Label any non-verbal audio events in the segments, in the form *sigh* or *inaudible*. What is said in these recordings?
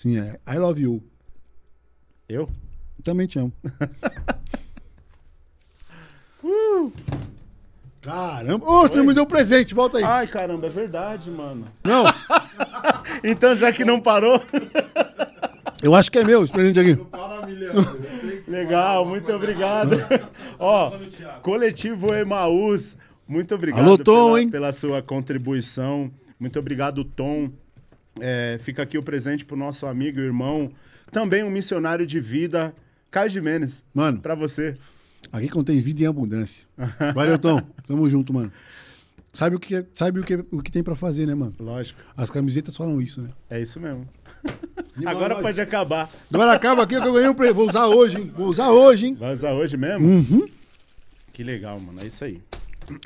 sim é I love you. Eu? Também te amo. *laughs* uh! Caramba! Ô, oh, você me deu um presente, volta aí. Ai, caramba, é verdade, mano. Não! *laughs* então, já que não parou. *laughs* Eu acho que é meu esse presente aqui. Legal, muito obrigado. Ó, coletivo Emaús, muito obrigado Alô, Tom, pela, hein? pela sua contribuição. Muito obrigado, Tom, é, fica aqui o presente pro nosso amigo e irmão, também um missionário de vida, Caio de Menes. Mano. Pra você. Aqui contém vida em abundância. Valeu, Tom. Tamo junto, mano. Sabe o que, é, sabe o que, é, o que tem para fazer, né, mano? Lógico. As camisetas falam isso, né? É isso mesmo. *laughs* Agora pode acabar. Agora acaba aqui que eu ganhei um prêmio. Vou usar hoje, hein? Vou usar hoje, hein? Vai usar hoje mesmo? Uhum. Que legal, mano. É isso aí.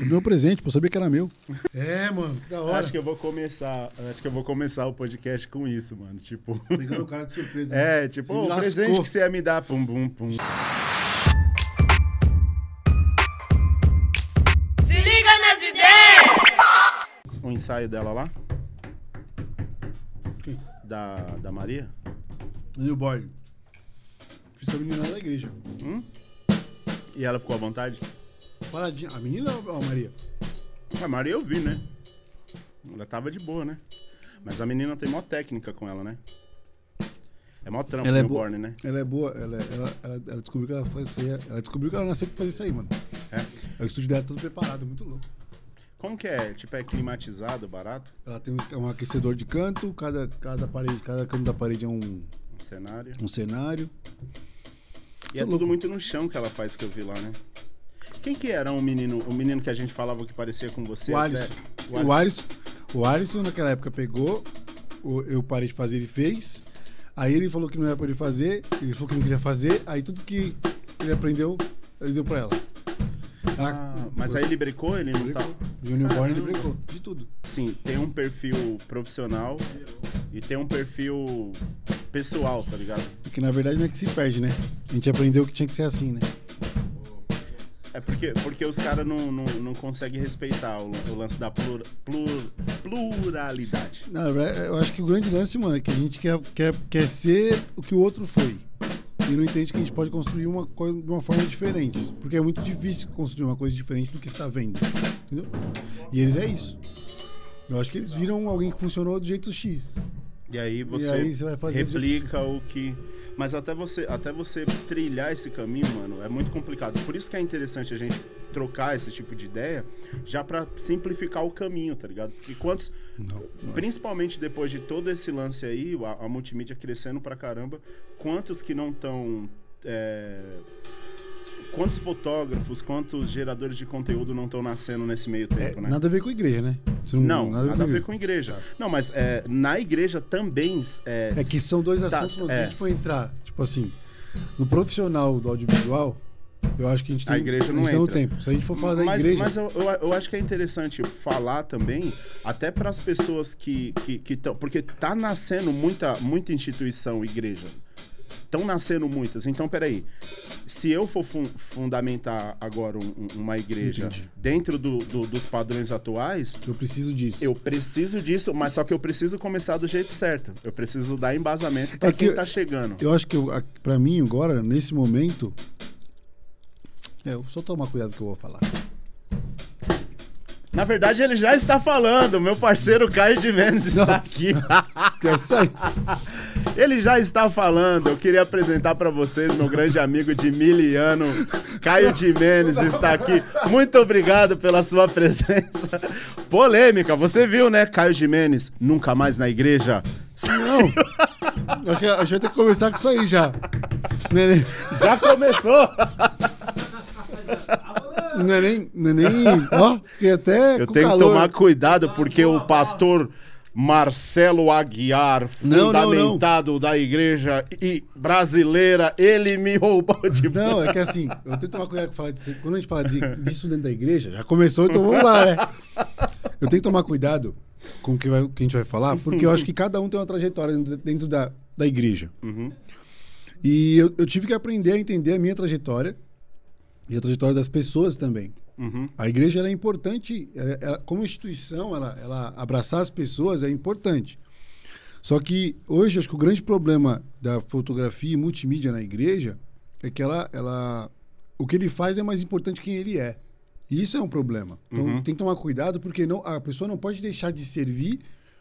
Meu presente, pra saber que era meu. É, mano, que da hora. Acho que eu vou começar, acho que eu vou começar o podcast com isso, mano. Tipo. Pegando o cara de surpresa. É, né? tipo, o presente que você ia me dar, pum, pum, pum. Se liga nas ideias! O ensaio dela lá? Quem? Da, da Maria? Lil Boy. Fiz a menina da igreja. Hum? E ela ficou à vontade? paradinha. A menina ou a Maria? A Maria eu vi, né? Ela tava de boa, né? Mas a menina tem mó técnica com ela, né? É mó trampo ela é né, boa, born, né? Ela é boa, ela, ela, ela, ela descobriu que ela fazia. Ela descobriu que ela nasceu pra fazer isso aí, mano. É. é o estúdio dela todo preparado, muito louco. Como que é? Tipo, é climatizado, barato? Ela tem um é aquecedor de canto, cada, cada parede, cada canto da parede é um. Um cenário. Um cenário. E tudo é tudo louco. muito no chão que ela faz que eu vi lá, né? Quem que era o um menino, o um menino que a gente falava que parecia com você? O Alisson. Né? O Alisson. O Alisson naquela época pegou, eu parei de fazer, ele fez. Aí ele falou que não era pra ele fazer, ele falou que não queria fazer, aí tudo que ele aprendeu, ele deu pra ela. Ah, ah, mas aí ele brincou, ele não tá. Junior ah, Born ele brincou, de tudo. Sim, tem um perfil profissional e tem um perfil pessoal, tá ligado? Porque é na verdade não é que se perde, né? A gente aprendeu que tinha que ser assim, né? É porque, porque os caras não, não, não conseguem respeitar o, o lance da plura, plur, pluralidade. Não, eu acho que o grande lance, mano, é que a gente quer, quer, quer ser o que o outro foi. E não entende que a gente pode construir uma coisa de uma forma diferente. Porque é muito difícil construir uma coisa diferente do que está vendo. Entendeu? E eles é isso. Eu acho que eles viram alguém que funcionou do jeito X. E aí você, e aí você replica o que. Mas até você, até você trilhar esse caminho, mano, é muito complicado. Por isso que é interessante a gente trocar esse tipo de ideia, já para simplificar o caminho, tá ligado? Porque quantos. Não, não principalmente depois de todo esse lance aí, a, a multimídia crescendo pra caramba, quantos que não estão. É, quantos fotógrafos, quantos geradores de conteúdo não estão nascendo nesse meio é, tempo, é, né? Nada a ver com igreja, né? Não, não, nada, nada a ver com igreja. Não, mas é, na igreja também. É, é que são dois tá, assuntos onde a é. gente foi entrar. Tipo assim, no profissional do audiovisual, eu acho que a gente tem, a igreja não a gente entra. Não tem tempo. Se a gente for falar mas, da igreja. Mas eu, eu, eu, acho que é interessante falar também, até para as pessoas que estão. Que, que porque tá nascendo muita, muita instituição, igreja estão nascendo muitas. Então, peraí. Se eu for fun fundamentar agora um, um, uma igreja Entendi. dentro do, do, dos padrões atuais. Eu preciso disso. Eu preciso disso, mas só que eu preciso começar do jeito certo. Eu preciso dar embasamento para é quem está chegando. Eu acho que, para mim, agora, nesse momento. É, eu só tomar cuidado que eu vou falar. Na verdade, ele já está falando. Meu parceiro Caio de Mendes está aqui. Esquece aí. *laughs* Ele já está falando. Eu queria apresentar para vocês meu grande amigo de miliano, Caio de Mendes, está aqui. Muito obrigado pela sua presença. Polêmica, você viu, né, Caio de Mendes? Nunca mais na igreja. Não. A gente tem que começar com isso aí já. É já começou. *laughs* Não é nem. Não é nem ó, fiquei até. Eu tenho calor. que tomar cuidado, porque o pastor. Marcelo Aguiar, fundamentado não, não, não. da igreja e brasileira, ele me roubou de Não, é que assim, eu tenho que tomar cuidado falar disso. Quando a gente fala disso dentro da igreja, já começou, então vamos lá, né? Eu tenho que tomar cuidado com o que, vai, que a gente vai falar, porque eu acho que cada um tem uma trajetória dentro, dentro da, da igreja. Uhum. E eu, eu tive que aprender a entender a minha trajetória e a trajetória das pessoas também. Uhum. A igreja era é importante, ela, ela, como instituição, ela, ela abraçar as pessoas é importante. Só que hoje acho que o grande problema da fotografia e multimídia na igreja é que ela, ela o que ele faz é mais importante que quem ele é. E isso é um problema. Então uhum. tem que tomar cuidado porque não, a pessoa não pode deixar de servir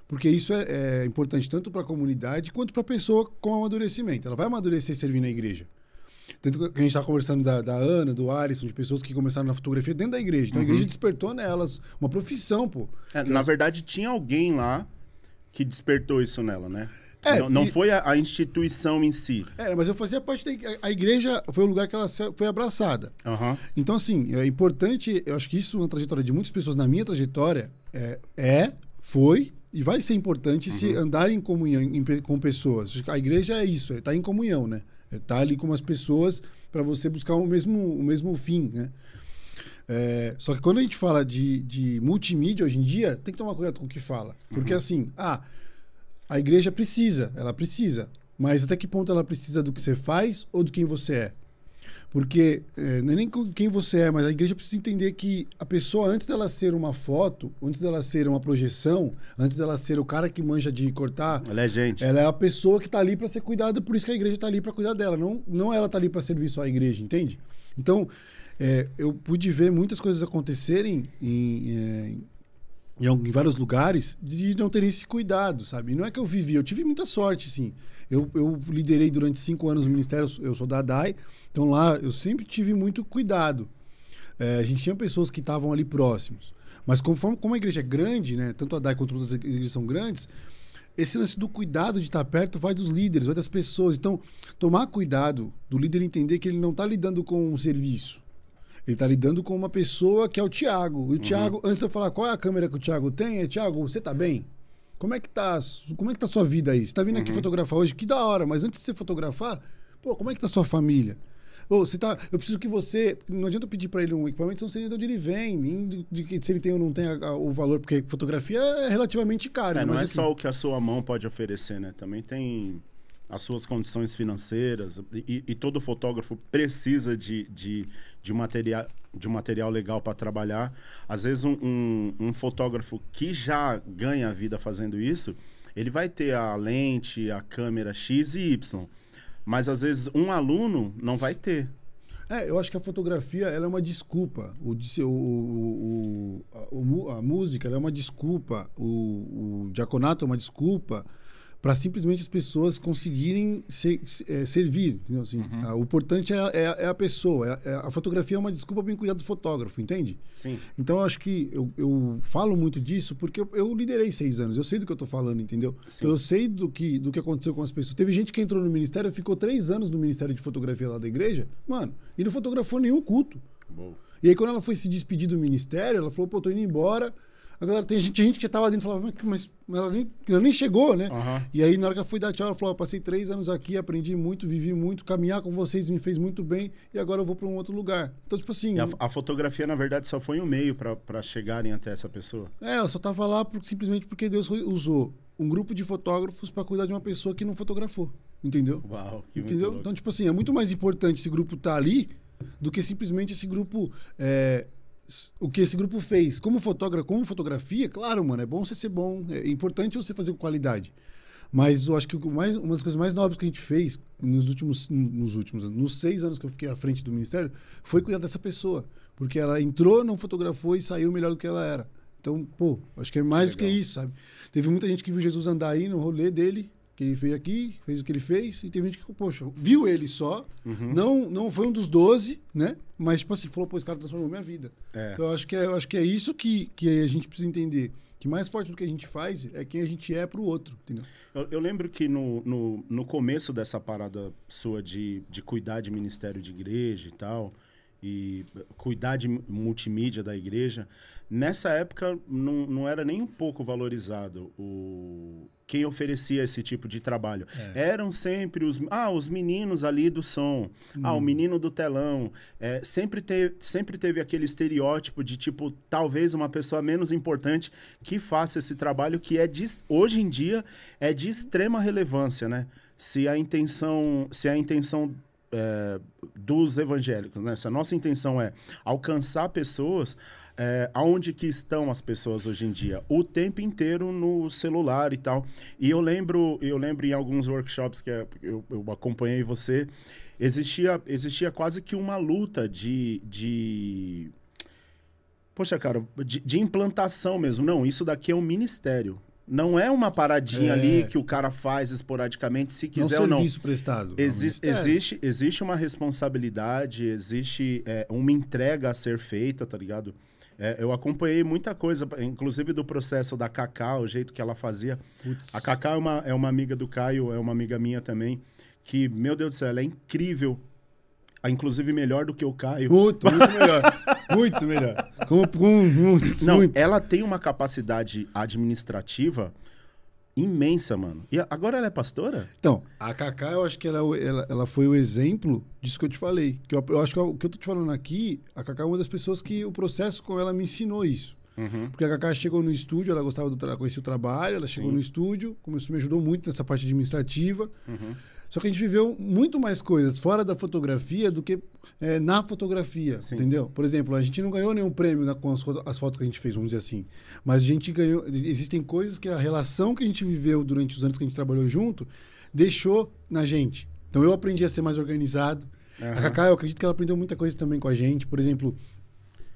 porque isso é, é importante tanto para a comunidade quanto para a pessoa com amadurecimento. Ela vai amadurecer servindo na igreja. Tanto que a gente estava conversando da, da, Ana, do Alisson, de pessoas que começaram na fotografia dentro da igreja. Então uhum. a igreja uhum. despertou nelas uma profissão, pô. É, na elas... verdade, tinha alguém lá que despertou isso nela, né? É, não, não e... foi a, a, instituição em si. É, mas eu fazia parte da igreja, a igreja foi o lugar que ela foi abraçada. Uhum. Então assim é importante, eu acho que isso na é trajetória de muitas pessoas, na minha trajetória é, é foi e vai ser importante uhum. se andar em comunhão em, com pessoas. A igreja é isso, está é em comunhão, né? É, tá ali com umas pessoas para você buscar o mesmo, o mesmo fim, né? É, só que quando a gente fala de, de multimídia hoje em dia, tem que tomar cuidado com o que fala. Porque uhum. assim, ah, a igreja precisa, ela precisa. Mas até que ponto ela precisa do que você faz ou de quem você é? Porque é, não é nem quem você é, mas a igreja precisa entender que a pessoa, antes dela ser uma foto, antes dela ser uma projeção, antes dela ser o cara que manja de cortar. Ela é gente. Ela é a pessoa que está ali para ser cuidada, por isso que a igreja está ali para cuidar dela. Não, não ela está ali para servir só a igreja, entende? Então, é, eu pude ver muitas coisas acontecerem em, em, é, em, em vários lugares de não terem esse cuidado, sabe? não é que eu vivi, eu tive muita sorte, sim. Eu, eu liderei durante cinco anos o ministério, eu sou da Dai, então lá eu sempre tive muito cuidado. É, a gente tinha pessoas que estavam ali próximos. Mas conforme, como a igreja é grande, né, tanto a DAI quanto outras igrejas são grandes, esse lance do cuidado de estar perto vai dos líderes, vai das pessoas. Então, tomar cuidado do líder entender que ele não está lidando com um serviço. Ele tá lidando com uma pessoa que é o Tiago. E o uhum. Tiago, antes de eu falar qual é a câmera que o Tiago tem, é Tiago, você tá bem? Como é que tá, como é que tá sua vida aí? Você tá vindo uhum. aqui fotografar hoje? Que da hora, mas antes de você fotografar, pô, como é que tá sua família? você tá, eu preciso que você, não adianta eu pedir para ele um equipamento, senão nem de onde ele vem, nem de, se ele tem ou não tem a, a, o valor, porque fotografia é relativamente cara. É, né? não é assim, só o que a sua mão pode oferecer, né? Também tem as suas condições financeiras, e, e todo fotógrafo precisa de, de, de, material, de um material legal para trabalhar. Às vezes, um, um, um fotógrafo que já ganha a vida fazendo isso, ele vai ter a lente, a câmera X e Y. Mas às vezes um aluno não vai ter. É, eu acho que a fotografia ela é uma desculpa. O, o, o, a, a, música é uma desculpa. O, o diaconato é uma desculpa para simplesmente as pessoas conseguirem é, servir. Entendeu? Assim, uhum. a, o importante é, é, é a pessoa. É, é, a fotografia é uma desculpa bem cuidada do fotógrafo, entende? Sim. Então eu acho que eu, eu falo muito disso porque eu, eu, liderei seis anos, eu sei do que eu estou falando, entendeu? Sim. Eu sei do que, do que aconteceu com as pessoas. Teve gente que entrou no ministério, ficou três anos no ministério de fotografia lá da igreja, mano, e não fotografou nenhum culto. Bom. E aí quando ela foi se despedir do ministério, ela falou, pô, tô indo embora. A galera, tem gente, gente que tava dentro e falava, mas, mas ela, nem, ela nem chegou, né? Uhum. E aí, na hora que eu fui dar tchau, ela falou: passei três anos aqui, aprendi muito, vivi muito, caminhar com vocês me fez muito bem e agora eu vou para um outro lugar. Então, tipo assim. A, a, fotografia, na verdade, só foi um meio para chegarem até essa pessoa? É, ela só tava lá por, simplesmente porque Deus usou um grupo de fotógrafos para cuidar de uma pessoa que não fotografou. Entendeu? Uau, que Entendeu? Então, tipo assim, é muito mais importante esse grupo estar tá ali do que simplesmente esse grupo. É, o que esse grupo fez. Como fotógrafo, como fotografia, claro, mano, é bom você ser bom, é importante você fazer com qualidade. Mas eu acho que mais, uma das coisas mais nobres que a gente fez nos últimos, nos últimos nos seis anos que eu fiquei à frente do ministério, foi cuidar dessa pessoa. Porque ela entrou, não fotografou e saiu melhor do que ela era. Então, pô, acho que é mais Legal. do que isso, sabe? Teve muita gente que viu Jesus andar aí no rolê dele, que ele veio aqui, fez o que ele fez, e tem gente que, poxa, viu ele só, uhum. não não foi um dos 12, né? Mas, tipo assim, falou, pô, esse cara transformou minha vida. É. Então, eu acho que é, acho que é isso que, que a gente precisa entender. Que mais forte do que a gente faz é quem a gente é pro outro, entendeu? Eu, eu lembro que no, no, no, começo dessa parada sua de, de cuidar de ministério de igreja e tal, e cuidar de multimídia da igreja, Nessa época, não, não era nem um pouco valorizado o quem oferecia esse tipo de trabalho. É. Eram sempre os, ah, os meninos ali do som, hum. ah, o hum. menino do telão. É, sempre, te, sempre teve aquele estereótipo de, tipo, talvez uma pessoa menos importante que faça esse trabalho que é de, hoje em dia é de extrema relevância, né? Se a intenção, se a intenção é, dos evangélicos, né? se a nossa intenção é alcançar pessoas, é, aonde que estão as pessoas hoje em dia? O tempo inteiro no celular e tal. E eu lembro, eu lembro em alguns workshops que é, eu, eu acompanhei você, existia, existia quase que uma luta de, de poxa, cara, de, de, implantação mesmo. Não, isso daqui é um ministério. Não é uma paradinha é. ali que o cara faz esporadicamente, se é quiser não ou não. serviço prestado. Exi é um existe, existe uma responsabilidade, existe é, uma entrega a ser feita, tá ligado? É, eu acompanhei muita coisa, inclusive do processo da Cacá, o jeito que ela fazia. Puts. A Cacá é uma, é uma amiga do Caio, é uma amiga minha também, que, meu Deus do céu, ela é incrível. Ah, inclusive melhor do que o Caio. Muito, muito melhor. *laughs* muito melhor. Com, com, muito, Não, muito. ela tem uma capacidade administrativa imensa, mano. E agora ela é pastora? Então, a Cacá, eu acho que ela, é ela, ela foi o exemplo disso que eu te falei. Que eu, eu acho que é o que eu tô te falando aqui, a Cacá é uma das pessoas que o processo com ela me ensinou isso. Uhum. Porque a Cacá chegou no estúdio, ela gostava do tra... conhecia o trabalho, ela chegou Sim. no estúdio, começou, me ajudou muito nessa parte administrativa. Uhum. Só que a gente viveu muito mais coisas fora da fotografia do que é, na fotografia, Sim. entendeu? Por exemplo, a gente não ganhou nenhum prêmio na, com as, as, fotos que a gente fez, vamos dizer assim. Mas a gente ganhou. Existem coisas que a relação que a gente viveu durante os anos que a gente trabalhou junto deixou na gente. Então eu aprendi a ser mais organizado. Uhum. A Cacá, eu acredito que ela aprendeu muita coisa também com a gente. Por exemplo,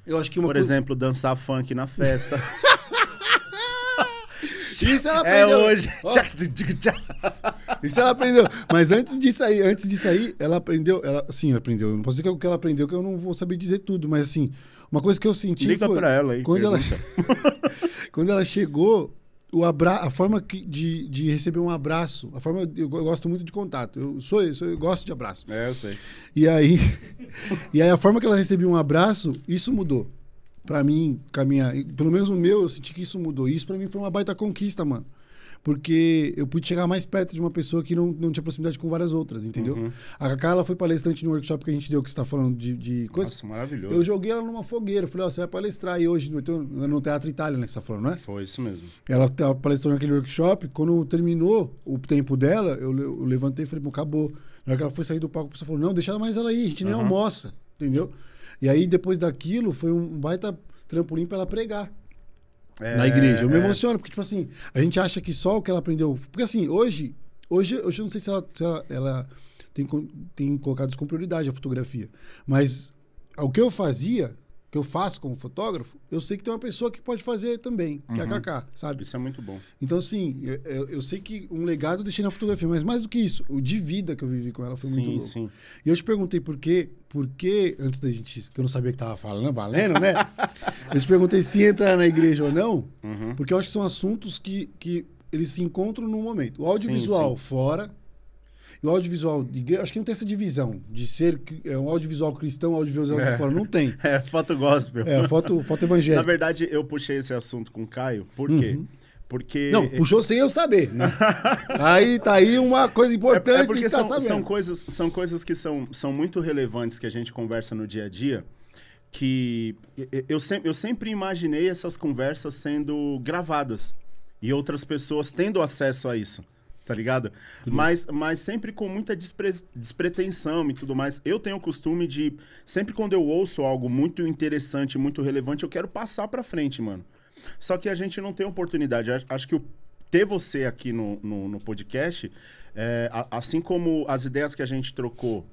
eu acho que uma Por coisa... exemplo, dançar funk na festa. *laughs* Isso ela é aprendeu. É hoje. Oh. Isso ela aprendeu. Mas antes disso aí, antes disso aí, ela aprendeu. Ela, sim, aprendeu. Eu não posso dizer que, é que ela aprendeu, que eu não vou saber dizer tudo, mas assim, uma coisa que eu senti. Liga foi, pra ela aí. Quando ela, *laughs* quando ela chegou, o abra, a forma que, de, de receber um abraço, a forma eu, eu gosto muito de contato. Eu sou, isso. eu gosto de abraço. É, eu sei. E aí *laughs* e aí a forma que ela recebia um abraço, isso mudou para mim caminhar. Pelo menos o meu, eu senti que isso mudou. Isso para mim foi uma baita conquista, mano. Porque eu pude chegar mais perto de uma pessoa que não, não tinha proximidade com várias outras, entendeu? Uhum. A Carla foi palestrante no workshop que a gente deu, que você tá falando de, de coisa. Nossa, maravilhoso. Eu joguei ela numa fogueira. Falei, ó, oh, você vai palestrar. E hoje no, então, no Teatro Itália, né, que você tá falando, não é? Foi isso mesmo. Ela, ela tá, palestrou naquele workshop. Quando terminou o tempo dela, eu, eu levantei e falei, bom, acabou. Na hora que ela foi sair do palco, a pessoa falou, não, deixa mais ela aí, a gente nem uhum. almoça, entendeu? Uhum. E aí, depois daquilo, foi um baita trampolim para ela pregar. É, na igreja. Eu me é. emociono, porque, tipo assim, a gente acha que só o que ela aprendeu. Porque assim, hoje, hoje, hoje eu não sei se ela, se ela, ela tem, tem colocado isso com prioridade a fotografia. Mas o que eu fazia que eu faço como fotógrafo, eu sei que tem uma pessoa que pode fazer também, que uhum. é a uhum. Kaká, sabe? Isso é muito bom. Então, sim, eu, eu, sei que um legado eu deixei na fotografia, mas mais do que isso, o de vida que eu vivi com ela foi sim, muito louco. Sim. E eu te perguntei por quê, por quê, antes da gente, que eu não sabia que tava falando, valendo, né? *laughs* eu te perguntei se entrar na igreja ou não, uhum. porque eu acho que são assuntos que, que eles se encontram num momento. O audiovisual sim, fora o audiovisual de igreja, acho que não tem essa divisão de ser é, um audiovisual cristão, audiovisual é. de fora. Não tem. *laughs* É, foto gospel. É, foto, foto evangélica. Na verdade, eu puxei esse assunto com o Caio, por quê? Uhum. Porque. Não, puxou sem eu saber, né? aí tá aí uma coisa importante *laughs* é, é porque que tá sabendo. São coisas, são coisas que são, são muito relevantes que a gente conversa no dia a dia. Que eu, sempre, eu sempre imaginei essas conversas sendo gravadas e outras pessoas tendo acesso a isso tá ligado? Mas, mas sempre com muita despre, despretensão e tudo mais. Eu tenho o costume de, sempre quando eu ouço algo muito interessante, muito relevante, eu quero passar pra frente, mano. Só que a gente não tem oportunidade. Acho que o, ter você aqui no, no, no podcast, é, assim como as ideias que a gente trocou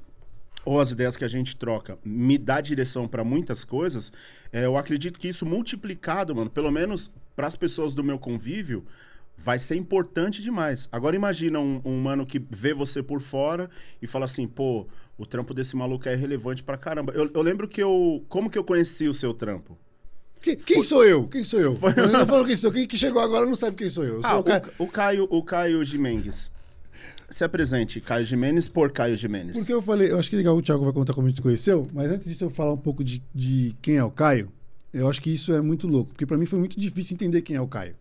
ou as ideias que a gente troca me dá direção para muitas coisas, é, eu acredito que isso multiplicado, mano, pelo menos para as pessoas do meu convívio, vai ser importante demais. Agora imagina um, um mano que vê você por fora e fala assim, pô, o trampo desse maluco é relevante pra caramba. Eu, eu lembro que eu. Como que eu conheci o seu trampo? quem sou eu? Quem sou eu? *laughs* Foi... Eu não falo quem sou. Quem que chegou agora não sabe quem sou eu. eu sou ah, o, o, Caio, o Caio Gimengues. Se apresente, Caio Jimenez por Caio Jimenez. Porque eu falei, eu acho que é legal o Thiago vai contar como a gente conheceu, mas antes disso eu falar um pouco de, de quem é o Caio, eu acho que isso é muito louco, porque para mim foi muito difícil entender quem é o Caio.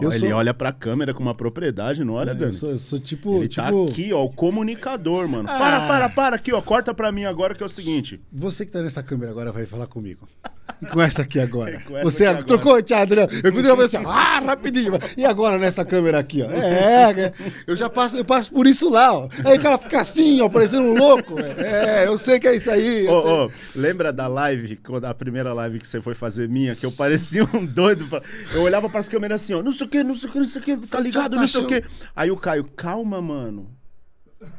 Eu ele sou... olha pra câmera com uma propriedade, não olha, é, Dani? Eu sou, eu sou tipo. Ele tá tipo... tá aqui, ó, o comunicador, mano. Ah. Para, para, para aqui, ó. Corta pra mim agora que é o seguinte. Você que tá nessa câmera agora vai falar comigo. E com essa aqui agora. *laughs* Você aqui trocou, agora. Thiago? Não. Né? Eu vi o assim, ah, rapidinho. E agora nessa câmera aqui, ó? É, né? eu já passo, eu passo por isso lá, ó. Aí o cara fica assim, ó, parecendo um louco. É, é eu sei que é isso aí. Ô, ô, lembra da live, quando a primeira live que você foi fazer minha, que eu parecia um doido. Pra... Eu olhava para as câmeras assim, ó, não sei o que, não sei o que, não sei o que, tá ligado, tá não sei o que. Aí o Caio, calma, mano.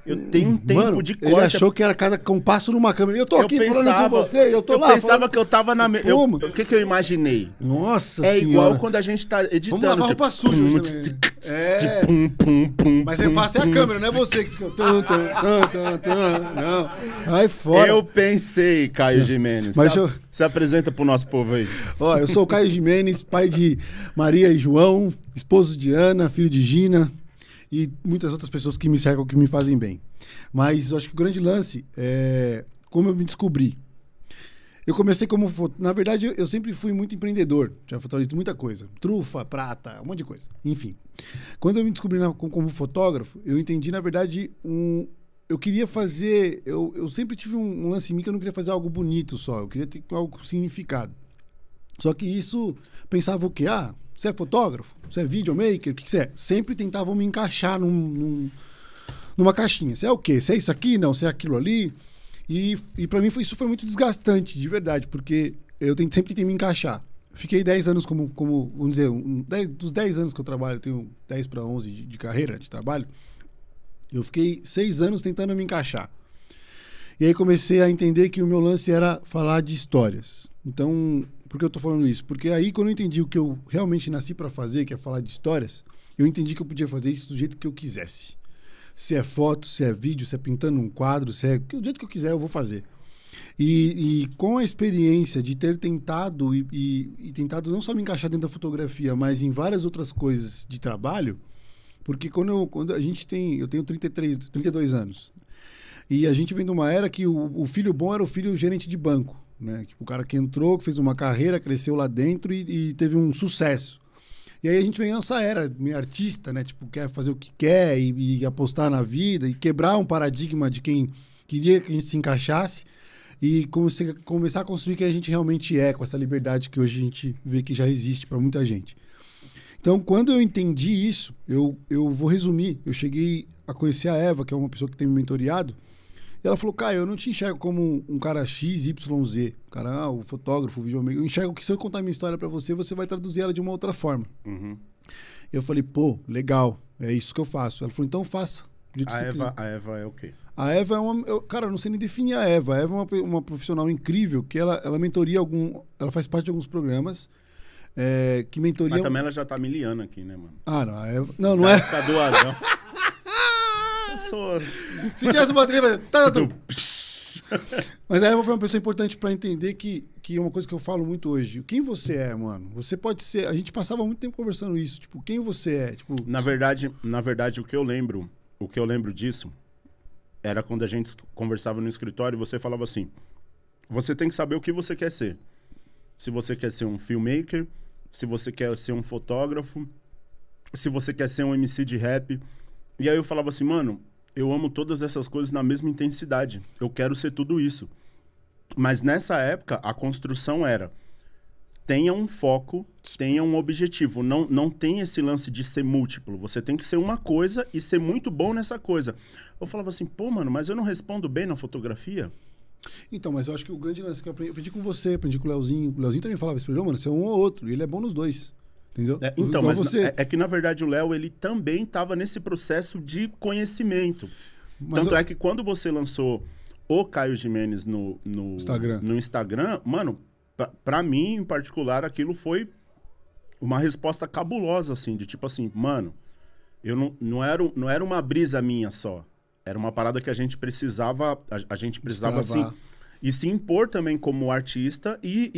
Eu tenho um tempo Mano, de corte. Ele achou que era cada compasso numa câmera. Eu tô eu aqui pensava, falando com você, eu tô eu lá. Eu pensava falando... que eu tava na. Me... Eu, o que, que eu imaginei? Nossa É senhora. igual quando a gente tá editando. Vamos lavar tipo, roupa suja. Pum, tch, tch, né? é. Pum, pum, pum, Mas eu é faço é a câmera, não é você que fica. não. Aí fora. Eu pensei, Caio Jimenez. Mas se, eu... se apresenta pro nosso povo aí. Ó, eu sou o Caio Jimenez, pai de Maria e João, esposo de Ana, filho de Gina, e muitas outras pessoas que me cercam, que me fazem bem. Mas eu acho que o grande lance é como eu me descobri. Eu comecei como Na verdade, eu, eu sempre fui muito empreendedor. Já fotografei muita coisa. Trufa, prata, um monte de coisa. Enfim. Quando eu me descobri na, como fotógrafo, eu entendi, na verdade, um, eu queria fazer. Eu, eu sempre tive um, um lance em mim que eu não queria fazer algo bonito só. Eu queria ter algo com significado. Só que isso pensava o quê? Ah, você é fotógrafo? Você é videomaker? O que, que você é? Sempre tentavam me encaixar num, num, numa caixinha. Você é o quê? Você é isso aqui? Não, você é aquilo ali? E, e para mim foi, isso foi muito desgastante, de verdade, porque eu tento, sempre tentei me encaixar. Fiquei 10 anos como, como vamos dizer, um, dez, dos 10 anos que eu trabalho, eu tenho 10 para 11 de, de carreira, de trabalho, eu fiquei 6 anos tentando me encaixar. E aí comecei a entender que o meu lance era falar de histórias. Então, por que eu estou falando isso? Porque é aí, quando eu entendi o que eu realmente nasci para fazer, que é falar de histórias, eu entendi que eu podia fazer isso do jeito que eu quisesse. Se é foto, se é vídeo, se é pintando um quadro, se é. Do jeito que eu quiser, eu vou fazer. E, e com a experiência de ter tentado e, e, e tentado não só me encaixar dentro da fotografia, mas em várias outras coisas de trabalho, porque quando, eu, quando a gente tem. Eu tenho 33, 32 anos. E a gente vem de uma era que o, o filho bom era o filho gerente de banco. Né? Tipo, o cara que entrou, que fez uma carreira, cresceu lá dentro e, e teve um sucesso. E aí a gente vem nessa era, meio artista, né? Tipo, quer fazer o que quer e, e, apostar na vida e quebrar um paradigma de quem queria que a gente se encaixasse e comece, começar a construir quem a gente realmente é, com essa liberdade que hoje a gente vê que já existe para muita gente. Então, quando eu entendi isso, eu, eu vou resumir. Eu cheguei a conhecer a Eva, que é uma pessoa que tem me mentoriado, e ela falou, Caio, eu não te enxergo como um, cara X, Y, Z. O cara, ah, o fotógrafo, o videomaker. Eu enxergo que se eu contar minha história para você, você vai traduzir ela de uma outra forma. Uhum. Eu falei, pô, legal, é isso que eu faço. Ela falou, então faça. A Eva, a Eva é o quê? A Eva é uma. Eu, cara, eu não sei nem definir a Eva. A Eva é uma, uma profissional incrível que ela, ela mentoria algum. Ela faz parte de alguns programas. É, que mentoria. Mas também ela já tá miliana aqui, né, mano? Ah, não. A Eva, não, não é. Tá doadão. *laughs* sou... Se tivesse uma trilha, tá, mas aí eu vou uma pessoa importante para entender que, que é uma coisa que eu falo muito hoje. Quem você é, mano? Você pode ser. A gente passava muito tempo conversando isso. Tipo, quem você é? Tipo, na verdade, na verdade, o que eu lembro, o que eu lembro disso era quando a gente conversava no escritório e você falava assim: você tem que saber o que você quer ser. Se você quer ser um filmmaker, se você quer ser um fotógrafo, se você quer ser um MC de rap. E aí eu falava assim, mano, eu amo todas essas coisas na mesma intensidade. Eu quero ser tudo isso. Mas nessa época, a construção era tenha um foco, tenha um objetivo. Não, não tem esse lance de ser múltiplo. Você tem que ser uma coisa e ser muito bom nessa coisa. Eu falava assim, pô, mano, mas eu não respondo bem na fotografia. Então, mas eu acho que o grande lance que eu aprendi, aprendi com você, aprendi com o Leozinho. O Leozinho também falava isso pra mano, você é um ou outro. E ele é bom nos dois. Entendeu? É, então, mas você... É, é, que na verdade o Léo ele também estava nesse processo de conhecimento. Mas Tanto eu... é que quando você lançou o Caio Jimenez no, no Instagram. no Instagram, mano, para mim em particular aquilo foi uma resposta cabulosa assim, de tipo assim, mano, eu não, não, era, não era uma brisa minha só. Era uma parada que a gente precisava. A, a gente precisava assim e se impor também como artista e,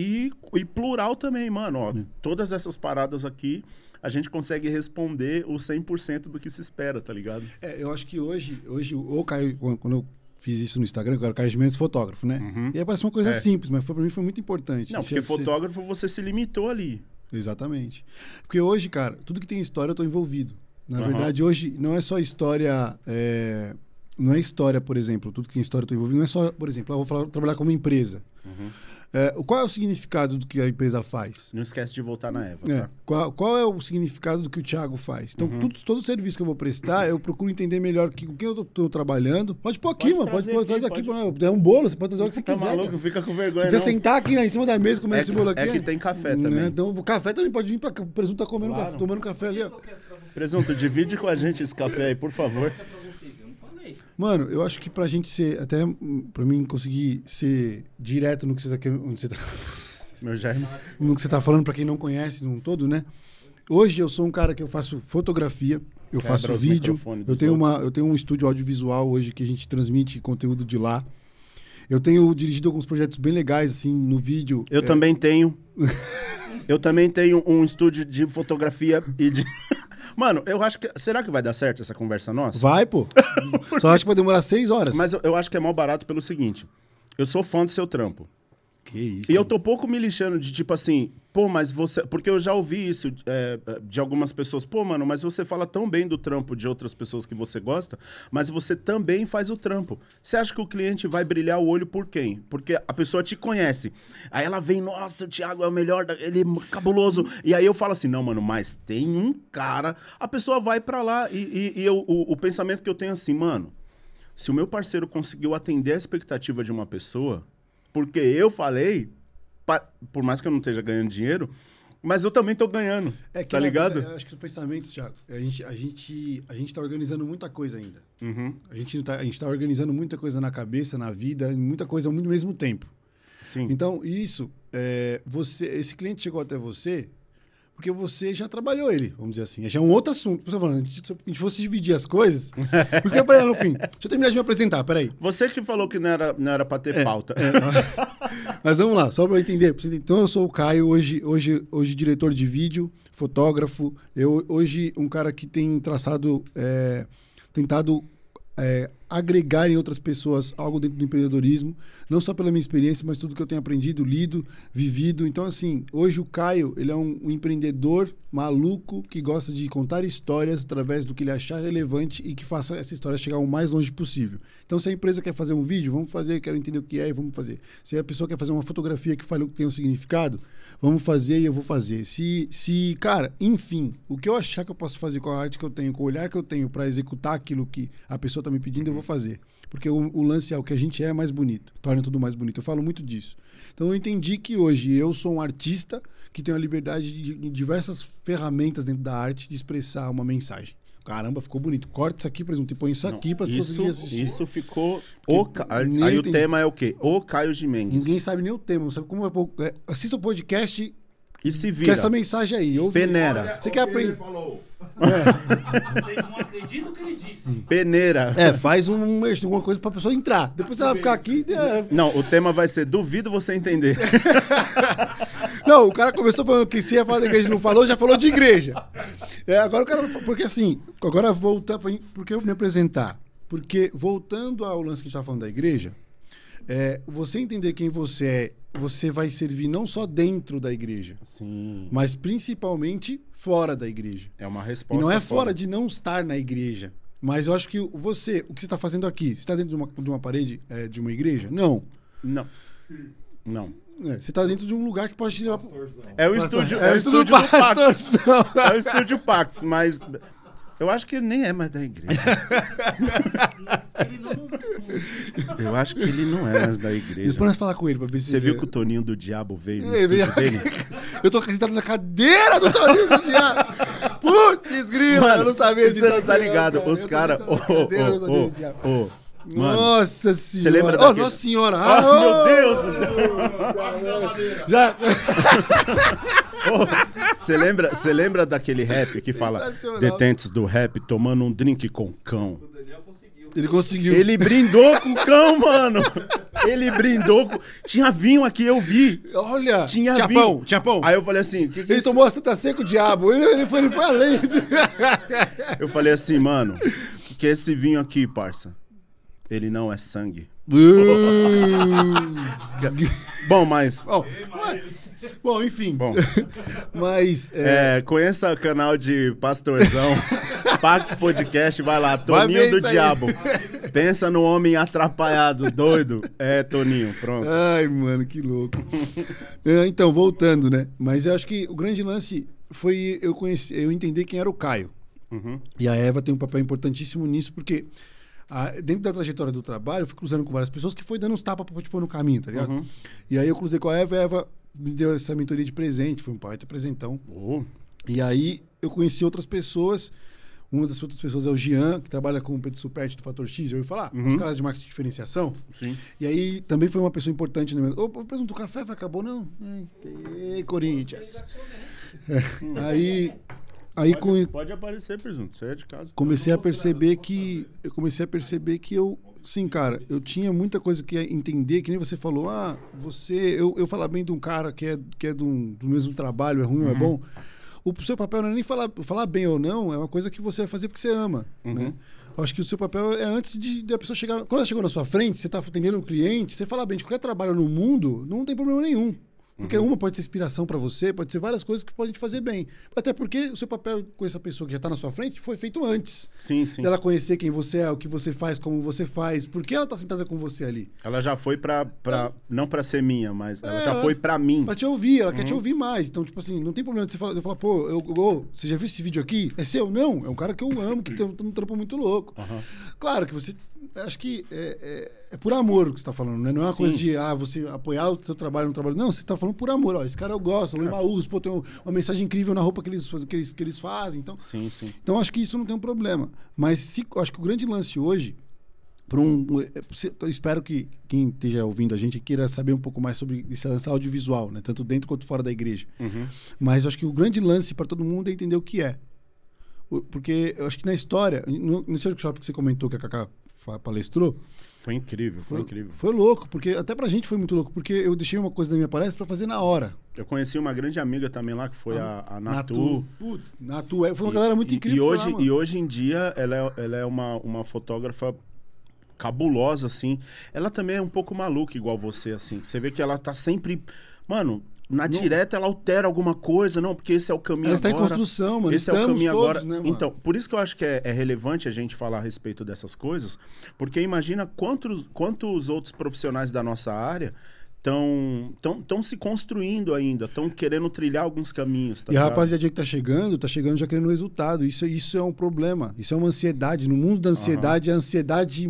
e, e plural também, mano. Ó, todas essas paradas aqui, a gente consegue responder o 100% do que se espera, tá ligado? É, eu acho que hoje, hoje ou Caio, quando eu fiz isso no Instagram, que era o Caio Mendes fotógrafo, né? Uhum. E aí parece uma coisa é. simples, mas foi, pra mim foi muito importante. Não, porque fotógrafo você... você se limitou ali. Exatamente. Porque hoje, cara, tudo que tem história eu tô envolvido. Na uhum. verdade, hoje não é só história... É não é história, por exemplo, tudo que tem história eu estou envolvido, não é só, por exemplo, eu ah, vou falar, trabalhar como empresa. Uhum. É, qual é o significado do que a empresa faz? Não esquece de voltar na Eva. É, tá? qual, qual, é o significado do que o Thiago faz? Então, uhum. tudo, todo serviço que eu vou prestar, eu procuro entender melhor que, com quem eu estou trabalhando. Pode pôr aqui, pode mano. Pode, pode trazer aqui. Pode... É um bolo, você pode trazer o que você tá quiser. Tá maluco, cara. fica com vergonha. Se você não. sentar aqui né, em cima da mesa e comer é esse bolo aqui. É que tem café né? também. Então, o café também pode vir para o presunto tá comendo claro. café, tomando café ali. Ó. Presunto, divide com a gente esse café aí, por favor. Mano, eu acho que pra gente ser, até pra mim conseguir ser direto no que você tá querendo, onde você tá... *laughs* Meu germe. No que você tá falando, pra quem não conhece num todo, né? Hoje eu sou um cara que eu faço fotografia, eu Quebra faço vídeo, eu tenho, uma, eu tenho um estúdio audiovisual hoje que a gente transmite conteúdo de lá. Eu tenho dirigido alguns projetos bem legais, assim, no vídeo. Eu é... também tenho. *laughs* eu também tenho um estúdio de fotografia e de... *laughs* Mano, eu acho que. Será que vai dar certo essa conversa nossa? Vai, pô. *laughs* Só acho que vai demorar seis horas. Mas eu, eu acho que é mal barato pelo seguinte: eu sou fã do seu trampo. Que isso. E eu tô pouco me lixando de tipo assim, pô, mas você. Porque eu já ouvi isso é, de algumas pessoas. Pô, mano, mas você fala tão bem do trampo de outras pessoas que você gosta, mas você também faz o trampo. Você acha que o cliente vai brilhar o olho por quem? Porque a pessoa te conhece. Aí ela vem, nossa, o Thiago é o melhor, ele é cabuloso. E aí eu falo assim, não, mano, mas tem um cara. A pessoa vai para lá e, e, e eu, o, o pensamento que eu tenho é assim, mano. Se o meu parceiro conseguiu atender a expectativa de uma pessoa, porque eu falei, por mais que eu não esteja ganhando dinheiro, mas eu também estou ganhando. É que, tá ligado? acho que os pensamentos, Thiago, a gente a gente a gente tá organizando muita coisa ainda. Uhum. A gente está a gente tá organizando muita coisa na cabeça, na vida, muita coisa ao mesmo tempo. Sim. Então, isso é, você esse cliente chegou até você porque você já trabalhou ele, vamos dizer assim. Já é um outro assunto. Por favor, se a gente fosse dividir as coisas. *laughs* Porque eu falei, ah, no fim, deixa eu terminar de me apresentar, peraí. Você que falou que não era, não era pra ter é, pauta. É, *laughs* mas vamos lá, só pra eu entender. Então, eu sou o Caio, hoje, hoje, hoje diretor de vídeo, fotógrafo. Eu, hoje, um cara que tem traçado, é, tentado é, agregar em outras pessoas algo dentro do empreendedorismo, não só pela minha experiência, mas tudo que eu tenho aprendido, lido, vivido. Então, assim, hoje o Caio, ele é um, um empreendedor maluco que gosta de contar histórias através do que ele achar relevante e que faça essa história chegar o mais longe possível. Então, se a empresa quer fazer um vídeo, vamos fazer, quero entender o que é e vamos fazer. Se a pessoa quer fazer uma fotografia que fale o que tem um significado, vamos fazer e eu vou fazer. Se, se cara, enfim, o que eu achar que eu posso fazer com a arte que eu tenho, com o olhar que eu tenho para executar aquilo que a pessoa está me pedindo, eu vou vou fazer. Porque o, o, lance é o que a gente é, é mais bonito, torna tudo mais bonito. Eu falo muito disso. Então eu entendi que hoje eu sou um artista que tem a liberdade de, de diversas ferramentas dentro da arte de expressar uma mensagem. Caramba, ficou bonito. Corta isso aqui, por exemplo, e põe isso Não, aqui para as pessoas isso, assistir. Isso ficou. O Ca... Aí entendi. o tema é o quê? O Caio de Mendes. Ninguém sabe nem o tema, sabe como é, é. Assista o podcast e se vira. Que essa mensagem aí. Ouve, Você quer aprender? Falou. Vocês não acreditam o que ele disse. Peneira. É, faz um, alguma coisa pra pessoa entrar. Depois ela ficar aqui. É... Não, o tema vai ser duvido você entender. *laughs* não, o cara começou falando que se ia falar da igreja não falou, já falou de igreja. É, agora o cara. Porque assim, agora voltar. Porque eu me apresentar. Porque voltando ao lance que a gente estava falando da igreja, é, você entender quem você é, você vai servir não só dentro da igreja, Sim. mas principalmente fora da igreja. É uma resposta. E não é fora, fora de não estar na igreja. Mas eu acho que você, o que você está fazendo aqui, você está dentro de uma, de uma parede é, de uma igreja? Não. Não. Não. É, você está dentro de um lugar que pode tirar. É o estúdio, é, é o estúdio, é o estúdio Pactos, É o estúdio mas eu acho que ele nem é mais da igreja. ele não Eu acho que ele não é mais da igreja. Depois nós falar com ele pra ver se. Você viu é que o Toninho do Diabo veio no veio... dele? *laughs* Eu tô acreditado na cadeira do Toninho do Diabo! Putz, grila, eu não sabia disso. Você não tá ligado, cara. os caras. Ô, ô, ô, ô. Mano, nossa senhora! Você lembra Oh, nossa senhora! Ah, meu Deus do céu! Já... *laughs* Você oh, lembra, lembra daquele rap que fala detentes do rap tomando um drink com cão? Ele conseguiu. Ele brindou com o cão, mano. Ele brindou com. Tinha vinho aqui, eu vi. Olha. Tinha Chapão, vinho. Chapão. Aí eu falei assim: que que é Ele é tomou a Santa tá Seca o diabo. Ele, ele foi, ele foi Eu falei assim, mano, que, que é esse vinho aqui, parça? Ele não é sangue. Hum. É. Bom, mas. Oh, mas bom, enfim. Bom. *laughs* mas. É... é... conheça o canal de Pastorzão, *laughs* Pax Podcast, vai lá, Toninho vai do Diabo. *laughs* Pensa no homem atrapalhado, doido. É, Toninho, pronto. Ai, mano, que louco. É, então, voltando, né? Mas eu acho que o grande lance foi eu, conhecer, eu entender quem era o Caio. Uhum. E a Eva tem um papel importantíssimo nisso, porque dentro da trajetória do trabalho, eu fui cruzando com várias pessoas que foi dando uns tapas pra, tipo, no caminho, tá ligado? Uhum. E aí eu cruzei com a Eva, a Eva me deu essa mentoria de presente, foi um pai de presentão. Oh. E aí eu conheci outras pessoas. Uma das outras pessoas é o Jean, que trabalha com o Pedro Superti do Fator X, eu ia falar, uhum. os caras de marketing de diferenciação. Sim. E aí também foi uma pessoa importante no né? meu. Ô, o presunto do café acabou, não? Ei, Corinthians. É. Aí Aí pode, com... pode aparecer presunto, você é de casa. Comecei a perceber que eu comecei a perceber que eu sim, cara, eu tinha muita coisa que entender, que nem você falou, ah, você eu, eu falar bem de um cara que é que é do, do mesmo trabalho, é ruim é uhum. é bom. O seu papel não é nem falar, falar bem ou não, é uma coisa que você vai fazer porque você ama, né? uhum. né? acho que o seu papel é antes de, de a pessoa chegar. Quando ela chegou na sua frente, você está atendendo um cliente, você fala bem de qualquer trabalho no mundo, não tem problema nenhum. Porque uhum. uma pode ser inspiração para você, pode ser várias coisas que podem te fazer bem. Até porque o seu papel com essa pessoa que já está na sua frente foi feito antes. Sim, sim. Dela conhecer quem você é, o que você faz, como você faz, por que ela está sentada com você ali. Ela já foi para pra... não para ser minha, mas ela é, já foi para mim. Para te ouvir, ela uhum. quer te uhum. ouvir mais. Então, tipo assim, não tem problema de você falar, eu falar pô, eu, você já viu esse vídeo aqui? É seu? Não, é um cara que eu amo, que tem um trampo muito louco. Uhum. Claro que você é, acho que é, é, é por amor que você está falando, né? Não é uma Sim. coisa de ah, você apoiar o seu trabalho no trabalho. Não, você está falando por amor. Ó, esse cara eu gosto, o Emaús, pô, tem uma mensagem incrível na roupa que eles, que eles, que eles fazem. Então, sim, sim. então, acho que isso não tem um problema. Mas se, acho que o grande lance hoje, para um. espero que quem esteja ouvindo a gente queira saber um pouco mais sobre esse lance audiovisual, né? Tanto dentro quanto fora da igreja. Uhum. Mas acho que o grande lance para todo mundo é entender o que é. Porque eu acho que na história, no, nesse workshop que você comentou que a Cacá palestrou. Foi incrível, foi, foi, incrível. Foi louco, porque até pra gente foi muito louco, porque eu deixei uma coisa da minha palestra pra fazer na hora. Eu conheci uma grande amiga também lá, que foi a, ah, a, a Natu. Natu. Natu, é, foi uma e, galera muito incrível. E hoje, lá, e hoje em dia ela é, ela é uma, uma fotógrafa cabulosa, assim. Ela também é um pouco maluca, igual você, assim. Você vê que ela tá sempre. Mano, na não. direta ela altera alguma coisa, não, porque esse é o caminho ela agora. está em construção, mano. Esse Estamos é o caminho todos, agora. Né, Então, por isso que eu acho que é, é, relevante a gente falar a respeito dessas coisas, porque imagina quantos, quantos outros profissionais da nossa área estão tão, tão se construindo ainda, estão querendo trilhar alguns caminhos. Tá e a rapaziada que está chegando, está chegando já querendo resultado. Isso, isso é um problema. Isso é uma ansiedade. No mundo da ansiedade, uhum. a ansiedade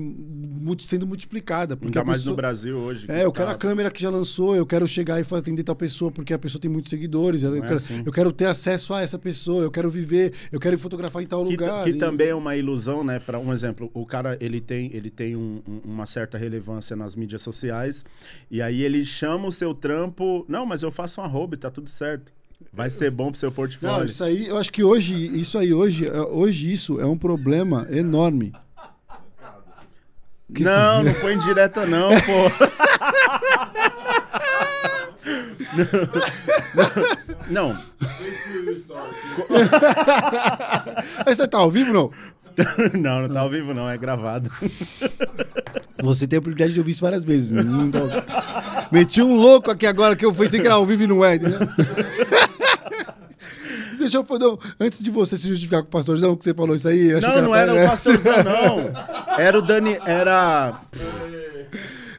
sendo multiplicada. Porque ainda mais no Brasil hoje. É, eu tá... quero a câmera que já lançou, eu quero chegar e atender tal pessoa, porque a pessoa tem muitos seguidores. Eu, é quero, assim. eu quero ter acesso a essa pessoa, eu quero viver, eu quero fotografar em tal que, lugar. Que e... também é uma ilusão, né? Para um exemplo, o cara ele tem, ele tem um, um, uma certa relevância nas mídias sociais, e aí ele chama o seu trampo. Não, mas eu faço um arroba e tá tudo certo. Vai ser bom pro seu portfólio. Não, isso aí, eu acho que hoje, isso aí, hoje, é, hoje isso é um problema enorme. Que... Não, não foi indireta, não, pô. *laughs* Não. não. não. Aí você tá ao vivo, não? *laughs* não, não tá ao vivo, não, é gravado. *laughs* Você tem a oportunidade de ouvir isso várias vezes. Né? Não Meti um louco aqui agora que eu fui ter que ir ao vivo e não é, entendeu? *laughs* Deixa eu falar, antes de você se justificar com o pastorzão, que você falou isso aí. Não, não era, era, o pastorzão, não. Era o Dani. Era.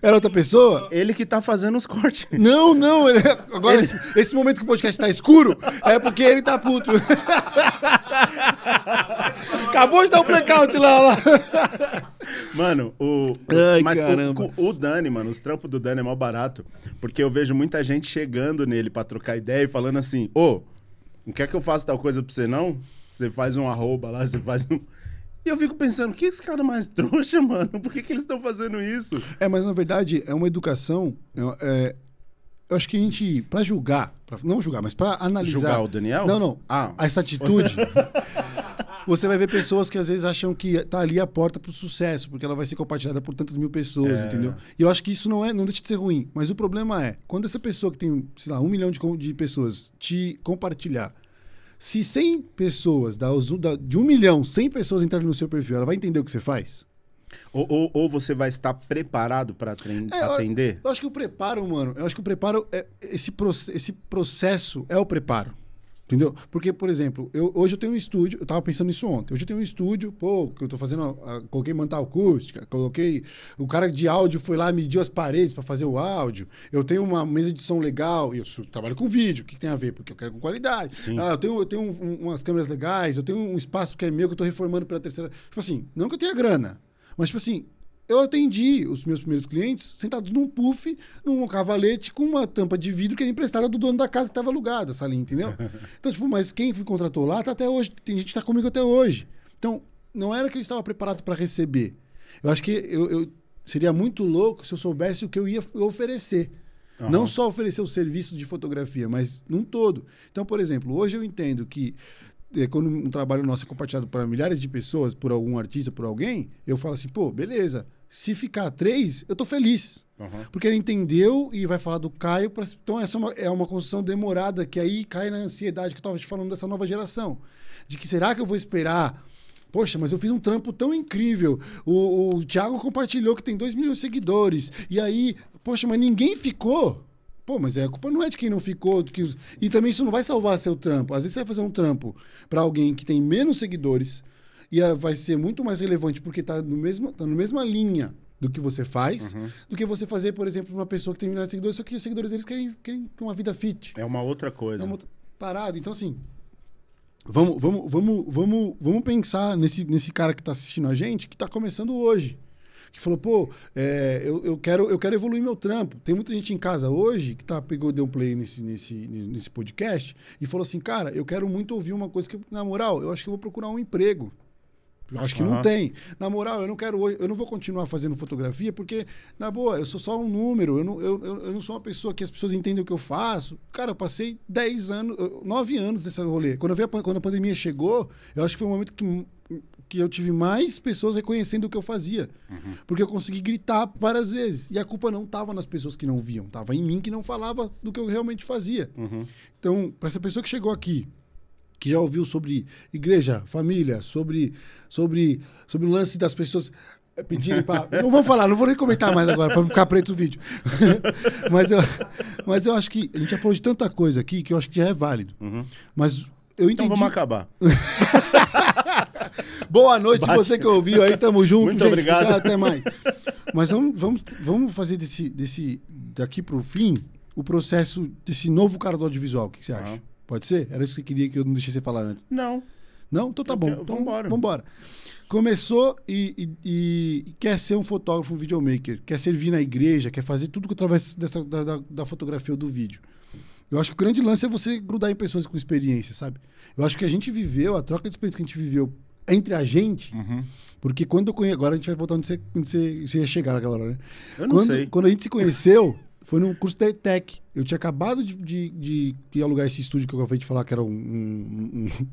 Era outra pessoa? Ele que tá fazendo os cortes. Não, não. Ele... É, agora, ele... Esse, esse, momento que o podcast tá escuro é porque ele tá puto. *laughs* Acabou de dar um blackout lá, lá. Mano, o. Ai, mas o, o, Dani, mano, os trampos do Dani é mal barato. Porque eu vejo muita gente chegando nele pra trocar ideia e falando assim: ô, não quer que eu faça tal coisa pra você, não? Você faz um arroba lá, você faz um. E eu fico pensando, que esse cara mais *laughs* trouxa, mano? Por que, que eles estão fazendo isso? É, mas na verdade é uma educação. É, é eu acho que a gente, para julgar, pra, não julgar, mas para analisar. Julgar o Daniel? Não, não. Ah. Essa atitude. *laughs* você vai ver pessoas que às vezes acham que tá ali a porta pro sucesso, porque ela vai ser compartilhada por tantas mil pessoas, é. entendeu? E eu acho que isso não é, não deixa de ser ruim. Mas o problema é, quando essa pessoa que tem, sei lá, um milhão de, de pessoas te compartilhar se 100 pessoas, de um milhão, 100 pessoas entrarem no seu perfil, ela vai entender o que você faz? Ou, ou, ou, você vai estar preparado para é, atender? Eu, eu, acho que o preparo, mano, eu acho que o preparo, é, esse, esse processo é o preparo. Entendeu? Porque, por exemplo, eu, hoje eu tenho um estúdio, eu estava pensando nisso ontem. Hoje eu tenho um estúdio, pô, que eu estou fazendo, ah, coloquei manta acústica, coloquei. O cara de áudio foi lá, mediu as paredes para fazer o áudio. Eu tenho uma mesa de som legal, eu trabalho com vídeo, o que, que tem a ver? Porque eu quero com qualidade. Sim. Ah, eu tenho, eu tenho um, umas câmeras legais, eu tenho um espaço que é meu, que eu estou reformando pela terceira. Tipo assim, não que eu tenha grana, mas tipo assim, eu atendi os meus primeiros clientes sentados num puff, num cavalete com uma tampa de vidro que era emprestada do dono da casa que estava alugada, essa linha, entendeu? *laughs* Então, tipo, mas quem me contratou lá tá até hoje, tem gente que está comigo até hoje. Então, não era que eu estava preparado para receber. Eu acho que eu, eu, seria muito louco se eu soubesse o que eu ia oferecer. Uhum. Não só oferecer o serviço de fotografia, mas num todo. Então, por exemplo, hoje eu entendo que eh, quando um trabalho nosso é compartilhado para milhares de pessoas, por algum artista, por alguém, eu falo assim, pô, beleza, se ficar três, eu tô feliz. Uhum. Porque ele entendeu e vai falar do Caio. Pra... Então, essa é uma, é uma construção demorada que aí cai na ansiedade que eu tava te falando dessa nova geração. De que será que eu vou esperar? Poxa, mas eu fiz um trampo tão incrível. O, o Thiago compartilhou que tem dois milhões de seguidores. E aí, poxa, mas ninguém ficou. Pô, mas é, a culpa não é de quem não ficou. Que... E também isso não vai salvar seu trampo. Às vezes você vai fazer um trampo para alguém que tem menos seguidores, e ah, vai ser muito mais relevante porque está no mesmo tá na mesma linha do que você faz, uhum. do que você fazer, por exemplo, uma pessoa que tem milhares de seguidores, só que os seguidores eles querem, querem uma vida fit. É uma outra coisa. É uma outra parada. Então, assim, vamos, vamos, vamos, vamos, vamos pensar nesse, nesse cara que está assistindo a gente, que está começando hoje. Que falou, pô, é, eu, eu, quero, eu quero evoluir meu trampo. Tem muita gente em casa hoje que tá, pegou, deu um play nesse, nesse, nesse podcast e falou assim, cara, eu quero muito ouvir uma coisa que, na moral, eu acho que eu vou procurar um emprego eu Acho que uhum. não tem. Na moral, eu não quero eu não vou continuar fazendo fotografia porque na boa, eu sou só um número, eu não, eu, eu, eu não sou uma pessoa que as pessoas entendem o que eu faço. Cara, eu passei 10 anos, 9 anos nesse rolê. Quando eu vi a, quando a pandemia chegou, eu acho que foi um momento que que eu tive mais pessoas reconhecendo o que eu fazia. Uhum. Porque eu consegui gritar várias vezes. E a culpa não estava nas pessoas que não viam, estava em mim que não falava do que eu realmente fazia. Uhum. Então, para essa pessoa que chegou aqui, que já ouviu sobre igreja, família, sobre, sobre, sobre o lance das pessoas eh, pedirem para. *laughs* não vou falar, não vou nem comentar mais agora, para não ficar preto o vídeo. *laughs* mas, eu, mas eu acho que a gente já falou de tanta coisa aqui que eu acho que já é válido. Uhum. Mas eu entendi. Então vamos acabar. *laughs* Boa noite, Bate. você que ouviu aí, tamo junto. Muito gente, obrigado. até mais. Mas vamos, vamos, vamos fazer desse, desse daqui para o fim o processo desse novo cara do audiovisual. O que, que você acha? Uhum. Pode ser? Era isso que queria que eu não deixei você falar antes. Não. Não? Então tá eu bom. Quero, então, vambora. vambora. Começou e, e, e, quer ser um fotógrafo, um videomaker. Quer servir na igreja, quer fazer tudo que através dessa, da, da, da fotografia ou do vídeo. Eu acho que o grande lance é você grudar em pessoas com experiência, sabe? Eu acho que a gente viveu, a troca de experiência que a gente viveu entre a gente, uhum. porque quando eu conheci. Agora a gente vai voltar onde você, onde você, você ia chegar naquela hora, né? Eu não quando, sei. Quando a gente se conheceu, foi num curso de tech. Eu tinha acabado de, de, de, de alugar esse estúdio que eu acabei de falar, que era um, um, um,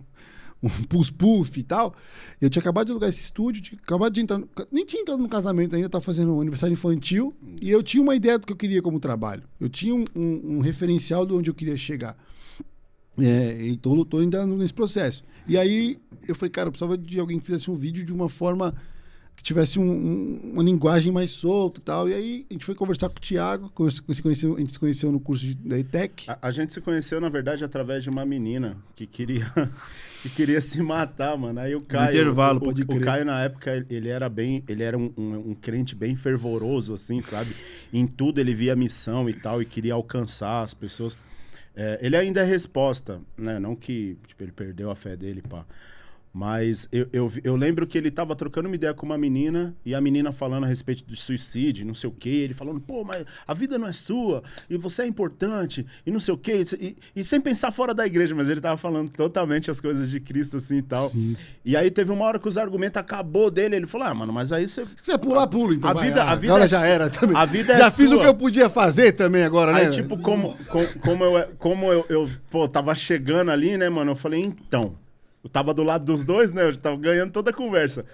*laughs* um pus-puff e tal. Eu tinha acabado de alugar esse estúdio, tinha acabado de entrar. No, nem tinha entrado no casamento ainda, estava fazendo um aniversário infantil. Hum. E eu tinha uma ideia do que eu queria como trabalho. Eu tinha um, um referencial de onde eu queria chegar. É, então, eu estou ainda nesse processo. E aí, eu falei, cara, eu precisava de alguém que fizesse um vídeo de uma forma que tivesse um, um, uma linguagem mais solta e tal. E aí a gente foi conversar com o Thiago, se conheceu, a gente se conheceu no curso de, da ETEC. A, a, gente se conheceu, na verdade, através de uma menina que queria, *laughs* que queria se matar, mano. Aí o Caio. intervalo, o, pode o, crer. O Caio, na época, ele era bem. Ele era um, um, um crente bem fervoroso, assim, sabe? em tudo ele via missão e tal, e queria alcançar as pessoas. É, ele ainda é resposta, né? Não que tipo, ele perdeu a fé dele, pá. Pra... Mas eu, eu, eu, lembro que ele tava trocando uma ideia com uma menina e a menina falando a respeito do suicídio, não sei o quê. Ele falando, pô, mas a vida não é sua e você é importante e não sei o quê. E, e sem pensar fora da igreja, mas ele tava falando totalmente as coisas de Cristo assim e tal. Sim. E aí teve uma hora que os argumentos acabou dele. Ele falou, ah, mano, mas aí você. Você pular, pula, então. A vai, vida, ah, a vida agora é já era também. A vida é já fiz o que eu podia fazer também agora, né? Aí, tipo, como, como, como, eu, como eu, eu pô, tava chegando ali, né, mano? Eu falei, então. Eu tava do lado dos dois, né? Eu tava ganhando toda a conversa.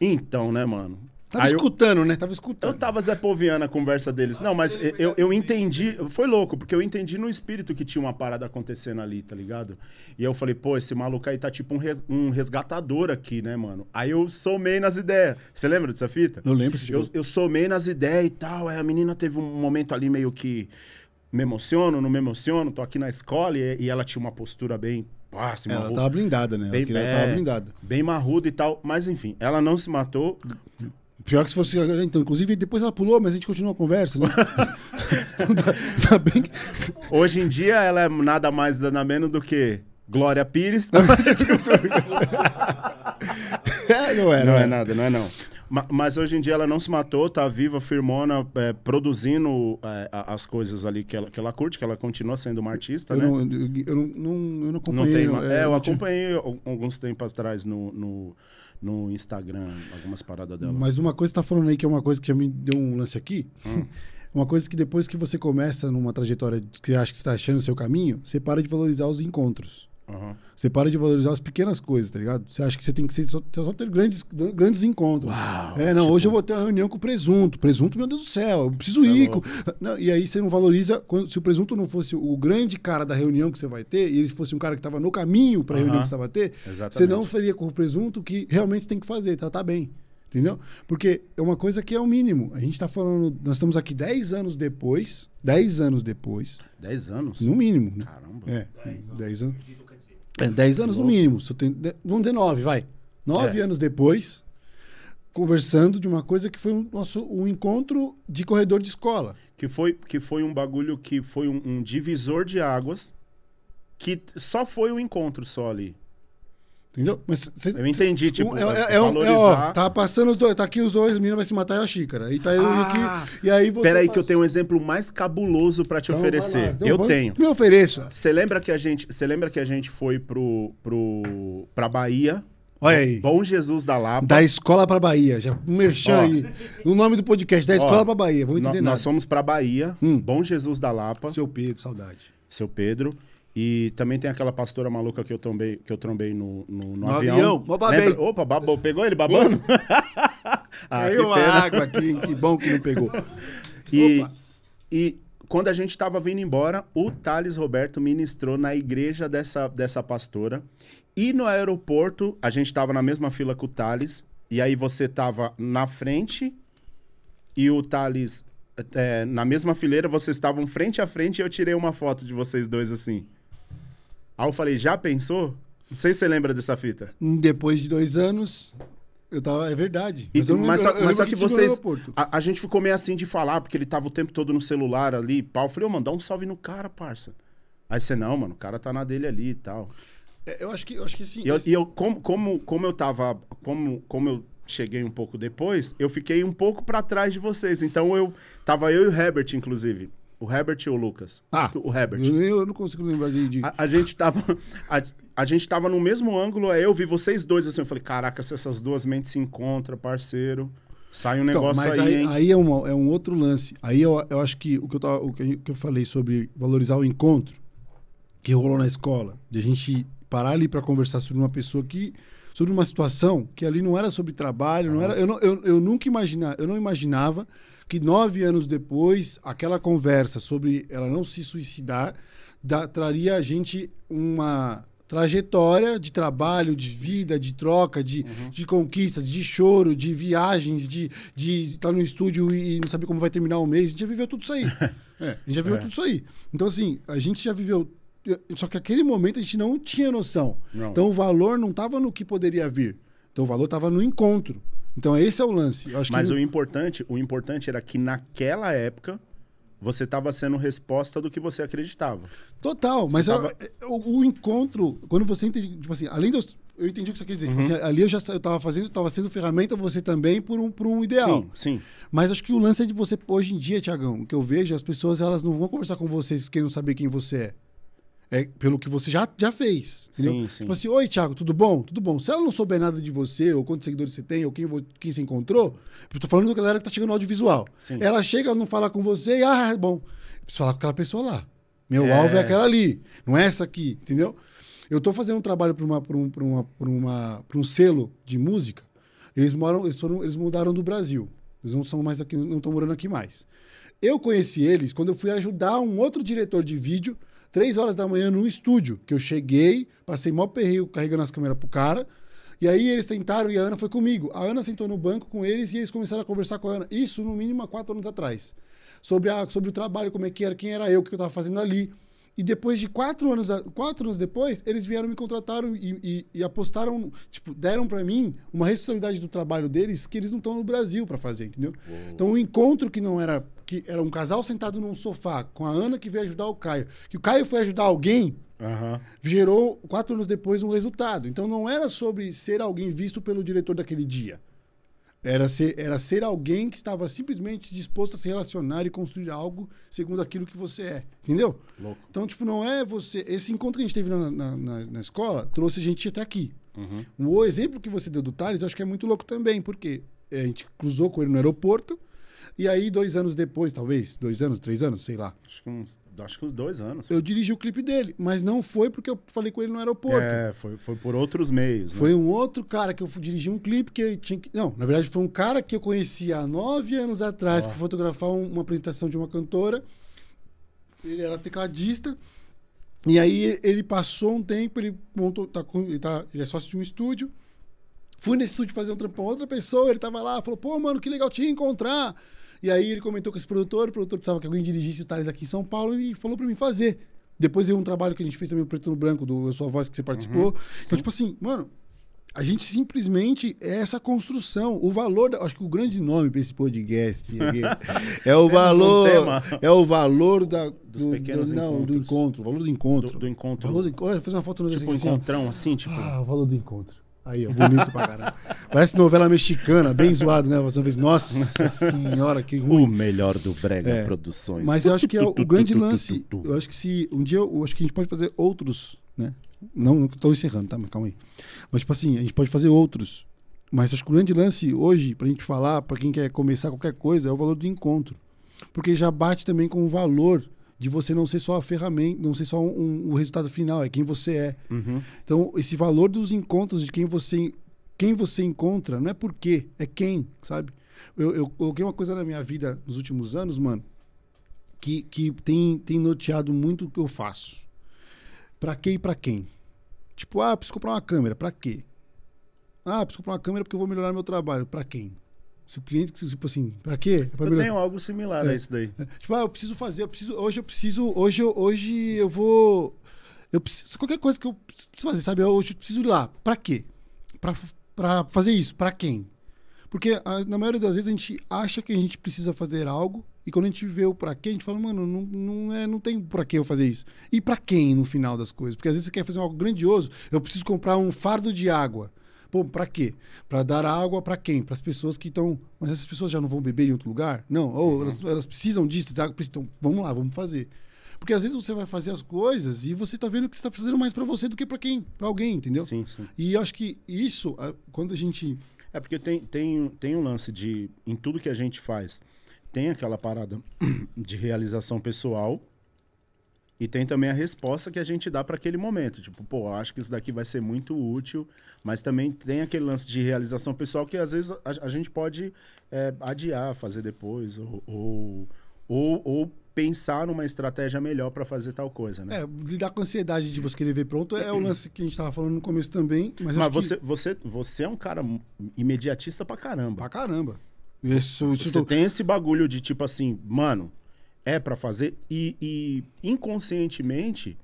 Então, né, mano? Tava Aí escutando, eu, né? Tava escutando. Eu tava Zé Poviana a conversa deles. Não, mas eu, eu entendi. Foi louco, porque eu entendi no espírito que tinha uma parada acontecendo ali, tá ligado? E eu falei, pô, esse maluco aí tá tipo um, res, um resgatador aqui, né, mano? Aí eu somei nas ideias. Você lembra dessa fita? Eu lembro. Eu, eu somei nas ideias e tal. Aí a menina teve um momento ali meio que me emociono, não me emociono, tô aqui na escola e, e ela tinha uma postura bem Pá, se ela tava blindada, né? Bem, ela é, tava blindada. Bem marruda e tal. Mas enfim, ela não se matou. Pior que se fosse. É, então, inclusive, depois ela pulou, mas a gente continua a conversa. Né? tá, *laughs* tá bem... Hoje em dia ela é nada mais nada menos do que Glória Pires. *laughs* é, não é, não, não é. é nada, não é não. Mas hoje em dia ela não se matou, tá viva, firmona, é, produzindo é, as coisas ali que ela, que ela curte, que ela continua sendo uma artista, eu né? Não, eu, eu, não, eu não acompanhei. Não tem, é, é, eu acompanhei alguns tempos atrás no, no, no, Instagram, algumas paradas dela. Mas uma coisa que tá falando aí, que é uma coisa que já me deu um lance aqui. Hum. *laughs* Uma coisa que depois que você começa numa trajetória que acha que está achando o seu caminho, você para de valorizar os encontros. Uhum. Você para de valorizar as pequenas coisas, tá ligado? Você acha que você tem que ser, só, só ter grandes, grandes encontros. Uau, é, não, tipo... hoje eu vou ter uma reunião com o presunto. Presunto, meu Deus do céu, eu preciso rico. É ir. Com... Não, e aí você não valoriza. Quando, se o presunto não fosse o grande cara da reunião que você vai ter, e ele fosse um cara que estava no caminho para a uhum. reunião que você vai ter, Exatamente. você não faria com o presunto que realmente tem que fazer, tratar bem. Entendeu? Porque é uma coisa que é o mínimo. A gente está falando, nós estamos aqui 10 anos depois. 10 anos depois. 10 anos? No mínimo. Né? Caramba. É, 10 anos. 10 anos. É, 10 anos no mínimo. Se eu tenho, vamos dizer 9, vai. 9 é. anos depois, conversando de uma coisa que foi um, nosso, um encontro de corredor de escola. Que foi, que foi um bagulho que foi um, um divisor de águas, que só foi um encontro só ali. Entendeu? Mas cê, eu entendi, tipo, é, é, é um, é, é, valorizar... É, ó, tá passando os dois, tá aqui os dois, a menina vai se matar e a xícara. E tá eu ah, aqui, e aí você Peraí passa... que eu tenho um exemplo mais cabuloso para te então, oferecer. Então eu tenho. Me ofereça. Você lembra que a gente, você lembra que a gente foi pro, pro pra Bahia? Olha aí. Bom Jesus da Lapa. Da escola pra Bahia, já merchan aí. O nome do podcast, da ó, escola para pra Bahia, Vamos entender nós, nós fomos pra Bahia, hum. Bom Jesus da Lapa. Seu Pedro, saudade. Seu Pedro. E também tem aquela pastora maluca que eu trombei, que eu trombei no, no, no, no avião. avião. Opa, babou. Pegou ele babando? *laughs* ah, Caiu a água aqui, que bom que não pegou. *laughs* E, e quando a gente estava vindo embora, o Thales Roberto ministrou na igreja dessa, dessa pastora. E no aeroporto, a gente estava na mesma fila com o Thales. E aí você estava na frente e o Thales... É, na mesma fileira, vocês estavam frente a frente e eu tirei uma foto de vocês dois assim. Aí eu falei, já pensou? Não sei se você lembra dessa fita. Depois de dois anos, eu tava, é verdade. Mas, e, mas, só, mas só, que, que vocês. A, a, gente ficou meio assim de falar, porque ele tava o tempo todo no celular ali e pau. Eu falei, ô, oh, mano, dá um salve no cara, parça. Aí você, não, mano, o cara tá na dele ali e tal. É, eu acho que, eu acho que sim. E eu, esse... e eu, como, como, como eu tava. Como, como eu cheguei um pouco depois, eu fiquei um pouco para trás de vocês. Então eu. Tava eu e o Herbert, inclusive. O Herbert e o Lucas. Ah, o Herbert. Eu não consigo lembrar de. de... A, a, gente tava. *laughs* A, a, gente tava no mesmo ângulo, aí eu vi vocês dois assim. Eu falei, caraca, se essas duas mentes se encontram, parceiro. Sai um então, negócio então, mas aí. Aí, aí é, uma, é, um outro lance. Aí eu, eu acho que o que eu, tava, o que eu falei sobre valorizar o encontro que rolou na escola, de a gente parar ali para conversar sobre uma pessoa que sobre uma situação que ali não era sobre trabalho, não era. Eu, não, eu, eu nunca imaginava, eu não imaginava que nove anos depois aquela conversa sobre ela não se suicidar da, traria a gente uma trajetória de trabalho, de vida, de troca, de, uhum. de conquistas, de choro, de viagens, de, de estar no estúdio e não saber como vai terminar o mês. A gente já viveu tudo isso aí. *laughs* É, a gente já viveu é. tudo isso aí. Então, assim, a gente já viveu só que aquele momento a gente não tinha noção. Não. Então o valor não estava no que poderia vir. Então o valor estava no encontro. Então esse é o lance. Mas que... o importante, o importante era que naquela época você estava sendo resposta do que você acreditava. Total, mas tava... eu, eu, o encontro, quando você entende, tipo assim, além de eu, eu entendi o que você quer dizer, tipo uhum. tipo assim, ali eu já estava fazendo, estava sendo ferramenta você também por um, por um ideal. Sim, sim. Mas acho que o lance é de você, hoje em dia, Tiagão, o que eu vejo, as pessoas elas não vão conversar com vocês querendo saber quem você é é pelo que você já, já fez. Entendeu? Sim, sim. Tipo assim, oi, Thiago, tudo bom? Tudo bom. Se ela não souber nada de você, ou quantos seguidores você tem, ou quem, quem você encontrou, eu tô falando da galera que tá chegando no audiovisual. Sim. Ela chega, não fala com você, e ah, é bom, preciso falar com aquela pessoa lá. Meu é. alvo é aquela ali, não é essa aqui, entendeu? Eu tô fazendo um trabalho para uma, um, uma, uma, um selo de música. Eles moram, eles, foram, eles mudaram do Brasil. Eles não são mais aqui, não estão morando aqui mais. Eu conheci eles quando eu fui ajudar um outro diretor de vídeo três horas da manhã num estúdio, que eu cheguei, passei mó perreio carregando as câmeras pro cara. E aí eles sentaram e a Ana foi comigo. A Ana sentou no banco com eles e eles começaram a conversar com a Ana. Isso, no mínimo, há quatro anos atrás. Sobre, a, sobre o trabalho, como é que era, quem era eu, o que eu estava fazendo ali. E depois de quatro anos, quatro anos depois, eles vieram me contrataram e, e, e apostaram, tipo, deram para mim uma responsabilidade do trabalho deles que eles não estão no Brasil para fazer, entendeu? Uou. Então, o um encontro que não era que era um casal sentado num sofá com a Ana que veio ajudar o Caio, que o Caio foi ajudar alguém, uhum. gerou quatro anos depois um resultado. Então, não era sobre ser alguém visto pelo diretor daquele dia. Era ser, era ser alguém que estava simplesmente disposto a se relacionar e construir algo segundo aquilo que você é. Entendeu? Louco. Então, tipo, não é você. Esse encontro que a gente teve na, na, na, na escola trouxe a gente até aqui. Uhum. O exemplo que você deu do Thales, eu acho que é muito louco também, porque a gente cruzou com ele no aeroporto e aí, dois anos depois, talvez, dois anos, três anos, sei lá. Acho que uns, acho que uns dois anos. Eu dirigi o clipe dele, mas não foi porque eu falei com ele no aeroporto. É, foi, foi por outros meios. Né? Foi um outro cara que eu dirigi um clipe que ele tinha que. Não, na verdade, foi um cara que eu conhecia há nove anos atrás, oh. que foi fotografar um, uma apresentação de uma cantora. Ele era tecladista. E aí ele passou um tempo, ele montou, tá, ele, tá, ele é sócio de um estúdio. Fui nesse estúdio fazer um trampo com outra pessoa, ele tava lá, falou, pô, mano, que legal te encontrar. E aí ele comentou com esse produtor, o produtor precisava que alguém dirigisse o Thales aqui em São Paulo e falou para mim fazer. Depois veio um trabalho que a gente fez também, o Preto no Branco, do Eu Voz, que você participou. Uhum, então, tipo assim, mano, a gente simplesmente é essa construção, o valor, da, acho que o grande nome para esse podcast é, é o *laughs* valor, é, é o valor da dos do, pequenos do, não, encontros. do encontro, o valor do encontro, do, do encontro, olha, fazer uma foto no tipo assim, encontrão assim, tipo, ah, o valor do encontro. Aí, ó, bonito pra caramba. Parece novela mexicana, bem zoado, né? Você vez, nossa senhora, que ruim. O melhor do Brega é, Produções. Mas eu acho que é o grande lance. Eu acho que se um dia, eu acho que a gente pode fazer outros, né? Não, estou encerrando, tá? Mas calma aí. Mas tipo assim, a gente pode fazer outros. Mas acho que o grande lance hoje pra gente falar, pra quem quer começar qualquer coisa, é o valor do encontro. Porque já bate também com o valor de você não ser só a ferramenta, não ser só um, um, o resultado final, é quem você é. Uhum. Então, esse valor dos encontros, de quem você, quem você encontra, não é por quê, é quem, sabe? Eu, eu coloquei uma coisa na minha vida nos últimos anos, mano, que, que tem, tem norteado muito o que eu faço. Pra quê e pra quem? Tipo, ah, preciso comprar uma câmera, pra quê? Ah, preciso comprar uma câmera porque eu vou melhorar meu trabalho. Pra quem? Se o cliente, tipo assim, para quê? É pra eu melhorar. tenho algo similar é. a isso daí. É. Tipo, ah, eu preciso fazer, eu preciso, hoje eu preciso, hoje eu, hoje eu vou. Eu preciso, qualquer coisa que eu preciso fazer, sabe? Eu, hoje eu preciso ir lá. Para quê? Para fazer isso? Para quem? Porque a, ah, na maioria das vezes a gente acha que a gente precisa fazer algo e quando a gente vê o para quê, a gente fala, mano, não, não, é, não tem para que eu fazer isso. E para quem no final das coisas? Porque às vezes você quer fazer algo grandioso. Eu preciso comprar um fardo de água. Pô, para quê? Para dar água para quem? Para as pessoas que estão. Mas essas pessoas já não vão beber em outro lugar? Não. Ou uhum. elas, elas, precisam disso, de água. Então, vamos lá, vamos fazer. Porque às vezes você vai fazer as coisas e você está vendo que você está fazendo mais para você do que para quem? Para alguém, entendeu? Sim, sim. E eu acho que isso, quando a gente. É porque tem, tem, tem um lance de. Em tudo que a gente faz, tem aquela parada *clears throat* de realização pessoal e tem também a resposta que a gente dá para aquele momento. Tipo, pô, acho que isso daqui vai ser muito útil, mas também tem aquele lance de realização pessoal que às vezes a, a gente pode é, adiar, fazer depois, ou, ou, ou, ou pensar numa estratégia melhor para fazer tal coisa, né? É, lidar com a ansiedade de você querer ver pronto é o lance que a gente estava falando no começo também. Mas, mas você, que... você, você é um cara imediatista pra caramba. Pra caramba. Isso, isso você tô... tem esse bagulho de tipo assim, mano, é para fazer. E, e, inconscientemente,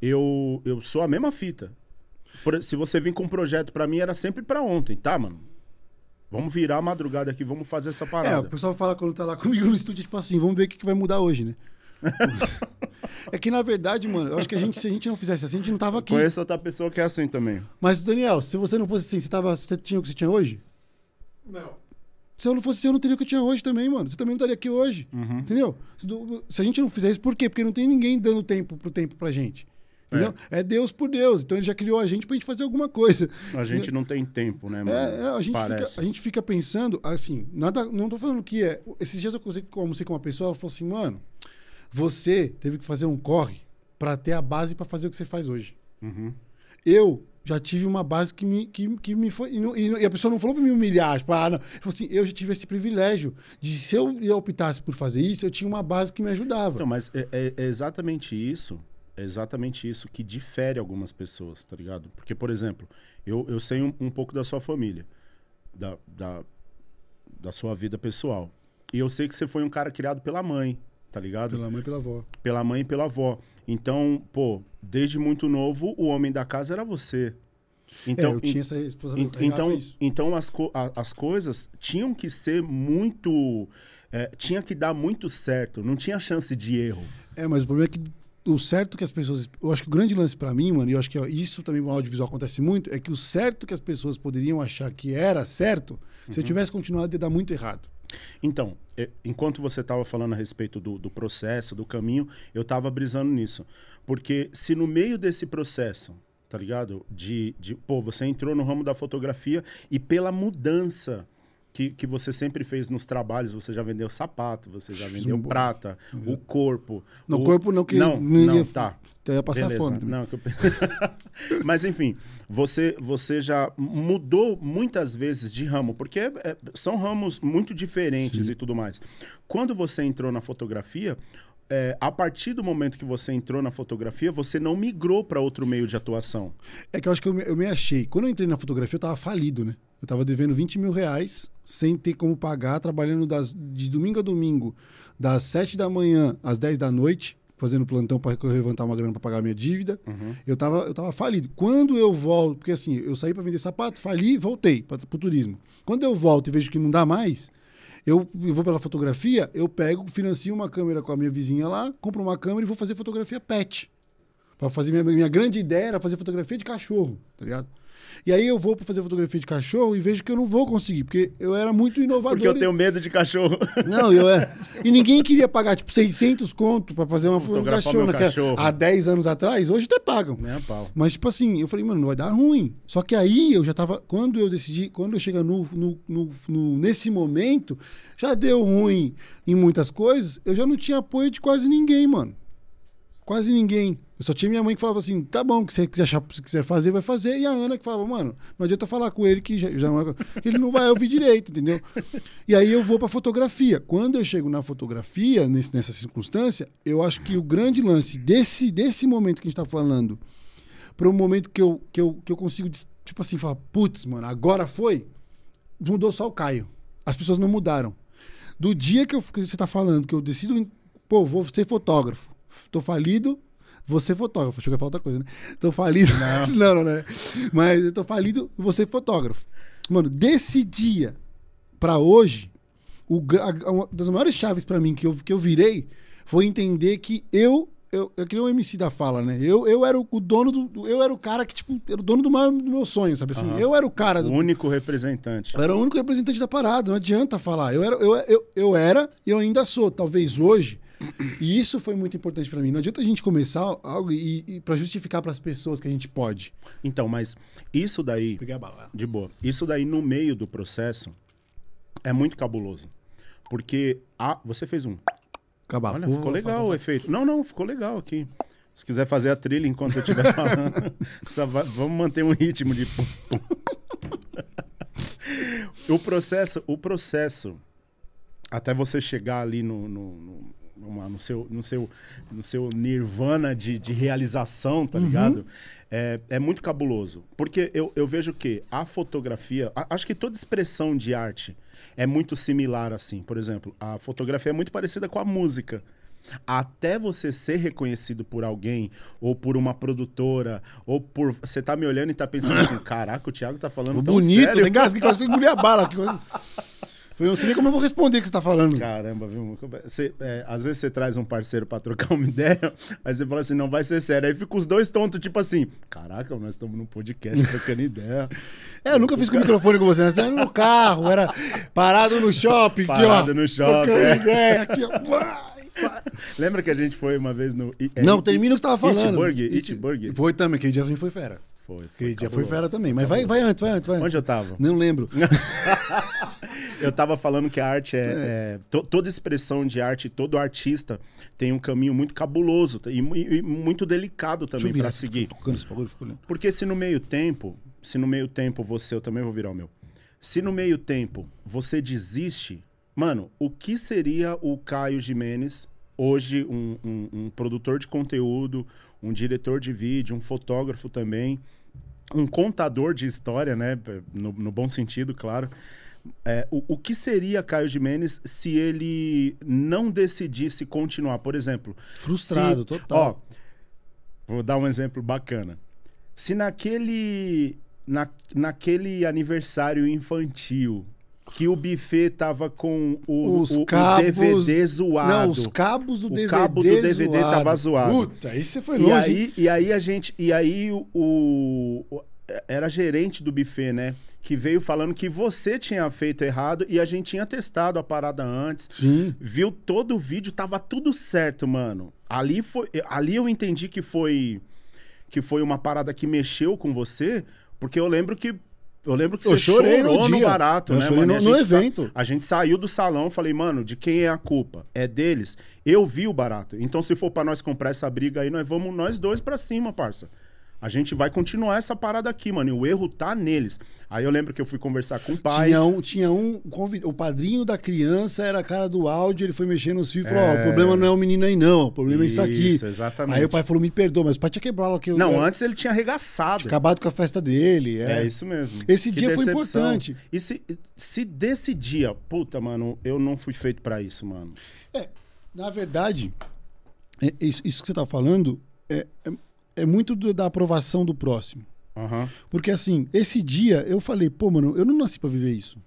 eu, eu sou a mesma fita. Por, se você vem com um projeto para mim, era sempre para ontem, tá, mano? Vamos virar a madrugada aqui, vamos fazer essa é, parada. É, o pessoal fala quando tá lá comigo *laughs* no estúdio, tipo assim, vamos ver o que, que vai mudar hoje, né? *laughs* é que na verdade, mano, eu acho que a gente, se a gente não fizesse assim, a gente não tava aqui. conheço outra pessoa que é assim também. Mas, Daniel, se você não fosse assim, você, tava, você tinha o que você tinha hoje? Não. Se eu não fosse eu não teria o que eu tinha hoje também, mano. Você também não estaria aqui hoje. Uhum. Entendeu? Se, se, a gente não fizer isso, por quê? Porque não tem ninguém dando tempo pro tempo pra gente. Entendeu? É. é Deus por Deus. Então ele já criou a gente pra gente fazer alguma coisa. A gente não tem tempo, né, mano? É, é a, gente Parece. Fica, a gente fica pensando, assim, nada. Não tô falando que é. Esses dias eu almocei com uma pessoa, ela falou assim, mano, você teve que fazer um corre para ter a base para fazer o que você faz hoje. Uhum. Eu já tive uma base que me, que, que me foi. E, não, e, a pessoa não falou para me humilhar, tipo, ah, não. Falou tipo assim, eu já tive esse privilégio de se eu, eu optasse por fazer isso, eu tinha uma base que me ajudava. Então, mas é, é, é exatamente isso, é exatamente isso que difere algumas pessoas, tá ligado? Porque, por exemplo, eu, eu sei um, um pouco da sua família, da, da, da sua vida pessoal. E eu sei que você foi um cara criado pela mãe, tá ligado? Pela mãe e pela avó. Pela mãe e pela avó. Então, pô, desde muito novo, o homem da casa era você. Então, é, eu tinha essa responsabilidade. Então, então as, co a, as coisas tinham que ser muito. É, tinha que dar muito certo, não tinha chance de erro. É, mas o problema é que o certo que as pessoas. Eu acho que o grande lance para mim, mano, e eu acho que isso também no audiovisual acontece muito, é que o certo que as pessoas poderiam achar que era certo, uhum. se eu uhum. tivesse continuado, ia dar muito errado. Então, é, enquanto você estava falando a respeito do, do processo, do caminho, eu estava brisando nisso. Porque se no meio desse processo tá ligado? De, de, pô, você entrou no ramo da fotografia e pela mudança que, que você sempre fez nos trabalhos. Você já vendeu sapato, você já vendeu prata, uhum. o corpo. No o... corpo não que não, não, não tá. Então ia passar Beleza. fome. Não, eu... *laughs* Mas enfim, você você já mudou muitas vezes de ramo, porque é, é, são ramos muito diferentes Sim. e tudo mais. Quando você entrou na fotografia, é, a partir do momento que você entrou na fotografia, você não migrou para outro meio de atuação. É que eu acho que eu me, eu me achei. Quando eu entrei na fotografia, eu estava falido, né? Eu estava devendo 20 mil reais sem ter como pagar, trabalhando das, de domingo a domingo, das 7 da manhã às 10 da noite, fazendo plantão para levantar uma grana para pagar minha dívida. Uhum. Eu, estava eu tava falido. Quando eu volto, porque assim, eu saí para vender sapato, fali, voltei para o turismo. Quando eu volto e vejo que não dá mais, eu, eu vou pela fotografia, eu pego, financio uma câmera com a minha vizinha lá, compro uma câmera e vou fazer fotografia pet. Para fazer minha, minha grande ideia era fazer fotografia de cachorro, tá ligado? E aí eu vou para fazer fotografia de cachorro e vejo que eu não vou conseguir, porque eu era muito inovador. Porque eu e... tenho medo de cachorro. *laughs* Não, eu é E ninguém queria pagar, tipo, 600 conto para fazer uma fotografia cachorro, cachorro. Há 10 anos atrás, hoje até pagam. Né, pau. Mas, tipo assim, eu falei, mano, não vai dar ruim. Só que aí eu já tava. Quando eu decidi, quando eu chego no, no, no, no, nesse momento, já deu ruim em muitas coisas, eu já não tinha apoio de quase ninguém, mano. Quase ninguém. Eu só tinha minha mãe que falava assim: tá bom, que você quiser, se quiser fazer, vai fazer. E a Ana que falava, mano, não adianta falar com ele que já, já não é, *laughs* ele não vai ouvir direito, entendeu? E aí eu vou pra fotografia. Quando eu chego na fotografia, nesse, nessa circunstância, eu acho que o grande lance desse, desse momento que a gente tá falando, para um momento que eu, que, eu, que eu consigo, tipo assim, falar: putz, mano, agora foi, mudou só o Caio. As pessoas não mudaram. Do dia que, eu, que você tá falando, que eu decido, pô, vou ser fotógrafo, tô falido você é fotógrafo. Achou que ia falar outra coisa, né? Tô falido. Não, *laughs* não, não. não. Né? Mas eu tô falido, você é fotógrafo. Mano, desse dia para hoje, o, a, uma das maiores chaves para mim que eu, que eu virei foi entender que eu eu, eu queria um MC da fala, né? Eu, eu era o dono do. Eu era o cara que, tipo, era o dono do, maior, do meu sonho, sabe assim? Uhum. Eu era o cara. o único representante. Eu era o único representante da parada, não adianta falar. Eu era, eu, eu, eu era e eu ainda sou. Talvez hoje e isso foi muito importante para mim. Não adianta a gente começar algo e, e para justificar para as pessoas que a gente pode. Então, mas isso daí. Peguei a bala. É. De boa. Isso daí no meio do processo é muito cabuloso. Porque a, você fez um. Cabal. Olha, ficou legal o efeito. Não, não, ficou legal aqui. Se quiser fazer a trilha enquanto eu estiver falando, *laughs* vai, vamos manter um ritmo de. o processo, o processo, até você chegar ali no, no, no, uma, no, seu, no, seu, no seu nirvana de, de realização, tá uhum. ligado? É, é muito cabuloso. Porque eu, eu vejo que a fotografia, a, acho que toda expressão de arte é muito similar assim. Por exemplo, a fotografia é muito parecida com a música até você ser reconhecido por alguém, ou por uma produtora, ou por. Você tá me olhando e tá pensando assim: *laughs* caraca, o Thiago tá falando. Tão Bonito, sério. tem né? gás que quase que engolir a bala. *laughs* Falei, não sei nem como eu vou responder o que você tá falando. Caramba, viu? Você, é, às vezes você traz um parceiro pra trocar uma *laughs* ideia, aí você fala assim, não vai ser sério. Aí fica os dois tontos, tipo assim, caraca, nós estamos num podcast trocando ideia. É, eu nunca fiz cara... com o microfone com você, né? Você era no carro, era parado no shopping. Parado aqui, ó, no shopping, é. ideia, aqui, ó. *laughs* Lembra que a gente foi uma vez no... É, não, termina o que você tava falando. Itburg, Itburg. Foi também, que dia a gente foi fera. Foi. foi que já foi fera também. Mas vai, vai antes, vai antes, vai antes. Onde eu tava? Não lembro. *laughs* eu tava falando que a arte é. é. é to, toda expressão de arte, todo artista tem um caminho muito cabuloso e, e, e muito delicado também para seguir. Tocando esse bagulho, Porque se no meio tempo, se no meio tempo você, eu também vou virar o meu. Se no meio tempo você desiste, mano, o que seria o Caio Jimenez hoje um, um, um, produtor de conteúdo, um diretor de vídeo, um fotógrafo também, um contador de história, né? No, no bom sentido, claro. É, o, o, que seria Caio Jimenez se ele não decidisse continuar? Por exemplo. Frustrado, se, total. Ó, vou dar um exemplo bacana. Se naquele, na, naquele aniversário infantil que o buffet tava com o, os o, cabos, o DVD zoado. Não, os cabos do o DVD. O cabo do DVD zoado. tava zoado. Puta, aí você foi longe. E aí, e aí a gente. E aí o, o. Era gerente do buffet, né? Que veio falando que você tinha feito errado e a gente tinha testado a parada antes. Sim. Viu todo o vídeo, tava tudo certo, mano. Ali, foi, ali eu entendi que foi. Que foi uma parada que mexeu com você, porque eu lembro que eu lembro que eu você chorei no, dia. no barato, eu né, chorei mano? No, no evento. Sa... A gente saiu do salão, falei, mano, de quem é a culpa? É deles. Eu vi o barato. Então, se for para nós comprar essa briga aí, nós vamos nós dois para cima, parça a gente vai continuar essa parada aqui, mano. E o erro tá neles. Aí eu lembro que eu fui conversar com o pai. Tinha um, tinha um o padrinho da criança era a cara do áudio, ele foi mexendo no fio e falou: Ó, o é. problema não é o menino aí, não. O problema isso, é isso aqui. Isso, exatamente. Aí o pai falou: me perdoa, mas o pai tinha quebrado aquilo. Não, né? antes ele tinha arregaçado. Tinha acabado com a festa dele. É, é isso mesmo. Esse que dia decepção. foi importante. E se, se desse dia, puta, mano, eu não fui feito para isso, mano. É, na verdade, é, isso, isso que você tá falando é, é é muito do, da aprovação do próximo. Uhum. Porque assim, esse dia eu falei, pô, mano, eu não nasci para viver isso.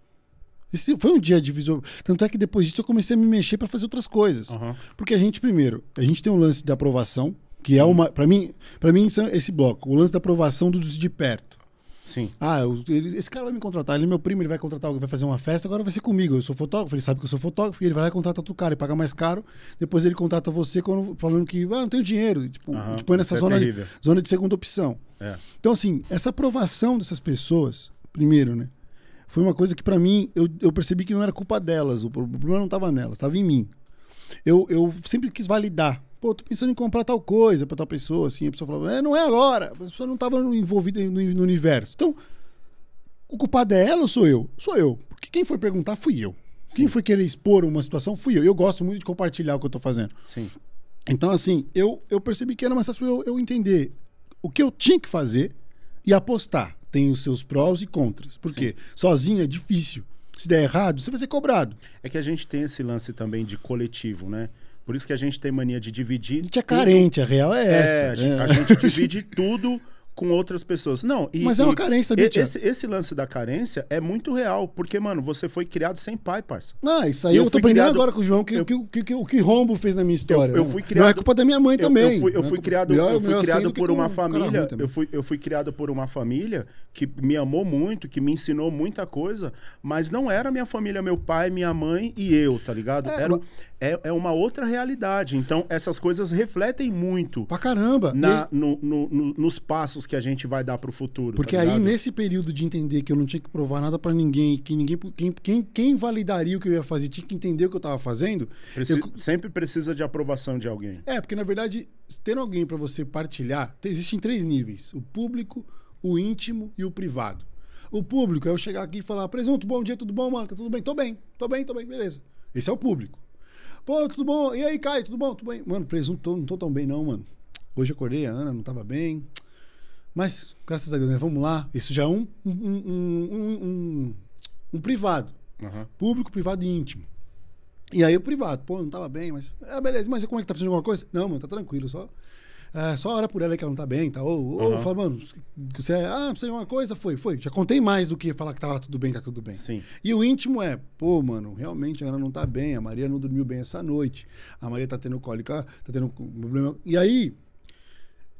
Esse foi um dia divisor. Tanto é que depois disso eu comecei a me mexer para fazer outras coisas. Uhum. Porque a gente, primeiro, a gente tem um lance da aprovação, que Sim. é uma. para mim, para mim, esse bloco, o lance da aprovação dos de perto. Sim. Ah, eu, ele, esse cara vai me contratar, ele é meu primo, ele vai contratar alguém, vai fazer uma festa, agora vai ser comigo. Eu sou fotógrafo, ele sabe que eu sou fotógrafo, ele vai lá e contrata outro cara e paga mais caro. Depois ele contrata você quando, falando é que ah, não tenho dinheiro. E, tipo, uhum, tipo nessa é zona, é de, zona de segunda opção. É. Então, assim, essa aprovação dessas pessoas, primeiro, né? Foi uma coisa que, para mim, eu, eu percebi que não era culpa delas, o problema não estava nelas, estava em mim. Eu, eu sempre quis validar pô, tô pensando em comprar tal coisa para tal pessoa, assim, a pessoa falava, é, não é agora, a pessoa não tava envolvida no, no, universo. Então, o culpado é ela ou sou eu? Sou eu. Porque quem foi perguntar fui eu. Sim. Quem foi querer expor uma situação fui eu. Eu gosto muito de compartilhar o que eu tô fazendo. Sim. Então, assim, eu, eu percebi que era mais fácil eu, eu entender o que eu tinha que fazer e apostar. Tem os seus prós e contras. Porque sozinho é difícil. Se der errado, você vai ser cobrado. É que a gente tem esse lance também de coletivo, né? Por isso que a gente tem mania de dividir. A gente é carente, tudo. a real é, é essa. A é. Né? a gente *laughs* divide tudo com outras pessoas. Não, e, Mas é uma carência, sabia, né, esse, esse, lance da carência é muito real, porque, mano, você foi criado sem pai, parça. Ah, isso aí eu, eu tô aprendendo criado... agora com o João, que, eu... que, que, que, o que Rombo fez na minha história. Eu, eu né? fui criado... Não é culpa da minha mãe também. Eu, fui, eu é fui é criado, melhor, eu é fui criado por uma família. Eu fui, eu fui criado por uma família que me amou muito, que me ensinou muita coisa, mas não era minha família, meu pai, minha mãe e eu, tá ligado? É, era, mas é, é uma outra realidade. Então, essas coisas refletem muito. Pra caramba! Na, e... no, no, no, nos passos que a gente vai dar pro futuro. Porque tá aí, nesse período de entender que eu não tinha que provar nada para ninguém, que ninguém. Quem, quem, quem validaria o que eu ia fazer, tinha que entender o que eu tava fazendo. Preci... Eu... Sempre precisa de aprovação de alguém. É, porque na verdade, ter alguém para você partilhar, existem três níveis: o público, o íntimo e o privado. O público é eu chegar aqui e falar: Presunto, bom dia, tudo bom, mano? Tá tudo bem? Tô bem, tô bem, tô bem, beleza. Esse é o público. Pô, tudo bom? E aí, Caio, tudo bom? Tudo bem? Mano, presunto, não tô tão bem, não, mano. Hoje acordei, a Ana não tava bem. Mas, graças a Deus, né? Vamos lá. Isso já é um, um, um, um, um privado. Uhum. Público, privado e íntimo. E aí o privado, pô, não tava bem, mas. Ah, beleza, mas como é que tá precisando de alguma coisa? Não, mano, tá tranquilo, só é, só ora por ela que ela não tá bem, tá? Ou, ou uhum. fala, mano, você, é, ah, precisa de é uma coisa, foi, foi. Já contei mais do que falar que tava tudo bem, tá tudo bem. Sim. E o íntimo é, pô, mano, realmente a Ana não tá bem, a Maria não dormiu bem essa noite, a Maria tá tendo cólica, tá tendo problema. E aí,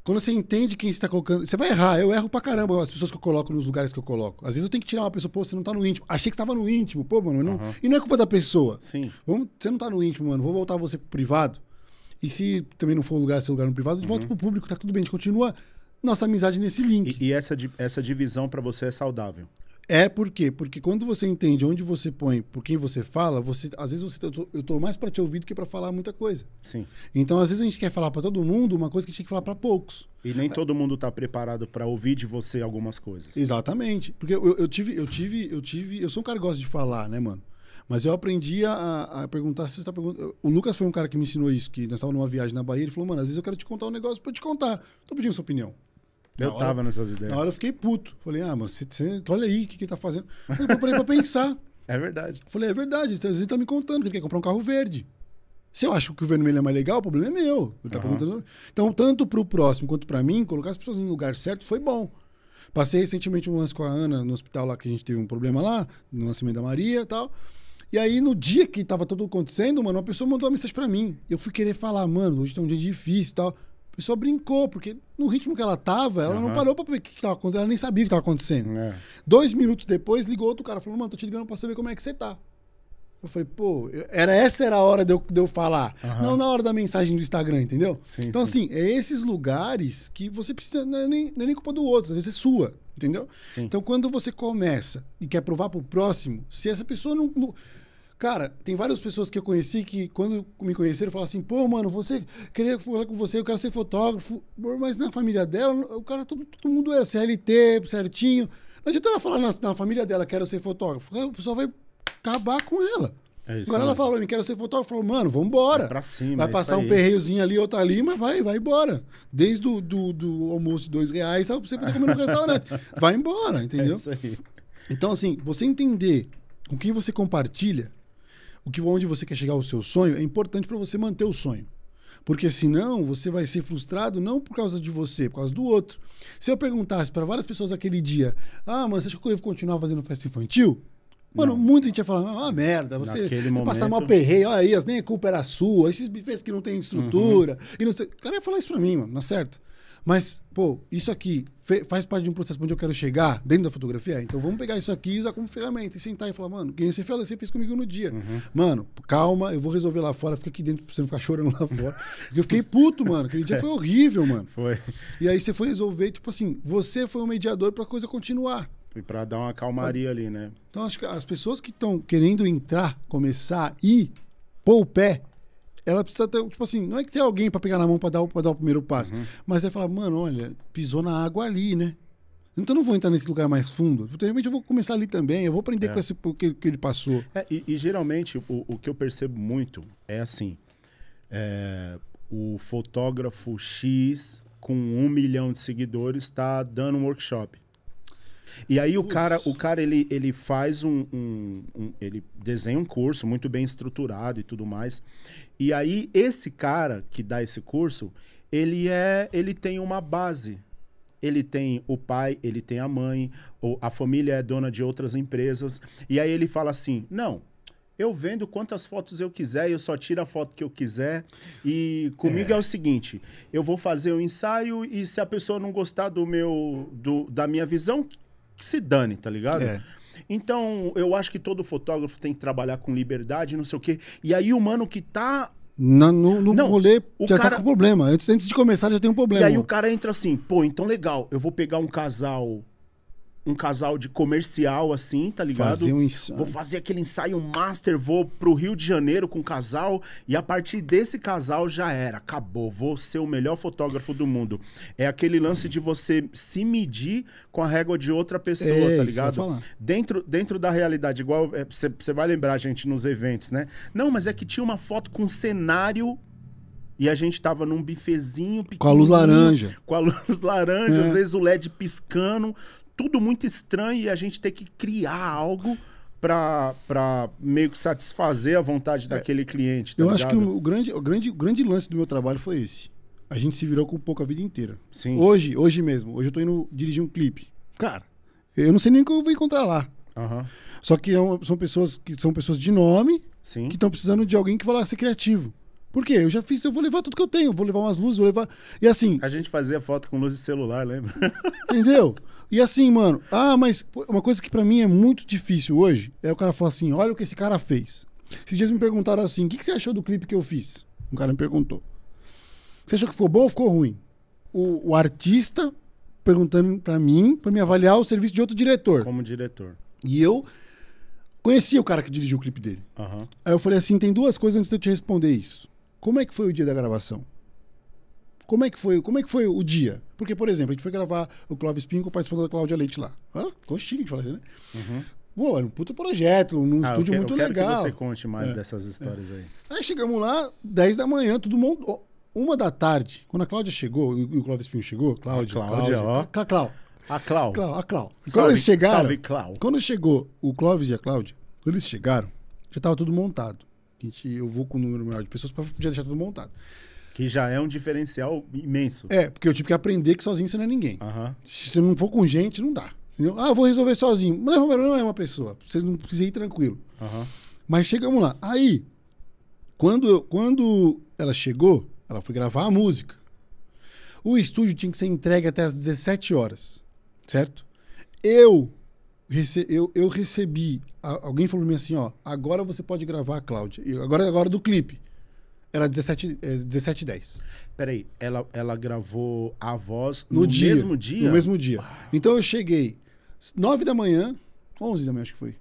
quando você entende quem está colocando. Você vai errar, eu erro pra caramba as pessoas que eu coloco nos lugares que eu coloco. Às vezes eu tenho que tirar uma pessoa, pô, você não tá no íntimo. Achei que estava no íntimo, pô, mano. Não... Uhum. E não é culpa da pessoa. Sim. Vamos, você não tá no íntimo, mano. Vou voltar você pro privado. E se também não for o lugar, seu é lugar no privado, de volta uhum. volta pro público, tá tudo bem, a gente continua nossa amizade nesse link. E, e essa, essa divisão para você é saudável? É por quê? Porque quando você entende onde você põe, por quem você fala, você às vezes você, eu, tô, mais para te ouvir do que para falar muita coisa. Sim. Então às vezes a gente quer falar para todo mundo uma coisa que a gente tem que falar para poucos. E nem todo mundo está preparado para ouvir de você algumas coisas. Exatamente, porque eu, eu, tive, eu tive, eu tive, eu sou um cara que gosta de falar, né, mano? Mas eu aprendi a, a perguntar se você está perguntando. O Lucas foi um cara que me ensinou isso, que nós estávamos numa viagem na Bahia. Ele falou, mano, às vezes eu quero te contar um negócio para te contar. estou pedindo sua opinião. eu hora, tava nessas ideias. Na hora eu fiquei puto. Falei, ah, mano, você, você, olha aí o que, que tá fazendo. eu parei pra pensar. *laughs* É verdade. Falei, é verdade. Então, às vezes ele tá me contando que ele quer comprar um carro verde. Se eu acho que o vermelho é mais legal, o problema é meu. Ele tá uhum. perguntando. Então, tanto pro próximo quanto para mim, colocar as pessoas no lugar certo foi bom. Passei recentemente um lance com a Ana no hospital lá, que a gente teve um problema lá, no nascimento da Maria e tal. E aí, no dia que tava tudo acontecendo, mano, uma pessoa mandou uma mensagem pra mim. Eu fui querer falar, mano, hoje tá um dia difícil e tal. A pessoa brincou, porque no ritmo que ela tava, ela uhum. não parou pra ver o que, que tava acontecendo, ela nem sabia o que tava acontecendo. É. Dois minutos depois, ligou outro cara, falou, mano, tô te ligando pra saber como é que você tá. Eu falei, pô, era, essa era a hora de eu, de eu falar. Uhum. Não na hora da mensagem do Instagram, entendeu? Sim, então, sim. assim, é esses lugares que você precisa. Não é nem, não é nem culpa do outro, às vezes é sua, entendeu? Sim. Então, quando você começa e quer provar pro próximo, se essa pessoa não, não Cara, tem várias pessoas que eu conheci que, quando me conheceram, falaram assim: pô, mano, você queria falar com você, eu quero ser fotógrafo. Mas na família dela, o cara, todo, todo mundo é CLT, certinho. Não adianta ela falar na, na família dela, quero ser fotógrafo. A pessoa vai acabar com ela. É isso, Agora né? ela falou, não quero ser fotógrafo. Falou, mano, vambora. Vai, cima, vai passar um perreiozinho ali, outro ali, mas vai, vai embora. Desde o do, do almoço de dois reais, você poder comer no restaurante. *laughs* Vai embora, entendeu? É isso aí. Então, assim, você entender com quem você compartilha, o que onde você quer chegar o seu sonho, é importante para você manter o sonho. Porque senão você vai ser frustrado não por causa de você, por causa do outro. Se eu perguntasse para várias pessoas aquele dia: "Ah, mano, você acha que eu vou continuar fazendo festa infantil?" Mano, não. a gente ia falar, ah, merda, você Naquele momento... passar mal perreio, olha aí, nem a culpa era sua, esses bifes que não tem estrutura, uhum. e não sei. O cara ia falar isso pra mim, mano, não tá é certo? Mas, pô, isso aqui faz parte de um processo onde eu quero chegar dentro da fotografia. Então vamos pegar isso aqui e usar como ferramenta. E sentar e falar, mano, que nem você fez, você fez comigo no dia. Uhum. Mano, calma, eu vou resolver lá fora, fica aqui dentro pra você não ficar chorando lá fora. Porque eu fiquei puto, mano. Aquele dia foi horrível, mano. *laughs* Foi. E aí você foi resolver, tipo assim, você foi o mediador pra coisa continuar para dar uma calmaria ali, né? Então acho que as pessoas que estão querendo entrar, começar e pôr o pé, ela precisa ter, tipo assim, não é que tem alguém para pegar na mão para dar, dar o primeiro passo, uhum. mas é falar, mano, olha, pisou na água ali, né? Então eu não vou entrar nesse lugar mais fundo. Então, realmente eu vou começar ali também, eu vou aprender é. com esse o que, que ele passou. É, e, e, geralmente o, o que eu percebo muito é assim: é, o fotógrafo X com um milhão de seguidores está dando um workshop. E aí o cara, o cara ele, ele faz um, um, um, Ele desenha um curso muito bem estruturado e tudo mais. E aí esse cara que dá esse curso, ele é. Ele tem uma base. Ele tem o pai, ele tem a mãe, ou a família é dona de outras empresas. E aí ele fala assim: não, eu vendo quantas fotos eu quiser, eu só tiro a foto que eu quiser. E comigo é, é o seguinte: eu vou fazer o um ensaio e se a pessoa não gostar do meu, do, da minha visão, que se dane, tá ligado? É. Então, eu acho que todo fotógrafo tem que trabalhar com liberdade, não sei o quê. E aí, o mano que tá. Na, no no não, rolê já tá cara... tá com problema. Antes, antes de começar, já tem um problema. E aí, o cara entra assim: pô, então legal, eu vou pegar um casal um casal de comercial, assim, tá ligado? Fazer um ensaio. Vou fazer aquele ensaio master, vou pro Rio de Janeiro com um casal, e a partir desse casal já era, acabou. Vou ser o melhor fotógrafo do mundo. É aquele lance de você se medir com a régua de outra pessoa, tá é, ligado? Dentro, dentro da realidade, igual você é, vai lembrar, gente, nos eventos, né? Não, mas é que tinha uma foto com um cenário e a gente tava num bifezinho pequeno. Com a luz laranja. Com a *laughs* luz laranja, é. às vezes o LED piscando, tudo muito estranho e a gente ter que criar algo para meio que satisfazer a vontade é, daquele cliente. Tá eu ligado? acho que o, o, grande, o, grande, o grande lance do meu trabalho foi esse. A gente se virou com pouco a vida inteira. Sim. Hoje, hoje mesmo, hoje eu tô indo dirigir um clipe. Cara, eu não sei nem o que eu vou encontrar lá. Uhum. Só que é são pessoas que são pessoas de nome Sim. que estão precisando de alguém que vá lá ser criativo. Por quê? Eu já fiz, eu vou levar tudo que eu tenho, vou levar umas luzes, vou levar. E assim. A gente fazia foto com luz de celular, lembra? Entendeu? *laughs* E assim, mano, ah, mas uma coisa que para mim é muito difícil hoje é o cara falar assim: olha o que esse cara fez. Esses dias me perguntaram assim: o que, que você achou do clipe que eu fiz? Um cara me perguntou. Você achou que ficou bom ou ficou ruim? O, o artista perguntando para mim, para me avaliar o serviço de outro diretor. Como diretor. E eu conhecia o cara que dirigiu o clipe dele. Uhum. Aí eu falei assim: tem duas coisas antes de eu te responder isso. Como é que foi o dia da gravação? Como é que foi, como é que foi o dia? Porque, por exemplo, a gente foi gravar o Clóvis Pinco participando da Cláudia Leite lá. Hã? Ficou chique de falar assim, né? Uhum. Pô, era um puta projeto, num ah, estúdio eu muito eu quero legal. Que você conte mais é, dessas é. histórias é. aí. Aí chegamos lá, 10 da manhã, tudo mundo. Uma da tarde, quando a Cláudia chegou e o Clóvis Pinho chegou, Cláudia, Cláudia, Cláudia, a Cláudia. A Clau. Clau, a Clau. Salve, quando eles chegaram. Salve, Clau. Quando chegou o Clóvis e a Cláudia, quando eles chegaram, já tava tudo montado. A gente, eu vou com o um número maior de pessoas para poder deixar tudo montado. Que já é um diferencial imenso. É, porque eu tive que aprender que sozinho você não é ninguém. Uhum. Se você não for com gente, não dá. Entendeu? Ah, vou resolver sozinho. Mas não é, é uma pessoa. Você não precisa ir tranquilo. Uhum. Mas chegamos lá. Aí, quando, eu, quando ela chegou, ela foi gravar a música. O estúdio tinha que ser entregue até as 17 horas, certo? Eu, rece, eu, eu recebi. alguém falou pra mim assim: ó, agora você pode gravar a Cláudia. Eu, agora é a hora do clipe. Era 17, é, 17 10. Peraí, ela, ela gravou a voz no, no dia, mesmo dia? No mesmo dia. Uau. Então eu cheguei 9 da manhã, 11 da manhã acho que foi.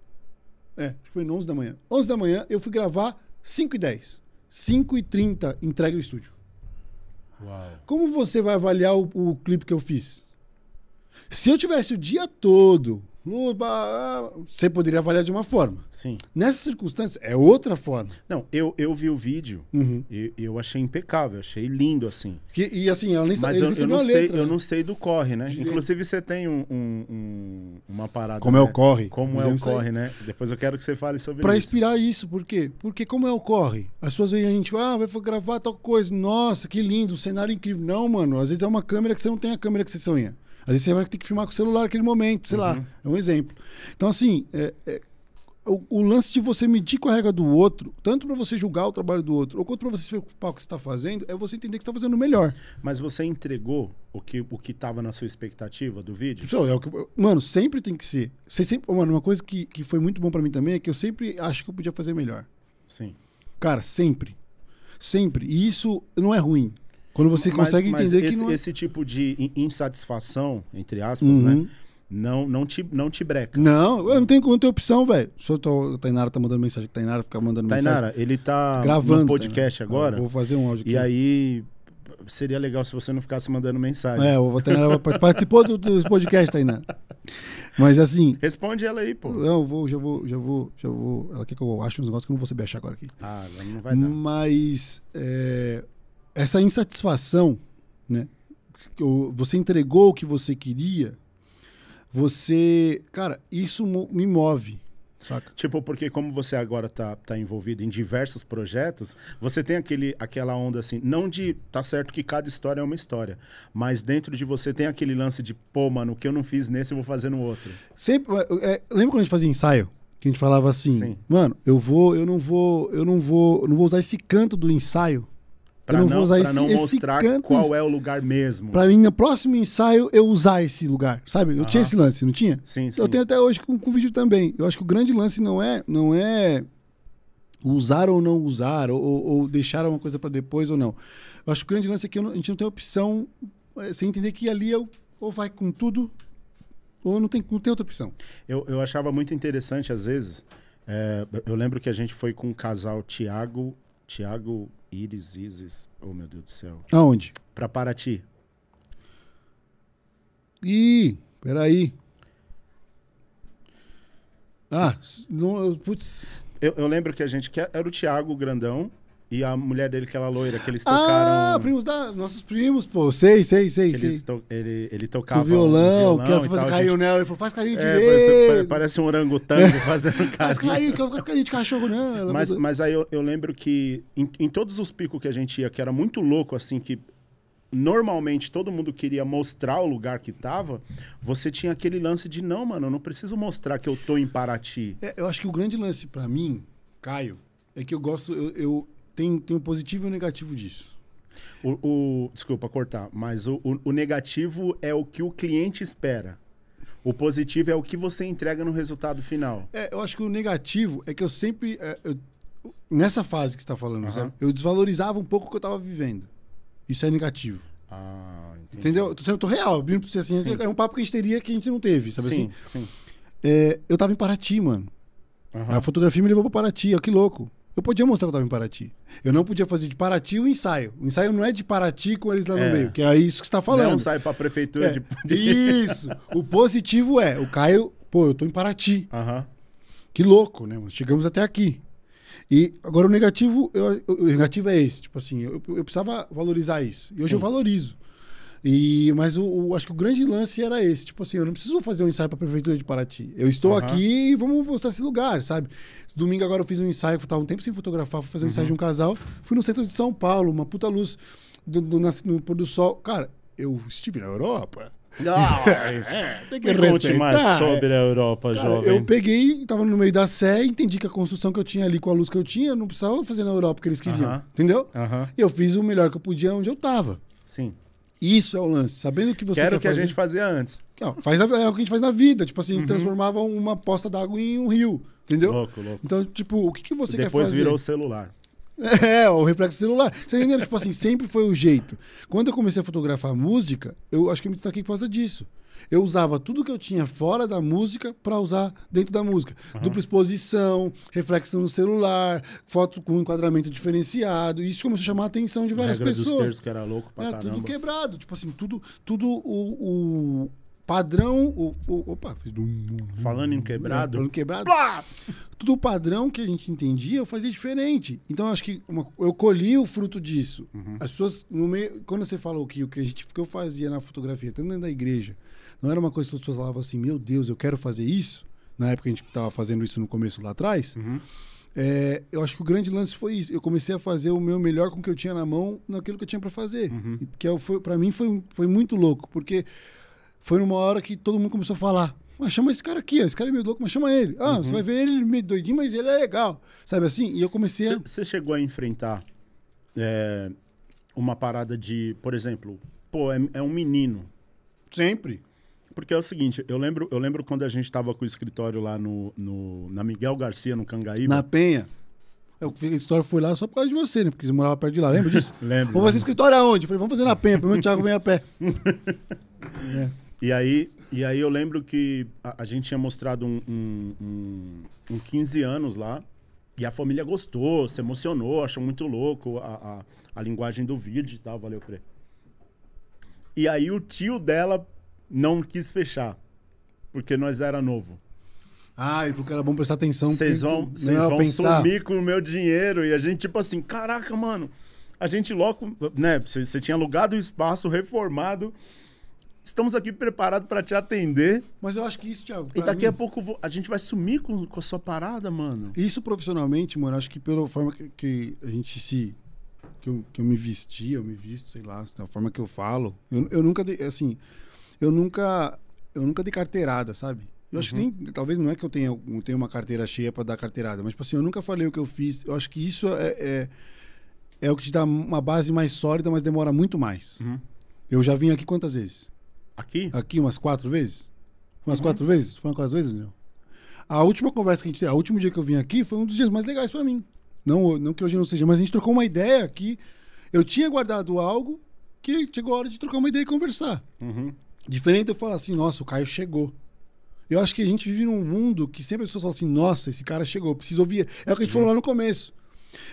É, acho que foi 11 da manhã. 11 da manhã eu fui gravar 5 e 10. 5 e 30 entrega o estúdio. Uau. Como você vai avaliar o, o clipe que eu fiz? Se eu tivesse o dia todo Luz, ah, você poderia avaliar de uma forma. Sim. Nessa circunstância, é outra forma. Não, eu, eu vi o vídeo uhum. e eu achei impecável, achei lindo, assim. Que, e assim, ela nem Mas eu, eu, não sei, letra, eu né? não sei do corre, né? Inclusive, você tem um, um, uma parada. Como né? é o né? corre. Como é o corre, né? Depois eu quero que você fale sobre pra isso. Pra inspirar isso, por quê? Porque como é o corre? As pessoas aí, a gente ah, vai gravar tal coisa. Nossa, que lindo, cenário incrível. Não, mano, às vezes é uma câmera que você não tem a câmera que você sonha. Às vezes você vai ter que filmar com o celular naquele momento, sei uhum. lá. É um exemplo. Então, assim, é, é, o, o, lance de você medir com a regra do outro, tanto para você julgar o trabalho do outro, ou quanto para você se preocupar com o que você está fazendo, é você entender que está fazendo o melhor. Mas você entregou o que o que estava na sua expectativa do vídeo? Isso, é o que, mano, sempre tem que ser. Você sempre, mano, uma coisa que, que foi muito bom para mim também é que eu sempre acho que eu podia fazer melhor. Sim. Cara, sempre. Sempre. E isso não é ruim. Quando você consegue mas entender esse, que. Não... É esse tipo de insatisfação, entre aspas, uhum. né? Não, não, te, não te breca. Não, eu não tenho, não tenho opção, velho. Só Tainara tá mandando mensagem. Tainara fica mandando Tainara, mensagem. Tainara, ele tá gravando podcast Tainara. agora. Ah, vou fazer um áudio E aí seria legal se você não ficasse mandando mensagem. É, o Tainara participou do, do podcast, Tainara. Mas assim. Responde ela aí, pô. Não, vou, já vou, já vou, já vou. Ela quer que eu ache uns negócios que eu não vou saber achar agora aqui. Ah, não vai dar. Mas. É essa insatisfação, né? Você entregou o que você queria, você. Cara, isso me move. Saca? Tipo, porque como você agora tá, tá envolvido em diversos projetos, você tem aquele, aquela onda assim, não de. Tá certo que cada história é uma história, mas dentro de você tem aquele lance de, pô, mano, o que eu não fiz nesse, eu vou fazer no outro. Sempre. É, é lembra quando a gente fazia ensaio? Que a gente falava assim, Sim. mano, eu vou, eu não vou, eu não vou, eu não vou usar esse canto do ensaio Pra eu não, vou usar esse, não mostrar esse canto, qual é o lugar mesmo. Pra mim, no próximo ensaio, eu usar esse lugar, sabe? Eu uh -huh. tinha esse lance, não tinha? Sim, sim. Eu tenho até hoje com, com vídeo também. Eu acho que o grande lance não é, não é usar ou não usar, ou, ou deixar uma coisa para depois ou não. Eu acho que o grande lance é que não, a gente não tem opção, é, sem entender que ali eu, ou vai com tudo, ou não tem, não tem outra opção. Eu, eu achava muito interessante, às vezes, é, eu lembro que a gente foi com um casal, Tiago, Tiago Iris, Isis. Oh, meu Deus do céu. Aonde? Pra Paraty. Ih, peraí. Ah, não, putz. Eu, eu lembro que a gente. Era o Thiago Grandão. E a mulher dele, que era loira, que eles ah, tocaram. Ah, primos da. Nossos primos, pô. Sei, sei, sei, sei. To... Ele, ele tocava. O violão, violão que ela carinho gente... nela. Ele falou, faz carinho é, de é, parece, parece, um orangotango *laughs* fazendo carinho. *laughs* Faz carinho, que eu carinho de cachorro nela. Mas, mas aí eu, eu lembro que em, em, todos os picos que a gente ia, que era muito louco, assim, que normalmente todo mundo queria mostrar o lugar que tava, você tinha aquele lance de, não, mano, eu não preciso mostrar que eu tô em Paraty. É, eu acho que o grande lance para mim, Caio, é que eu gosto. eu, eu tem, tem o positivo e o negativo disso. O, o, desculpa cortar, mas o, o, o, negativo é o que o cliente espera. O positivo é o que você entrega no resultado final. É, eu acho que o negativo é que eu sempre. É, eu, nessa fase que você está falando, uhum. eu desvalorizava um pouco o que eu estava vivendo. Isso é negativo. Ah, entendi. Entendeu? Eu tô, real, abrindo pra você assim. Sim. É um papo que a gente teria que a gente não teve, sabe sim, assim? Sim. É, eu estava em Paraty, mano. Uhum. A fotografia me levou para Paraty, ó, que louco. Eu podia mostrar eu Tava em Paraty. Eu não podia fazer de Paraty o ensaio. O ensaio não é de Paraty com eles lá no é. meio, que é isso que está é falando. Não sai para a prefeitura é. de... Isso. O positivo é, o Caio, pô, eu tô em Paraty. Que louco, né? Mas chegamos até aqui. E agora o negativo, eu, o negativo é esse, tipo assim, eu, eu precisava valorizar isso. E hoje Sim. eu valorizo. E, mas o, o, acho que o grande lance era esse. Tipo assim, eu não preciso fazer um ensaio para a prefeitura de Paraty. Eu estou uhum. aqui e vamos mostrar esse lugar, sabe? Esse domingo agora eu fiz um ensaio, estava um tempo sem fotografar, fui fazer um uhum. ensaio de um casal. Fui no centro de São Paulo, uma puta luz do, do, no pôr do sol. Cara, eu estive na Europa. Ah, *laughs* é, é, tem que respeitar mais sobre a Europa, Cara, jovem. Eu peguei, estava no meio da Sé, entendi que a construção que eu tinha ali com a luz que eu tinha, não precisava fazer na Europa que eles queriam. Entendeu? E Eu fiz o melhor que eu podia onde eu estava. Sim. Isso é o lance. Sabendo o que você era quer que fazer. a gente fazia antes. Não, faz, é o que a gente faz na vida. Tipo assim, uhum. transformava uma poça d'água em um rio. Entendeu? Louco, louco. Então, tipo, o que, que você Depois quer fazer? Depois virou o celular. *laughs* É, o reflexo celular. Você entendeu? tipo assim, sempre foi o jeito. Quando eu comecei a fotografar música, eu acho que eu me destaquei por causa disso eu usava tudo que eu tinha fora da música para usar dentro da música. Uhum. Dupla exposição, reflexão no celular, foto com enquadramento diferenciado. isso começou a chamar a atenção de várias pessoas. Dos terços, que era louco pra é, caramba. tudo quebrado. Tipo assim, tudo, tudo o, o Padrão. O, o, opa, fiz um, Falando em quebrado. Falando quebrado. Plá! Tudo padrão que a gente entendia, eu fazia diferente. Então, acho que uma, eu colhi o fruto disso. Uhum. As pessoas, no meio, quando você falou que o que, a gente, que eu fazia na fotografia, tanto dentro da igreja, não era uma coisa que as pessoas falavam assim, meu Deus, eu quero fazer isso. Na época a gente estava fazendo isso no começo lá atrás. Uhum. É, eu acho que o grande lance foi isso. Eu comecei a fazer o meu melhor com o que eu tinha na mão, naquilo que eu tinha para fazer. Uhum. Que eu, é foi para mim foi, foi muito louco, porque foi numa hora que todo mundo começou a falar. Mas chama esse cara aqui, ó. esse cara é meio louco, mas chama ele. Ah, uhum. você vai ver ele é meio doidinho, mas ele é legal. Sabe assim? E eu comecei a. Você chegou a enfrentar é, uma parada de, por exemplo, pô, é, é, um menino. Sempre. Porque é o seguinte, eu lembro, eu lembro quando a gente estava com o escritório lá no, no, na Miguel Garcia, no Cangaíba. Na Penha. Eu, a história foi lá só por causa de você, né? Porque você morava perto de lá, lembra disso? *laughs* lembro. Vamos fazer escritório é aonde? falei, vamos fazer na Penha, pelo menos o Thiago vem a pé. *laughs* é. E aí, e aí eu lembro que a, a gente tinha mostrado um, um, um, um 15 anos lá. E a família gostou, se emocionou, achou muito louco a, a, a linguagem do vídeo e tal. Valeu, Pre. E aí o tio dela não quis fechar, porque nós era novo. Ah, ele falou que era bom prestar atenção. Vocês vão, cês vão sumir com o meu dinheiro. E a gente, tipo assim, caraca, mano. A gente logo, né? Você tinha alugado o espaço, reformado. Estamos aqui preparados para te atender. Mas eu acho que isso, Thiago. E daqui mim... a pouco a gente vai sumir com, com a sua parada, mano. Isso profissionalmente, mano, acho que pela forma que, que a gente se. Que eu, que eu me vesti, eu me visto, sei lá, da forma que eu falo. Eu, eu nunca dei, assim. Eu nunca. Eu nunca dei carteirada, sabe? Eu uhum. acho que uhum. nem. Talvez não é que eu tenha, eu tenha uma carteira cheia para dar carteirada, mas, tipo assim, eu nunca falei o que eu fiz. Eu acho que isso é, é, é o que te dá uma base mais sólida, mas demora muito mais. Uhum. Eu já vim aqui quantas vezes? Aqui? Aqui umas quatro vezes. Umas uhum. quatro vezes? Foi umas quatro vezes, não? A última conversa que a gente teve, o último dia que eu vim aqui foi um dos dias mais legais para mim. Não, não que hoje não seja, mas a gente trocou uma ideia que eu tinha guardado algo que chegou a hora de trocar uma ideia e conversar. Uhum. Diferente eu falar assim, nossa, o Caio chegou. Eu acho que a gente vive num mundo que sempre as pessoas falam assim, nossa, esse cara chegou, preciso ouvir. É o que a gente uhum. falou lá no começo.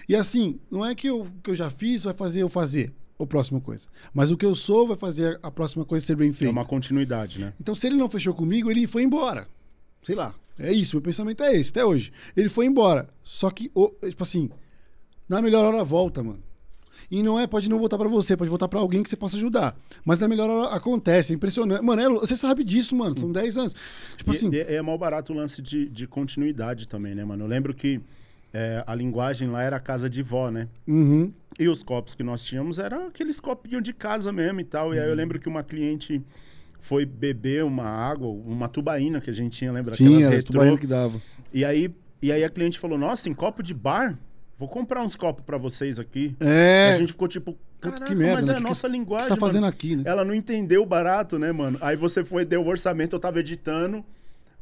E assim, não é que eu, que eu já fiz, vai fazer eu fazer a próxima coisa. Mas o que eu sou vai fazer a próxima coisa ser bem é feita. É uma continuidade, né? Então, se ele não fechou comigo, ele foi embora. Sei lá. É isso, meu pensamento é esse, até hoje. Ele foi embora. Só que, é, tipo assim, na melhor hora volta, mano. E não é, pode não voltar para você, pode voltar para alguém que você possa ajudar. Mas na melhor hora acontece, é impressionante. Mano, é, você sabe disso, mano, são 10 hum. anos. Tipo e, assim. É, é, é mal barato o lance de, de continuidade também, né, mano? Eu lembro que é, a linguagem lá era casa de vó, né? Uhum. E os copos que nós tínhamos eram aqueles copinhos de casa mesmo e tal. E uhum. aí eu uhum. lembro que uma cliente foi beber uma água, uma tubaína que a gente tinha, lembra? Tinha, era tubaína que dava. E aí, e aí a cliente falou, nossa, em copo de bar? Vou comprar uns copos para vocês aqui. É. A gente ficou tipo, Caraca, que merda, mas né? é a nossa que linguagem. Que você tá fazendo aqui, né? Ela não entendeu barato, né, mano? Aí você foi, deu o orçamento, eu tava editando.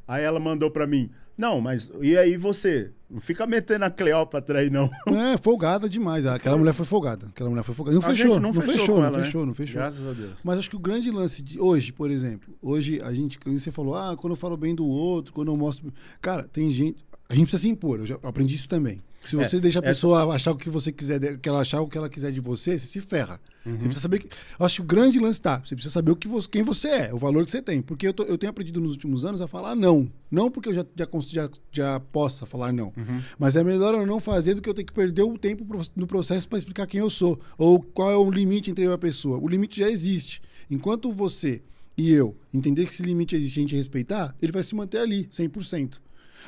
Aí ela mandou para mim: não, mas e aí você? Não fica metendo a Cleópatra aí, não. *laughs* É, folgada demais. Aquela mulher foi folgada. Aquela mulher foi folgada. Não, fechou, não, não fechou, fechou, não, ela, né? fechou né? não fechou, Graças a Deus. Mas acho que o grande lance de hoje, por exemplo, hoje a gente, você falou, ah, quando eu falo bem do outro, quando eu mostro. Cara, tem gente. A gente precisa se impor, eu já aprendi isso também. Se você é, deixa a é. pessoa é... achar o que você quiser, que ela achar o que ela quiser de você, você se ferra. Uhum. Você precisa saber que. Eu acho que o grande lance tá. Você precisa saber o que você, quem você é, o valor que você tem. Porque eu, tô, eu tenho aprendido nos últimos anos a falar não. Não porque eu já, já, já, já possa falar não. Uhum. Mas é melhor eu não fazer do que eu ter que perder o tempo no processo para explicar quem eu sou. Ou qual é o limite entre eu e a pessoa. O limite já existe. Enquanto você e eu entender que esse limite existe e a gente respeitar, ele vai se manter ali, 100%.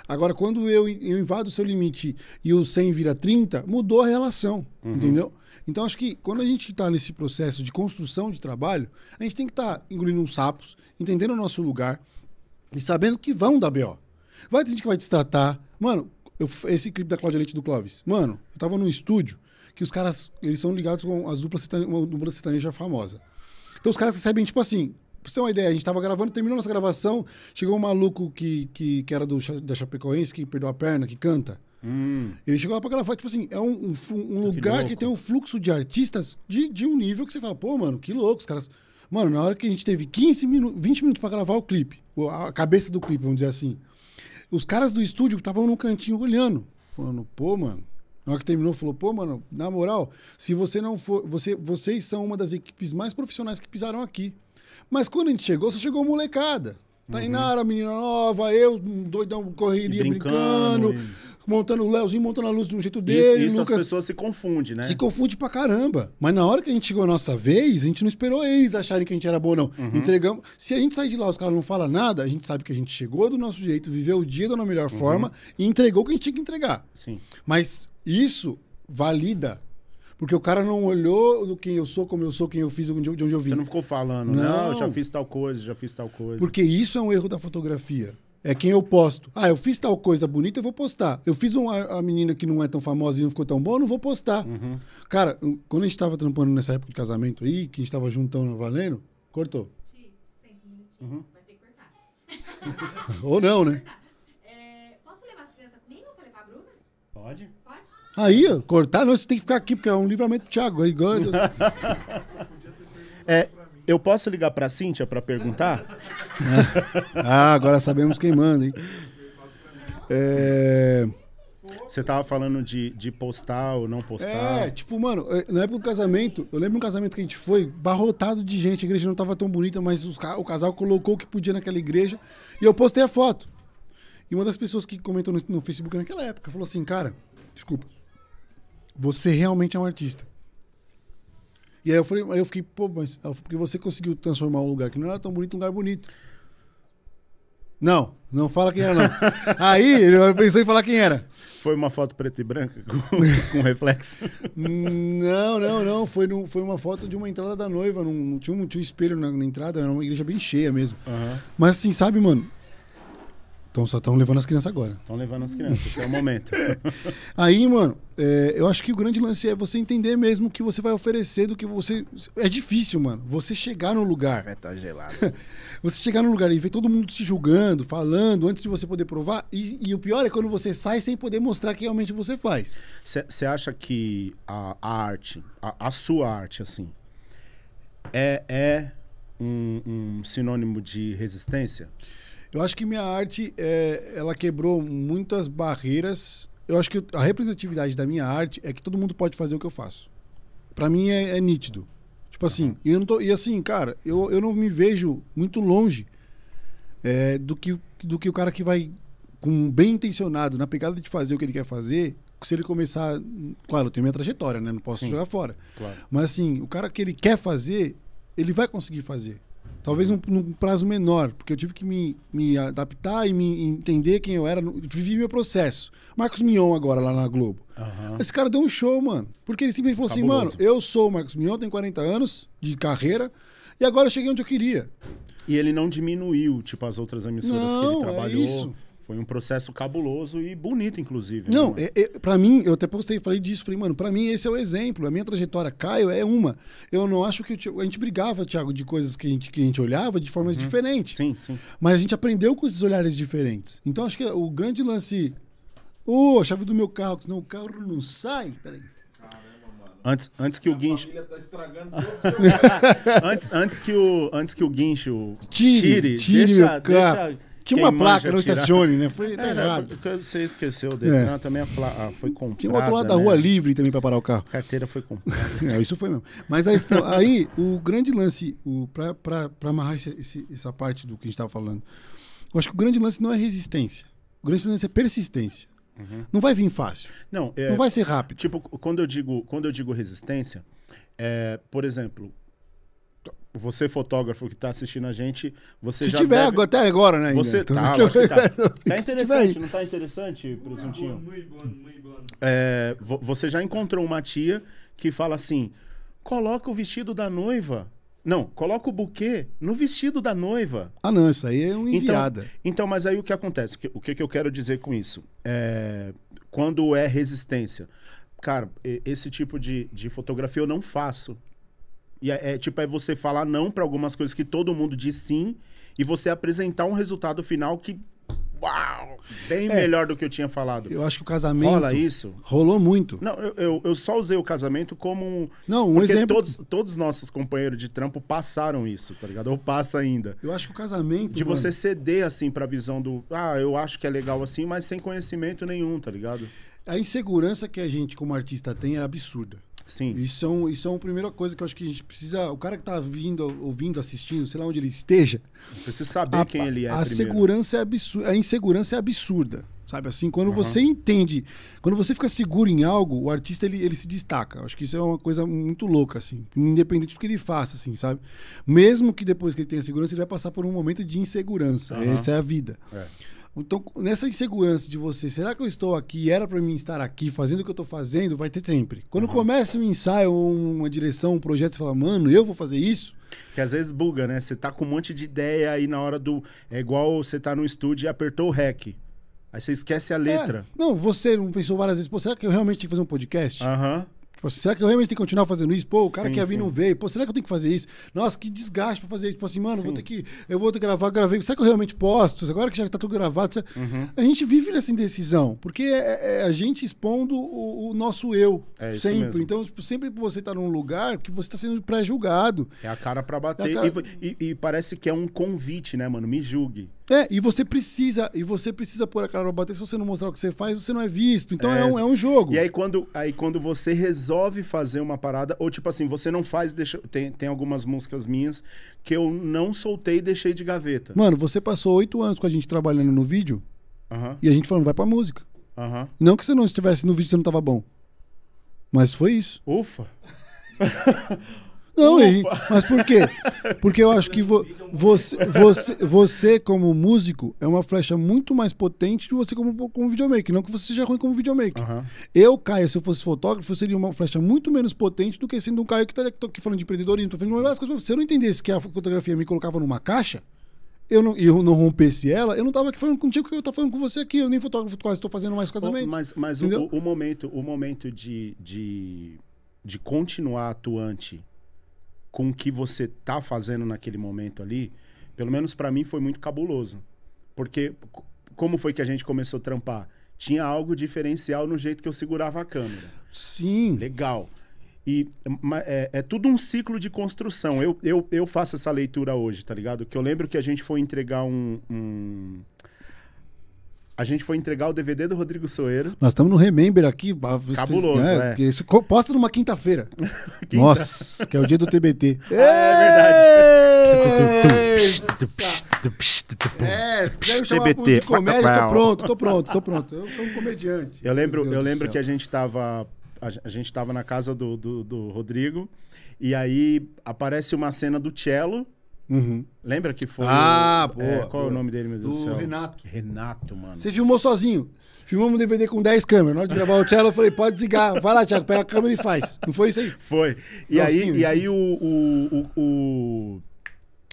Agora, quando eu, eu invado o seu limite e o 100 vira 30, mudou a relação, uhum. entendeu? Então, acho que quando a gente está nesse processo de construção de trabalho, a gente tem que estar tá engolindo uns sapos, entendendo o nosso lugar e sabendo que vão dar BO. Vai ter gente que vai tratar. Mano, eu, esse clipe da Cláudia Leite do Clóvis. Mano, eu tava num estúdio que os caras, eles são ligados com as duplas uma dupla sertaneja famosa. Então os caras recebem, tipo assim, pra você ter uma ideia, a gente tava gravando, terminou nossa gravação, chegou um maluco que, que, que era do, da Chapecoense, que perdeu a perna, que canta. Hum. Ele chegou lá pra gravar, tipo assim, é um, um, um lugar que, que, tem um fluxo de artistas de, de um nível que você fala, pô, mano, que louco, os caras... Mano, na hora que a gente teve 15 minutos, 20 minutos para gravar o clipe, a cabeça do clipe, vamos dizer assim, os caras do estúdio estavam no cantinho olhando, falando, pô, mano. Na hora que terminou, falou, pô, mano, na moral, se você não for. Você, vocês são uma das equipes mais profissionais que pisaram aqui. Mas quando a gente chegou, você chegou molecada. Tainara, tá uhum. menina nova, eu, doidão, correria, e brincando. brincando e... Montando o Leozinho, montando a luz de um jeito dele. Isso, isso as pessoas se confundem, né? Se confunde pra caramba. Mas na hora que a gente chegou a nossa vez, a gente não esperou eles acharem que a gente era bom, não. Uhum. Entregamos. Se a gente sair de lá, os caras não falam nada, a gente sabe que a gente chegou do nosso jeito, viveu o dia da melhor uhum. forma e entregou o que a gente tinha que entregar. Sim. Mas isso valida porque o cara não olhou do quem eu sou, como eu sou, quem eu fiz, de onde eu vim. Você não ficou falando, não, não eu já fiz tal coisa, já fiz tal coisa. Porque isso é um erro da fotografia. É quem eu posto. Ah, eu fiz tal coisa bonita, eu vou postar. Eu fiz uma a menina que não é tão famosa e não ficou tão boa, eu não vou postar. Uhum. Cara, quando a gente tava trampando nessa época de casamento aí, que a gente tava juntando valendo, cortou. Uhum. Vai ter que cortar. *laughs* Ou não, né? Aí, cortar, não, você tem que ficar aqui, porque é um livramento do Thiago. Aí, *laughs* é, eu posso ligar pra Cíntia pra perguntar? *laughs* ah, agora sabemos quem manda, hein? É... Você tava falando de, de postar ou não postar. É, tipo, mano, é, na época do casamento, eu lembro um casamento que a gente foi, barrotado de gente, a igreja não tava tão bonita, mas os, o casal colocou o que podia naquela igreja, e eu postei a foto. E uma das pessoas que comentou no, no Facebook naquela época falou assim, cara, desculpa, você realmente é um artista. E aí eu falei, aí eu fiquei, pô, mas falou, porque você conseguiu transformar um lugar que não era tão bonito em um lugar bonito. Não, não fala quem era, não. *laughs* aí ele pensou em falar quem era. Foi uma foto preta e branca com, *laughs* com reflexo? não, não, não. Foi, no, foi uma foto de uma entrada da noiva. Num, tinha, um, tinha um espelho na, na entrada, era uma igreja bem cheia mesmo. Uhum. Mas assim, sabe, mano, então só estão levando as crianças agora. Estão levando as crianças, esse é o momento. *laughs* Aí, mano, é, eu acho que o grande lance é você entender mesmo o que você vai oferecer do que você. É difícil, mano. Você chegar no lugar. É, tá gelado. *laughs* você chegar no lugar e ver todo mundo te julgando, falando, antes de você poder provar. E, e o pior é quando você sai sem poder mostrar que realmente você faz. Você acha que a, a arte, a, a, sua arte, assim, é, é um, um sinônimo de resistência? Eu acho que minha arte, é, ela quebrou muitas barreiras. Eu acho que a representatividade da minha arte é que todo mundo pode fazer o que eu faço. Para mim é, é, nítido. Tipo assim, eu não tô, e assim, cara, eu, eu não me vejo muito longe é, do, que, do que o cara que vai, com bem intencionado, na pegada de fazer o que ele quer fazer, se ele começar. Claro, eu tenho minha trajetória, né? Não posso Sim, jogar fora. Claro. Mas assim, o cara que ele quer fazer, ele vai conseguir fazer. Talvez num, num, prazo menor, porque eu tive que me, me adaptar e me entender quem eu era. Eu vivi meu processo. Marcos Mion agora lá na Globo. Uhum. Esse cara deu um show, mano. Porque ele simplesmente falou assim, Cabuloso. assim, mano, eu sou o Marcos Mion, tenho 40 anos de carreira, e agora eu cheguei onde eu queria. E ele não diminuiu, tipo, as outras emissoras não, que ele é trabalhou. É isso. Foi um processo cabuloso e bonito, inclusive. Né, não, né, é, é para mim, eu até postei, falei disso, falei, mano, para mim esse é o exemplo. A minha trajetória, Caio, é uma. Eu não acho que. Eu, a gente brigava, Thiago, de coisas que a gente, que a gente olhava de formas uhum. diferentes. Sim, sim. Mas a gente aprendeu com esses olhares diferentes. Então acho que o grande lance. Ô, oh, chave do meu carro, senão o carro não sai. Peraí. Antes, antes que o guincho. Tá *laughs* antes, antes, que o, antes que o guincho tire, tire, tire deixa, o carro. Deixa tinha uma placa, não estacione, né? Foi é, tá é, errado. você esqueceu dele. É. também a placa ah, foi comprada. Tinha uma outro lado né? da rua livre também para parar o carro. A carteira foi comprada. *laughs* é, isso foi mesmo. Mas aí, então, aí o grande lance, para amarrar esse, esse, essa parte do que a gente estava falando, eu acho que o grande lance não é resistência. O grande lance é persistência. Uhum. Não vai vir fácil. Não, é, não vai ser rápido. Tipo, quando eu digo, quando eu digo resistência, é, por exemplo, você fotógrafo que está assistindo a gente, você Se já tiver deve... até agora, né? Você então, tá, eu... tá. tá *laughs* interessante, não tá interessante, presuntinho? Muito bom, É, você já encontrou uma tia que fala assim: coloca o vestido da noiva. Não, coloca o buquê no vestido da noiva. Ah, não, isso aí é um então, enviada. Então, então, mas aí o que acontece? O que, que eu quero dizer com isso? É, quando é resistência. Cara, esse tipo de, de fotografia eu não faço. E é, é tipo, é você falar não para algumas coisas que todo mundo diz sim e você apresentar um resultado final que. Uau! Bem é, melhor do que eu tinha falado. Eu acho que o casamento. Rola isso? Rolou muito. Não, eu, eu, eu só usei o casamento como. Não, um exemplo. Todos, todos nossos companheiros de trampo passaram isso, tá ligado? Ou passa ainda. Eu acho que o casamento. De mano... você ceder, assim, pra visão do. Ah, eu acho que é legal assim, mas sem conhecimento nenhum, tá ligado? A insegurança que a gente, como artista, tem é absurda. Sim. Isso é, um, isso é uma primeira coisa que eu acho que a gente precisa. O cara que está vindo, ouvindo, assistindo, sei lá onde ele esteja. Precisa saber a, quem ele é. A, primeiro. segurança é absurda, a insegurança é absurda. Sabe assim, quando uhum. você entende, quando você fica seguro em algo, o artista ele, ele se destaca. Eu acho que isso é uma coisa muito louca, assim, independente do que ele faça, assim, sabe? Mesmo que depois que ele tenha segurança, ele vai passar por um momento de insegurança. Uhum. Essa é a vida. É. Então, nessa insegurança de você, será que eu estou aqui? Era para mim estar aqui fazendo o que eu estou fazendo? Vai ter sempre. Quando uhum. começa um ensaio, uma direção, um projeto, você fala, mano, eu vou fazer isso? Que às vezes buga, né? Você tá com um monte de ideia aí na hora do. É igual você tá no estúdio e apertou o REC. Aí você esquece a é, letra. É. Não, você não pensou várias vezes, pô, será que eu realmente tinha que fazer um podcast? Aham. Uhum será que eu realmente tenho que continuar fazendo isso? Pô, o cara sim, a vir não veio. Pô, será que eu tenho que fazer isso? Nossa, que desgaste pra fazer isso. Tipo assim, mano, vou ter que. Eu vou gravar, gravei. Será que eu realmente posto? Agora que já tá tudo gravado. Uhum. A gente vive nessa indecisão, porque é, é, é a gente expondo o, o nosso eu. É sempre. Então, tipo, sempre que você tá num lugar que você tá sendo pré-julgado. É a cara pra é bater. É cara... E, e, e, parece que é um convite, né, mano? Me julgue. É, e você precisa, e você precisa pôr a cara pra bater, se você não mostrar o que você faz, você não é visto. Então é, é, um, é um jogo. E aí quando, aí quando você resolve fazer uma parada, ou tipo assim, você não faz, deixa, tem, tem algumas músicas minhas que eu não soltei e deixei de gaveta. Mano, você passou oito anos com a gente trabalhando no vídeo e a gente falando, vai pra música. Não que você não estivesse no vídeo, você não tava bom. Mas foi isso. Ufa! *laughs* Não, e, mas por quê? Porque eu acho que vo, você, você, você, como músico, é uma flecha muito mais potente do que você como, como videomaker. Não que você seja ruim como videomaker. Uhum. Eu, Caio, se eu fosse fotógrafo, eu seria uma flecha muito menos potente do que sendo um Caio que estaria tá, aqui falando de empreendedorismo. Tô falando coisas. Se eu não entendesse que a fotografia me colocava numa caixa, eu não, eu não rompesse ela, eu não estava aqui falando contigo que eu estou falando com você aqui. Eu nem fotógrafo quase estou fazendo mais casamento. Mas, mas o, o, momento, o momento de, de, de continuar atuante com o que você tá fazendo naquele momento ali, pelo menos para mim foi muito cabuloso. Porque como foi que a gente começou a trampar? Tinha algo diferencial no jeito que eu segurava a câmera. Sim. Legal. E é, é, tudo um ciclo de construção. Eu, eu, eu faço essa leitura hoje, tá ligado? Que eu lembro que a gente foi entregar um, um a gente foi entregar o DVD do Rodrigo Soeiro. Nós estamos no Remember aqui. Ah, Cabuloso, né? É. posta numa quinta-feira. *laughs* Quinta. Nossa, que é o dia do TBT. *laughs* Ah, é verdade. é, se quiser me chamar TBT. de comédia, tô pronto, tô pronto, tô pronto. Eu sou um comediante. Eu lembro, eu lembro que a gente estava a gente tava na casa do, do, do Rodrigo e aí aparece uma cena do cello Uhum. Lembra que foi. Ah, pô. É, qual é o nome dele, meu Deus do, céu? Renato. Renato, mano. Você filmou sozinho. Filmamos um DVD com 10 câmeras. Na hora de gravar o cello, eu falei, pode desligar. Vai lá, Thiago, pega a câmera e faz. Não foi isso aí? Foi. E aí, e aí o, o, o, o...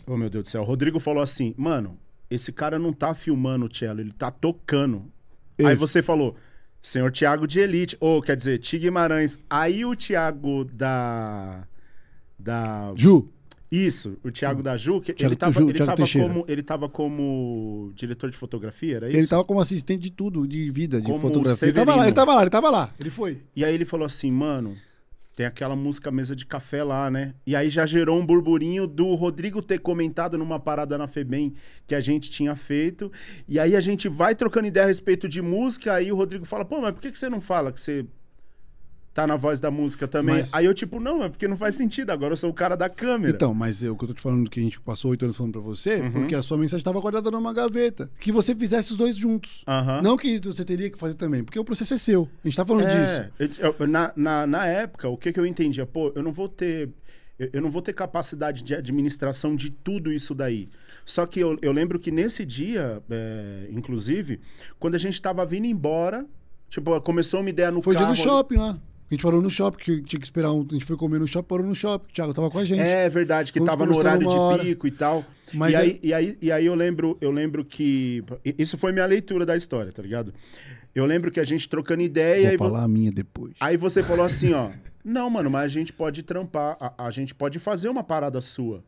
Oh, meu Deus do céu. O Rodrigo falou assim, mano, esse cara não tá filmando o cello, ele tá tocando. Isso. Aí você falou, senhor Tiago de Elite, ou quer dizer, Tig Guimarães. Aí o Tiago da... Da... Ju. Isso, o Thiago hum. da Juca. Ele estava Ju, ele tava como, ele tava como diretor de fotografia, era isso? Ele estava como assistente de tudo, de vida, de como fotografia. Ele estava lá, ele estava lá, ele tava lá. Ele foi. E aí ele falou assim, mano, tem aquela música Mesa de Café lá, né? E aí já gerou um burburinho do Rodrigo ter comentado numa parada na Febem que a gente tinha feito. E aí a gente vai trocando ideia a respeito de música, aí o Rodrigo fala, pô, mas por que, que você não fala que você tá na voz da música também. Mas... Aí eu, tipo, não, é porque não faz sentido. Agora eu sou o cara da câmera. Então, mas eu, é o que eu tô te falando que a gente passou oito anos falando pra você, uhum. porque a sua mensagem tava guardada numa gaveta. Que você fizesse os dois juntos. Uhum. Não que você teria que fazer também, porque o processo é seu. A gente tá falando é, disso. eu, na, na, na época, o que, que eu entendia? Pô, eu não vou ter. Eu, eu não vou ter capacidade de administração de tudo isso daí. Só que eu, eu lembro que nesse dia, é, inclusive, quando a gente tava vindo embora, tipo, começou uma ideia no Foi carro... Foi dia do shopping lá. Né? A gente parou no shopping, que tinha que esperar um. A gente foi comer no shopping, parou no shopping. O Thiago tava com a gente. É verdade, que Vamos tava no horário de hora. pico e tal. Mas e, é... aí, e, aí, e aí eu lembro, eu lembro que. Isso foi minha leitura da história, tá ligado? Eu lembro que a gente trocando ideia. Vou e falar vo... a minha depois. Aí você falou assim, ó. *laughs* Não, mano, mas a gente pode trampar, a, a, gente pode fazer uma parada sua.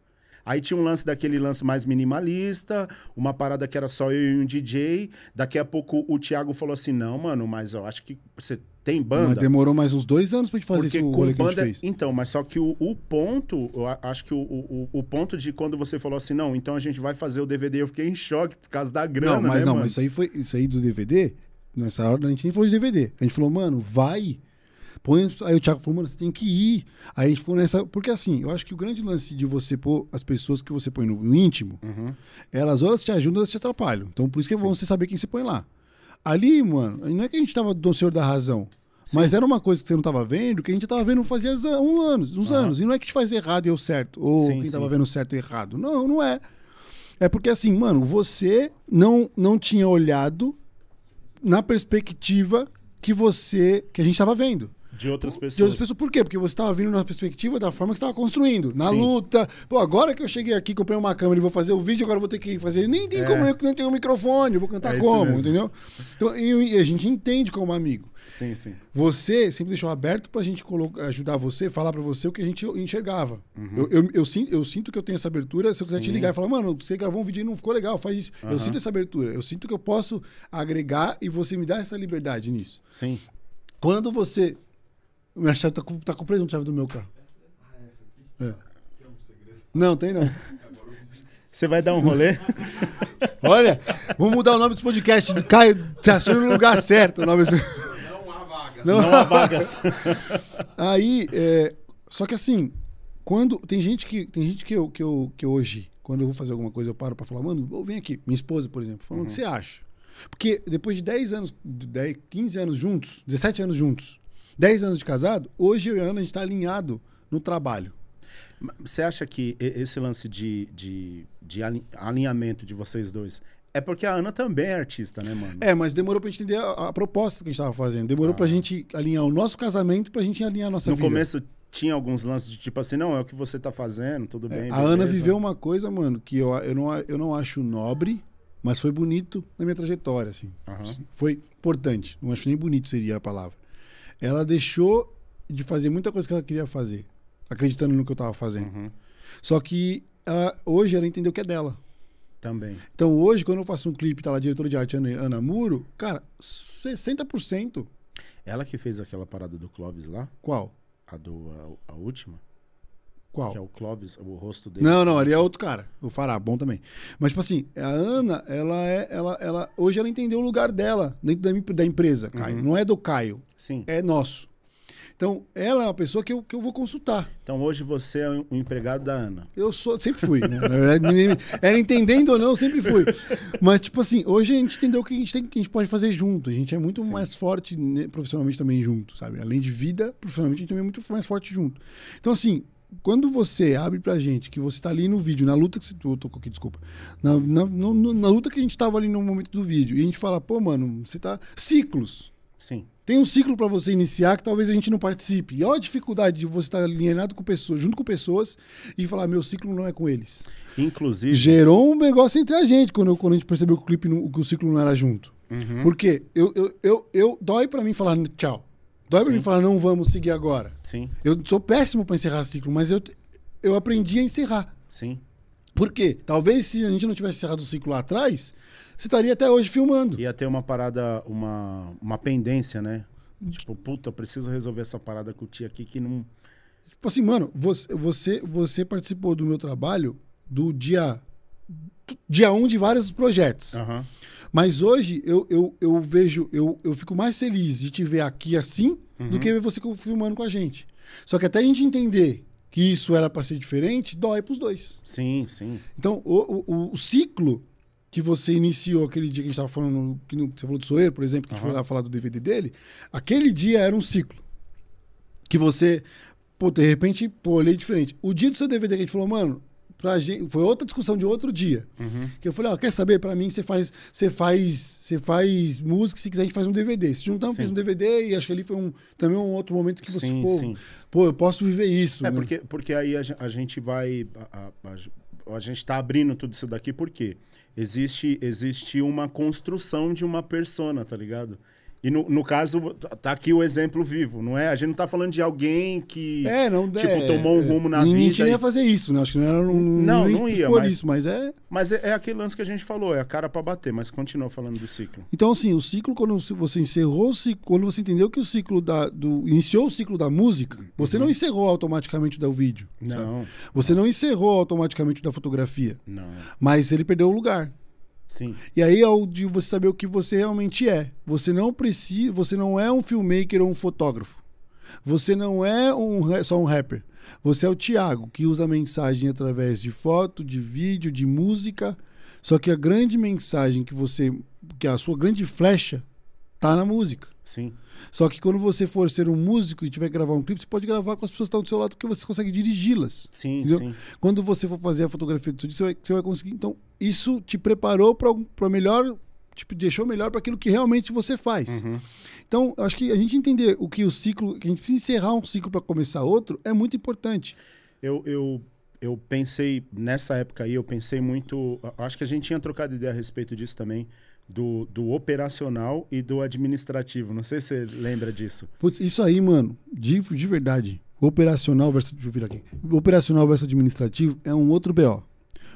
Aí tinha um lance daquele lance mais minimalista, uma parada que era só eu e um DJ. Daqui a pouco o Thiago falou assim: não, mano, mas eu acho que você tem banda. Mas demorou mais uns dois anos pra gente fazer isso, o rolê banda, que a gente é fez. Então, mas só que o, o ponto, eu acho que o, o, o, ponto de quando você falou assim, não, então a gente vai fazer o DVD, eu fiquei em choque por causa da grana, Não, mas né, não, mano? mas isso aí, foi, isso aí do DVD, nessa hora a gente nem falou de DVD. A gente falou, mano, vai. Põe, aí o Thiago falou, mano, você tem que ir. Aí a gente ficou nessa. Porque assim, eu acho que o grande lance de você pôr as pessoas que você põe no, no íntimo, uhum. elas ou elas te ajudam ou elas te atrapalham. Então por isso que é bom você saber quem você põe lá ali, mano, não é que a gente tava do Senhor da Razão. Sim. Mas era uma coisa que você não estava vendo, que a gente estava vendo fazia um anos, uns uhum. anos. E não é que te faz errado e eu certo, ou sim, quem estava vendo certo e errado. Não, não é. É porque assim, mano, você não não tinha olhado na perspectiva que você que a gente estava vendo. De outras pessoas. De outras pessoas. Por quê? Porque você estava vindo na perspectiva da forma que estava construindo, na Sim. luta. Pô, agora que eu cheguei aqui, comprei uma câmera e vou fazer o vídeo, agora eu vou ter que fazer. Nem tem é. como eu nem tenho um microfone, vou cantar é como, mesmo. entendeu? Então, e, e, a gente entende como amigo. Sim, sim. Você sempre deixou aberto para a gente colocar, ajudar você, falar para você o que a gente enxergava. Uhum. Eu, eu, eu, sinto, eu sinto que eu tenho essa abertura. Se eu quiser sim. te ligar e falar, mano, você gravou um vídeo e não ficou legal, faz isso. Uhum. Eu sinto essa abertura. Eu sinto que eu posso agregar e você me dá essa liberdade nisso. Sim. Quando você minha chave tá com, tá com presunto, chave do meu carro. Ah, essa aqui? É. Não, tem não. Você vai dar um rolê? *laughs* Olha, vamos mudar o nome do podcast Caio. você achou no lugar certo o nome. Não há vagas. Não, não há vagas. *laughs* Aí, é, só que assim, quando tem gente que tem gente que eu, que eu que hoje, quando eu vou fazer alguma coisa, eu paro para falar, mano, vem aqui, minha esposa, por exemplo, falando uhum. o que uhum. você acha? Porque depois de 10 anos, 10, 15 anos juntos, 17 anos juntos, 10 anos de casado, hoje eu e a Ana, a gente está alinhado no trabalho. Você acha que esse lance de, de, de alinhamento de vocês dois é porque a Ana também é artista, né, mano? É, mas demorou pra gente entender a, a proposta que a gente tava fazendo. Demorou ah. pra gente alinhar o nosso casamento pra gente alinhar a nossa no vida. No começo tinha alguns lances de tipo assim, não, é o que você tá fazendo, tudo é, bem. a Ana viveu uma coisa, mano, que eu, eu, não, eu não acho nobre, mas foi bonito na minha trajetória, assim. Uhum. Foi importante. Não acho nem bonito seria a palavra ela deixou de fazer muita coisa que ela queria fazer, acreditando no que eu estava fazendo. Uhum. Só que ela, hoje ela entendeu que é dela. Também. Então hoje, quando eu faço um clipe, tá lá, diretora de arte Ana, Ana Muro, cara, 60%. Ela que fez aquela parada do Clóvis lá? Qual? A do a, a última? Qual? Que é o Clóvis, o rosto dele. Não, não, ali é outro cara. O Fará, bom também. Mas, tipo assim, a Ana, ela é. Ela, ela, hoje ela entendeu o lugar dela dentro da, da empresa, Caio. Uhum. Não é do Caio. Sim. É nosso. Então, ela é uma pessoa que eu, que eu vou consultar. Então, hoje você é um empregado da Ana. Eu sou, sempre fui, né? Na verdade, era entendendo ou não, sempre fui. Mas, tipo assim, hoje a gente entendeu que a gente, tem, que a gente pode fazer junto. A gente é muito Sim. mais forte né, profissionalmente também junto, sabe? Além de vida, profissionalmente a gente também é muito mais forte junto. Então, assim, quando você abre pra gente que você tá ali no vídeo, na luta que você. Eu aqui, desculpa. Na, na, no, na, luta que a gente tava ali no momento do vídeo, e a gente fala, pô, mano, você tá. Ciclos. Sim. Tem um ciclo para você iniciar que talvez a gente não participe. E olha a dificuldade de você estar tá alinhado com pessoas, junto com pessoas e falar: meu ciclo não é com eles. Inclusive. Gerou um negócio entre a gente quando, quando a gente percebeu que o clipe, não, que o ciclo não era junto. Uhum. Porque eu, eu, eu, eu dói para mim falar tchau. Dói pra mim falar, não vamos seguir agora. Sim. Eu sou péssimo para encerrar ciclo, mas eu, eu aprendi a encerrar. Sim. Por quê? Talvez se a gente não tivesse encerrado o ciclo lá atrás, você estaria até hoje filmando. Ia ter uma parada, uma, uma pendência, né? Tipo, puta, preciso resolver essa parada com o tio aqui que não. Tipo assim, mano, você, você, você participou do meu trabalho do dia. Dia 1 um de vários projetos. Aham. Uhum mas hoje eu, eu, eu vejo, eu, eu fico mais feliz de te ver aqui assim uhum. do que uhum. ver você filmando com a gente. Só que até a gente entender que isso era para ser diferente, dói para os dois. Sim, sim. Então, o, o, o, ciclo que você iniciou aquele dia que a gente estava falando, que você falou do Soeiro, por exemplo, que uhum. a gente foi lá falar do DVD dele, aquele dia era um ciclo. Que você, pô, de repente, pô, olhei diferente. O dia do seu DVD que a gente falou, mano, pra gente, foi outra discussão de outro dia. Uhum. Que eu falei, ó, quer saber? Para mim, você faz, você faz, você faz música, se quiser a gente faz um DVD. Se juntamos, fez um DVD e acho que ali foi um, também um outro momento que você, sim, pô, sim. pô, eu posso viver isso. É, né? porque, porque aí a, gente vai, a, a, a gente está abrindo tudo isso daqui, por quê? Existe, existe uma construção de uma persona, tá ligado? E no, no caso, tá aqui o exemplo vivo, não é? A gente não tá falando de alguém que, é, não, é, tipo, é, tomou um é, rumo na vida. Ninguém queria fazer isso, né? Acho que não era um... Não, não ia, mas... Isso, mas é... Mas é, é, aquele lance que a gente falou, é a cara para bater, mas continua falando do ciclo. Então, assim, o ciclo, quando você encerrou, quando você entendeu que o ciclo da... Do, iniciou o ciclo da música, você uhum. não encerrou automaticamente o vídeo. Não. Sabe? Você não. não encerrou automaticamente da fotografia. Não. Mas ele perdeu o lugar. Sim. E aí é o de você saber o que você realmente é. Você não precisa, você não é um filmmaker ou um fotógrafo. Você não é um, só um rapper. Você é o Tiago, que usa mensagem através de foto, de vídeo, de música. Só que a grande mensagem que você. que a sua grande flecha tá na música. Sim. Só que quando você for ser um músico e tiver que gravar um clipe, você pode gravar com as pessoas que estão do seu lado, porque você consegue dirigi-las. Sim, entendeu? sim. Quando você for fazer a fotografia do seu disco, você, vai, conseguir. Então, isso te preparou para melhor, tipo, deixou melhor para aquilo que realmente você faz. Uhum. Então, acho que a gente entender o que o ciclo, que a gente precisa encerrar um ciclo para começar outro, é muito importante. Eu, eu, eu pensei, nessa época aí, eu pensei muito. Acho que a gente tinha trocado ideia a respeito disso também do, do operacional e do administrativo. Não sei se você lembra disso. Putz, isso aí, mano, de, de verdade. Operacional versus. Deixa eu vir aqui. Operacional versus administrativo é um outro BO.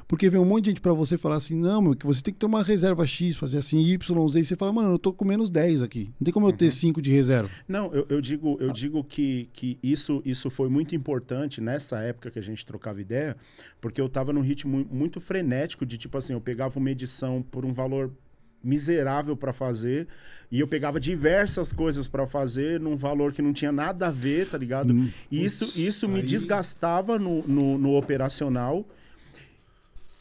Porque vem um monte de gente para você falar assim, não, meu, que você tem que ter uma reserva X, fazer assim, Y, Z, e você fala, mano, eu tô com menos 10 aqui. Não tem como uhum. eu ter 5 uhum. de reserva. Não, eu, eu digo, eu ah. digo que, que isso, isso foi muito importante nessa época que a gente trocava ideia, porque eu tava num ritmo muito frenético de tipo assim, eu pegava uma edição por um valor miserável para fazer. E eu pegava diversas coisas para fazer num valor que não tinha nada a ver, tá ligado? Hum, isso putz, isso me desgastava no, no, no, operacional.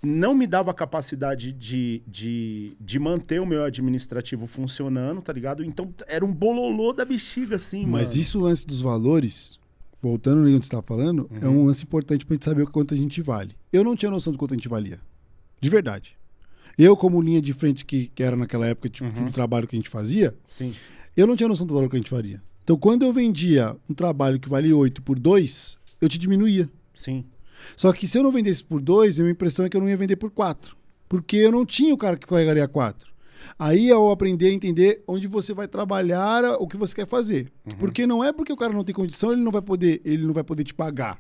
Não me dava capacidade de, de, de manter o meu administrativo funcionando, tá ligado? Então era um bololô da bexiga, assim, Mas mano. isso lance dos valores, voltando ali onde você estava tá falando, é uhum. é um lance importante pra gente saber o quanto a gente vale. Eu não tinha noção do quanto a gente valia. De verdade. Eu, como linha de frente que, que era naquela época, tipo, uhum. do trabalho que a gente fazia, Sim. eu não tinha noção do valor que a gente faria. Então, quando eu vendia um trabalho que valia 8 por 2, eu te diminuía. Sim. Só que se eu não vendesse por 2, a minha impressão é que eu não ia vender por 4. Porque eu não tinha o cara que carregaria 4. Aí eu é aprender a entender onde você vai trabalhar o que você quer fazer. Uhum. Porque não é porque o cara não tem condição, ele não vai poder, ele não vai poder te pagar.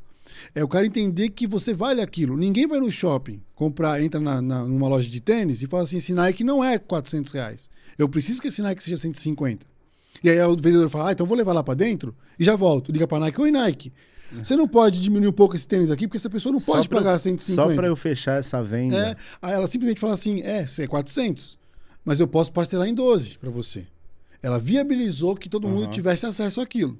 É o cara entender que você vale aquilo. Ninguém vai no shopping comprar, entra na, na, numa loja de tênis e fala assim: esse Nike não é 400 reais. Eu preciso que esse Nike seja 150. E aí o vendedor fala: ah, então vou levar lá para dentro e já volto. Liga para Nike: oi, Nike. É. Você não pode diminuir um pouco esse tênis aqui, porque essa pessoa não pode pagar eu, 150. Só para eu fechar essa venda. É, aí ela simplesmente fala assim: é, você é 400, mas eu posso parcelar em 12 para você. Ela viabilizou que todo uhum. mundo tivesse acesso àquilo.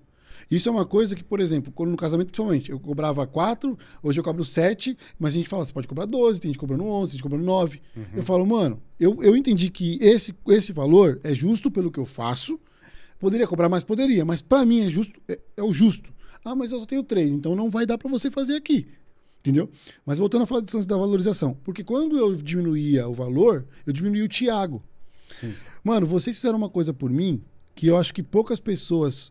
Isso é uma coisa que, por exemplo, quando no casamento, principalmente, eu cobrava 4, hoje eu cobro 7, mas a gente fala, você pode cobrar 12, tem gente cobrando 11, tem gente cobrando 9. Uhum. Eu falo, mano, eu, eu entendi que esse, esse valor é justo pelo que eu faço. Poderia cobrar mais? Poderia, mas para mim é justo, é, é, o justo. Ah, mas eu só tenho 3, então não vai dar para você fazer aqui. Entendeu? Mas voltando a falar distância da valorização. Porque quando eu diminuía o valor, eu diminuía o Tiago. Mano, vocês fizeram uma coisa por mim que eu acho que poucas pessoas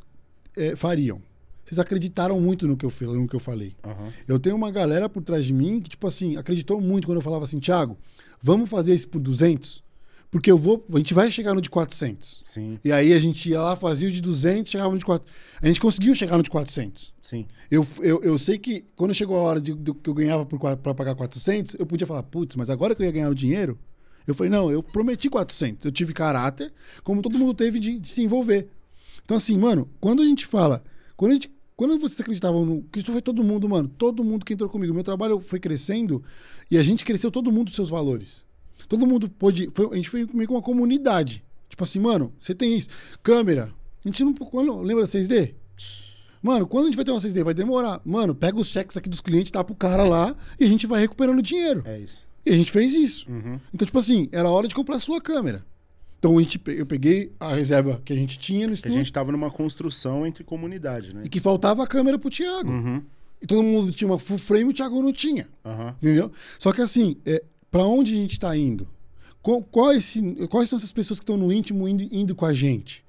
é, fariam. Vocês acreditaram muito no que eu, no que eu falei. Uhum. Eu tenho uma galera por trás de mim que, tipo assim, acreditou muito quando eu falava assim, Thiago, vamos fazer isso por 200? Porque eu vou, a gente vai chegar no de 400. Sim. E aí a gente ia lá, fazia o de 200, chegava no de 400. A gente conseguiu chegar no de 400. Sim. Eu, eu, eu sei que quando chegou a hora de, de que eu ganhava para pagar 400, eu podia falar, putz, mas agora que eu ia ganhar o dinheiro, eu falei, não, eu prometi 400. Eu tive caráter, como todo mundo teve de, de se envolver. Então, assim, mano, quando a gente fala, quando a gente. Quando vocês acreditavam no. Que isso foi todo mundo, mano. Todo mundo que entrou comigo. Meu trabalho foi crescendo e a gente cresceu todo mundo os seus valores. Todo mundo pôde. Foi, a gente foi comigo uma comunidade. Tipo assim, mano, você tem isso. Câmera. A gente não. Quando, lembra da 6D? Mano, quando a gente vai ter uma 6D? Vai demorar. Mano, pega os cheques aqui dos clientes, dá pro cara lá e a gente vai recuperando dinheiro. É isso. E a gente fez isso. Uhum. Então, tipo assim, era hora de comprar a sua câmera. Então a gente, eu peguei a reserva que a gente tinha no estúdio. Que a gente estava numa construção entre comunidade, né? E que faltava a câmera pro Thiago. Uhum. E todo mundo tinha uma full frame, o Thiago não tinha. Uhum. Entendeu? Só que assim, é, para onde a gente está indo? Qual, qual esse, quais são essas pessoas que estão no íntimo indo, indo, com a gente?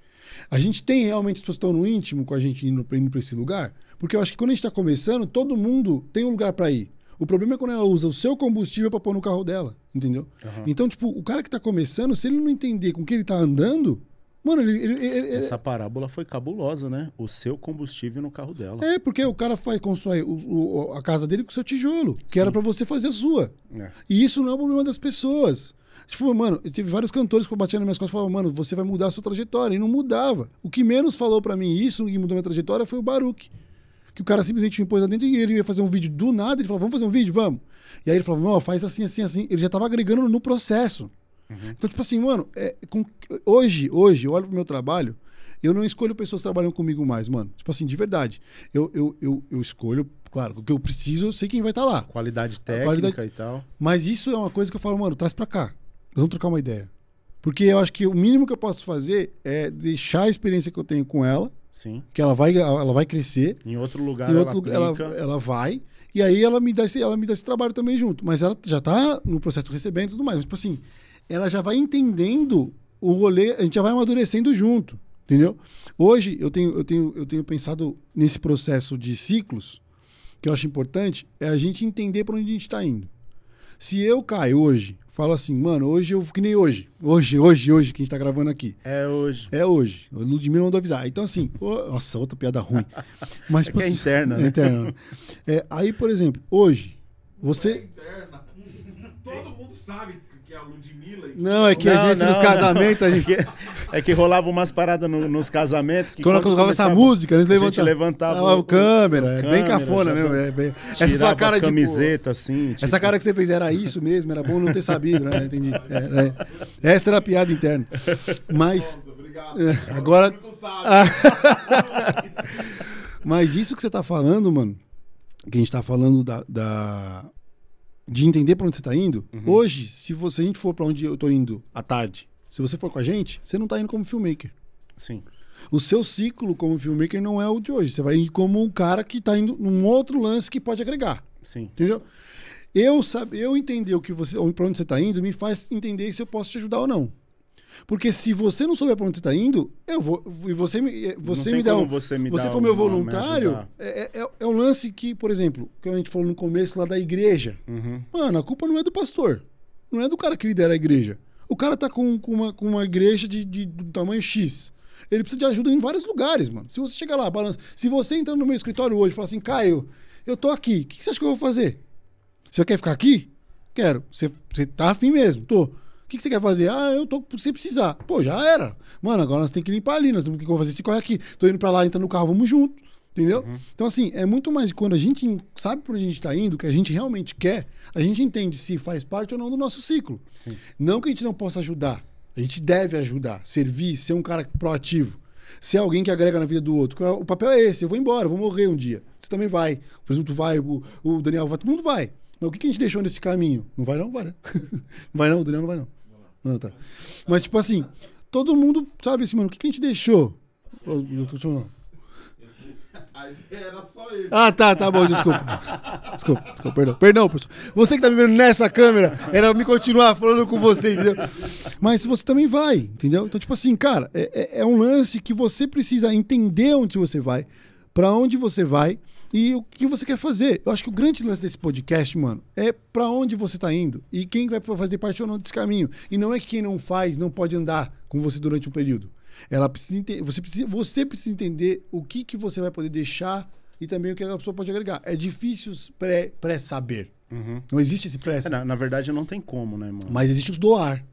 A gente tem realmente pessoas que estão no íntimo com a gente indo, indo para esse lugar? Porque eu acho que quando a gente está começando, todo mundo tem um lugar para ir. O problema é quando ela usa o seu combustível para pôr no carro dela, entendeu? Uhum. Então, tipo, o cara que tá começando, se ele não entender com que ele tá andando, Mano, ele, ele, ele, Essa parábola foi cabulosa, né? O seu combustível no carro dela. É, porque o cara faz constrói o, o, a casa dele com o seu tijolo, que Sim. era para você fazer a sua. É. E isso não é o problema das pessoas. Tipo, mano, teve vários cantores que batiam nas minhas costas e falavam, mano, você vai mudar a sua trajetória. E não mudava. O que menos falou para mim isso, e mudou minha trajetória, foi o Baruque que o cara simplesmente me pôs lá dentro e ele ia fazer um vídeo do nada, ele falou, vamos fazer um vídeo, vamos. E aí ele falou, não, faz assim, assim, assim. Ele já tava agregando no processo. Uhum. Então, tipo assim, mano, é, com, hoje, hoje, eu olho pro meu trabalho, eu não escolho pessoas que trabalham comigo mais, mano. Tipo assim, de verdade. Eu, eu, eu, eu escolho, claro, o que eu preciso, eu sei quem vai estar tá lá. Qualidade técnica qualidade... e tal. Mas isso é uma coisa que eu falo, mano, traz pra cá. Vamos trocar uma ideia. Porque eu acho que o mínimo que eu posso fazer é deixar a experiência que eu tenho com ela Sim. Que ela vai, ela vai crescer. Em outro lugar, em outro ela, lugar ela, ela, vai. E aí ela me, dá esse, ela me dá esse trabalho também junto. Mas ela já está no processo recebendo e tudo mais. Mas, tipo assim, ela já vai entendendo o rolê, a gente já vai amadurecendo junto. Entendeu? Hoje eu tenho, eu tenho, eu tenho pensado nesse processo de ciclos, que eu acho importante, é a gente entender para onde a gente está indo. Se eu caio hoje falo assim, mano, hoje eu que nem hoje. Hoje, hoje, hoje, que a gente tá gravando aqui. É hoje. É hoje. O Ludmilla mandou avisar. Então, assim, nossa, outra piada ruim. Mas, *laughs* é, tipo, é interna, né? É interna. É, aí, por exemplo, hoje, você. É interna. Todo mundo sabe que é a Ludmilla. Não, é que não, a gente não, nos casamentos. A gente... É que rolava umas paradas no, nos casamentos. Que quando, quando colocava essa música, eles levantavam. levantava ah, o, câmera, é bem cafona mesmo. É bem... Essa sua cara de. camiseta, assim, tipo, assim. Tipo... Essa cara que você fez era isso mesmo, era bom não ter sabido, né? Entendi. É, é. Essa era a piada interna. Mas. É, agora. *laughs* Mas isso que você tá falando, mano, que a gente tá falando da, da de entender para onde você está indo. Uhum. Hoje, se você, a gente for para onde eu estou indo à tarde, se você for com a gente, você não está indo como filmmaker. Sim. O seu ciclo como filmmaker não é o de hoje. Você vai ir como um cara que está indo num outro lance que pode agregar. Sim. Entendeu? Eu, sabe, eu entender o que você, para onde você está indo, me faz entender se eu posso te ajudar ou não. Porque se você não souber para onde você está indo, eu vou. E você me, eh, você me dá um. Você, me você for meu voluntário, é, é, é, é, um lance que, por exemplo, que a gente falou no começo lá da igreja. Uhum. Mano, a culpa não é do pastor. Não é do cara que lidera a igreja. O cara tá com, com, uma, com uma igreja de, de, do tamanho X. Ele precisa de ajuda em vários lugares, mano. Se você chegar lá, balança. Se você entrar no meu escritório hoje e falar assim, Caio, eu tô aqui, o que, que você acha que eu vou fazer? Você quer ficar aqui? Quero. Você, você tá afim mesmo? Tô. O que, que, você quer fazer? Ah, eu tô sem precisar. Pô, já era. Mano, agora nós temos que limpar ali, nós temos que fazer esse corre aqui. Tô indo pra lá, entra no carro, vamos junto. Entendeu? Uhum. Então, assim, é muito mais quando a gente sabe para onde a gente está indo, que a gente realmente quer, a gente entende se faz parte ou não do nosso ciclo. Sim. Não que a gente não possa ajudar. A gente deve ajudar, servir, ser um cara proativo, ser alguém que agrega na vida do outro. O papel é esse: eu vou embora, vou morrer um dia. Você também vai. O presunto vai, o, o Daniel vai, todo mundo vai. Mas o que, que a gente deixou nesse caminho? Não vai, não? Vai, né? não *laughs* vai, não? O Daniel não vai, não. Não, ah, tá. Mas, tipo assim, todo mundo sabe assim, mano, o que, que a gente deixou? Eu, eu tô chamando era só ele. Ah, tá, tá bom, desculpa. Desculpa, desculpa, perdão. Perdão, professor. Você que tá me vendo nessa câmera, era me continuar falando com você, entendeu? Mas você também vai, entendeu? Então, tipo assim, cara, é, é, é um lance que você precisa entender onde você vai, para onde você vai e o que você quer fazer. Eu acho que o grande lance desse podcast, mano, é para onde você tá indo e quem vai fazer parte ou não desse caminho. E não é que quem não faz não pode andar com você durante um período. Ela precisa você precisa você precisa entender o que que você vai poder deixar e também o que a pessoa pode agregar. É difícil pré pré saber. Uhum. Não existe esse pré. É, na, na, verdade não tem como, né, mano? Mas existe o doar.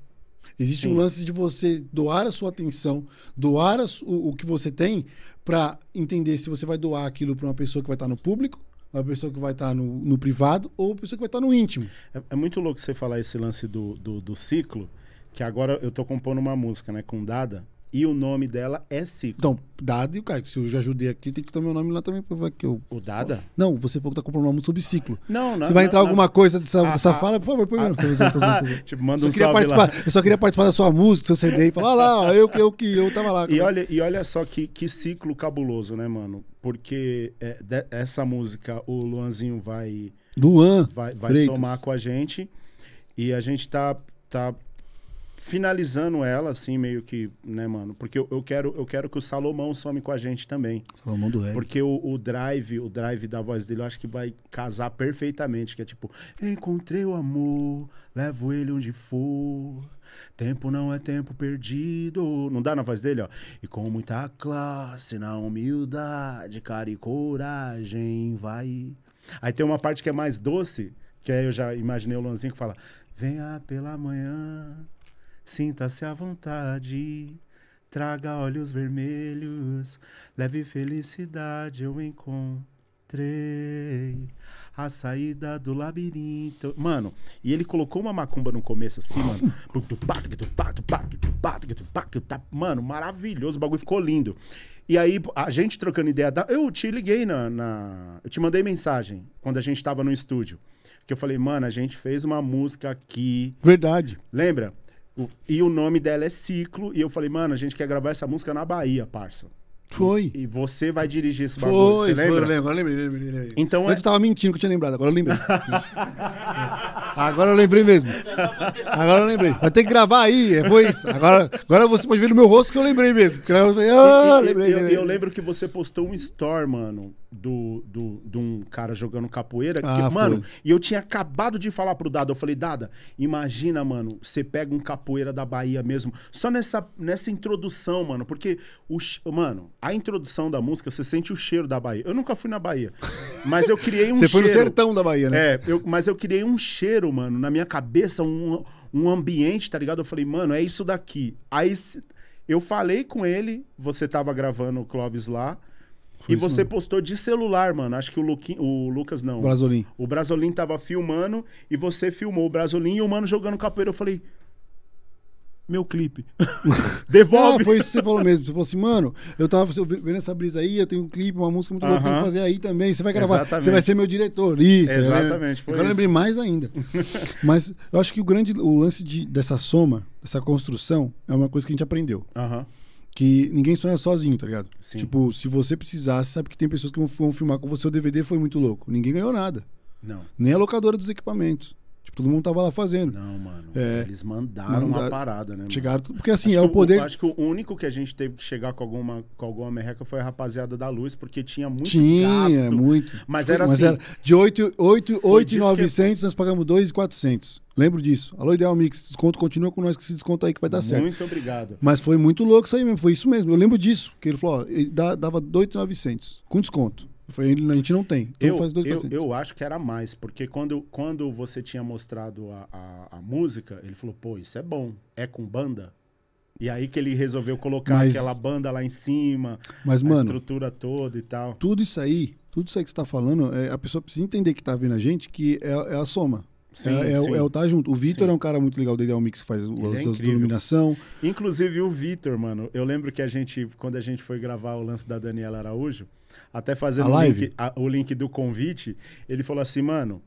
Existe Sim. um lance de você doar a sua atenção, doar a, o, o que você tem para entender se você vai doar aquilo para uma pessoa que vai estar tá no público a pessoa que vai estar tá no, no privado ou a pessoa que vai estar tá no íntimo. É, é muito louco você falar esse lance do, do, do, ciclo, que agora eu tô compondo uma música, né, com Dada, e o nome dela é Cico. Então, Dada e o Caio. Se eu já ajudei aqui, tem que tomar o nome lá também. que eu... O Dada? Não, você falou que tá comprando um nome sobre ciclo. Não, não. Se vai não, entrar não, alguma não. coisa dessa, ah, dessa ah, fala, por favor, põe ah, nome. *laughs* tipo, manda um salve lá. Eu só queria participar da sua música, do seu CD, e falar lá, ó, eu que eu, que eu, eu tava lá. E olha, e olha só que, que ciclo cabuloso, né, mano? Porque é, de, essa música, o Luanzinho vai... Luan Vai, vai somar com a gente. E a gente tá, tá finalizando ela, assim, meio que, né, mano? Porque eu, eu, quero, eu quero que o Salomão some com a gente também. Salomão do Eric. Porque o, o, drive, o drive da voz dele, eu acho que vai casar perfeitamente. Que é tipo, encontrei o amor, levo ele onde for. Tempo não é tempo perdido. Não dá na voz dele, ó. E com muita classe, na humildade, cara e coragem, vai. Aí tem uma parte que é mais doce, que aí eu já imaginei o Lonzinho que fala: Venha pela manhã, Sinta-se à vontade, traga olhos vermelhos, leve felicidade eu encontrei a saída do labirinto. Mano, e ele colocou uma macumba no começo assim, mano. Mano, maravilhoso, o bagulho ficou lindo. E aí, a gente trocando ideia, da... eu te liguei na, na, Eu te mandei mensagem quando a gente tava no estúdio. Que eu falei, mano, a gente fez uma música aqui. Verdade. Lembra? e o nome dela é Ciclo. E eu falei, mano, a gente quer gravar essa música na Bahia, parça. Foi. E, e você vai dirigir esse bagulho, foi, você lembra? Foi, lembro, agora lembrei, lembrei, lembrei. Então Antes é... eu tava mentindo que eu tinha lembrado, agora eu lembrei. *laughs* agora eu lembrei mesmo. Agora eu lembrei. Vai ter que gravar aí, é, foi isso. Agora, agora você pode ver no meu rosto que eu lembrei mesmo. Porque eu, falei, ah, lembrei, lembrei. Eu, eu, lembro que você postou um story, mano, do, do, de um cara jogando capoeira. Ah, que, mano, e eu tinha acabado de falar pro Dada. Eu falei, Dada, imagina, mano, você pega um capoeira da Bahia mesmo. Só nessa, nessa introdução, mano. Porque, o, mano, a introdução da música, você sente o cheiro da Bahia. Eu nunca fui na Bahia, mas eu criei um cheiro. *laughs* Você foi no sertão da Bahia, né? É, eu, mas eu criei um cheiro, mano, na minha cabeça, um, um ambiente, tá ligado? Eu falei, mano, é isso daqui. Aí eu falei com ele, você tava gravando o Clóvis lá. Foi e você mesmo. postou de celular, mano. Acho que o, Luquim, o Lucas não. O Brasolim. O Brasolim tava filmando e você filmou o Brasolim e o mano jogando capoeira. Eu falei, meu clipe. *laughs* Devolve. Não, foi isso que você falou mesmo. Você falou assim, mano, eu tava vendo essa brisa aí, eu tenho um clipe, uma música muito louca, uh -huh. tem que fazer aí também. Você vai gravar, Exatamente. você vai ser meu diretor. Isso. Né? Exatamente. eu lembrei mais ainda. *laughs* Mas eu acho que o grande o lance de, dessa soma, dessa construção, é uma coisa que a gente aprendeu. Aham. Uh -huh que ninguém sonha sozinho, tá ligado? Sim. Tipo, se você precisasse, sabe que tem pessoas que vão, vão filmar com você. O DVD foi muito louco. Ninguém ganhou nada. Não. Nem a locadora dos equipamentos. Tipo, todo mundo tava lá fazendo. Não, mano. É, eles mandaram, mandaram, uma parada, né? Chegaram Porque assim, acho é o poder. acho que o único que a gente teve que chegar com alguma, com alguma merreca foi a rapaziada da luz, porque tinha muito. Tinha, gasto, muito. Mas era mas assim. Era de 8,900, que... nós pagamos 2,400. Lembro disso. Alô, Ideal Mix. Desconto continua com nós, que esse desconto aí que vai dar muito certo. Muito obrigado. Mas foi muito louco isso aí mesmo. Foi isso mesmo. Eu lembro disso. Que ele falou, ó, dava 2,900 com desconto. Foi, a gente não tem. Então eu, faz Eu, eu acho que era mais, porque quando, quando você tinha mostrado a, a, a, música, ele falou, pô, isso é bom. É com banda? E aí que ele resolveu colocar mas, aquela banda lá em cima, mas, a mano, estrutura toda e tal. Tudo isso aí, tudo isso aí que você tá falando, é, a pessoa precisa entender que tá vindo a gente, que é, é a soma. Sim, é, é, sim. é, o tá junto. O Vitor é um cara muito legal dele, é o Mix que faz é as é iluminação. Inclusive o Vitor, mano. Eu lembro que a gente, quando a gente foi gravar o lance da Daniela Araújo, até fazendo o link, a, o link do convite, ele falou assim, mano,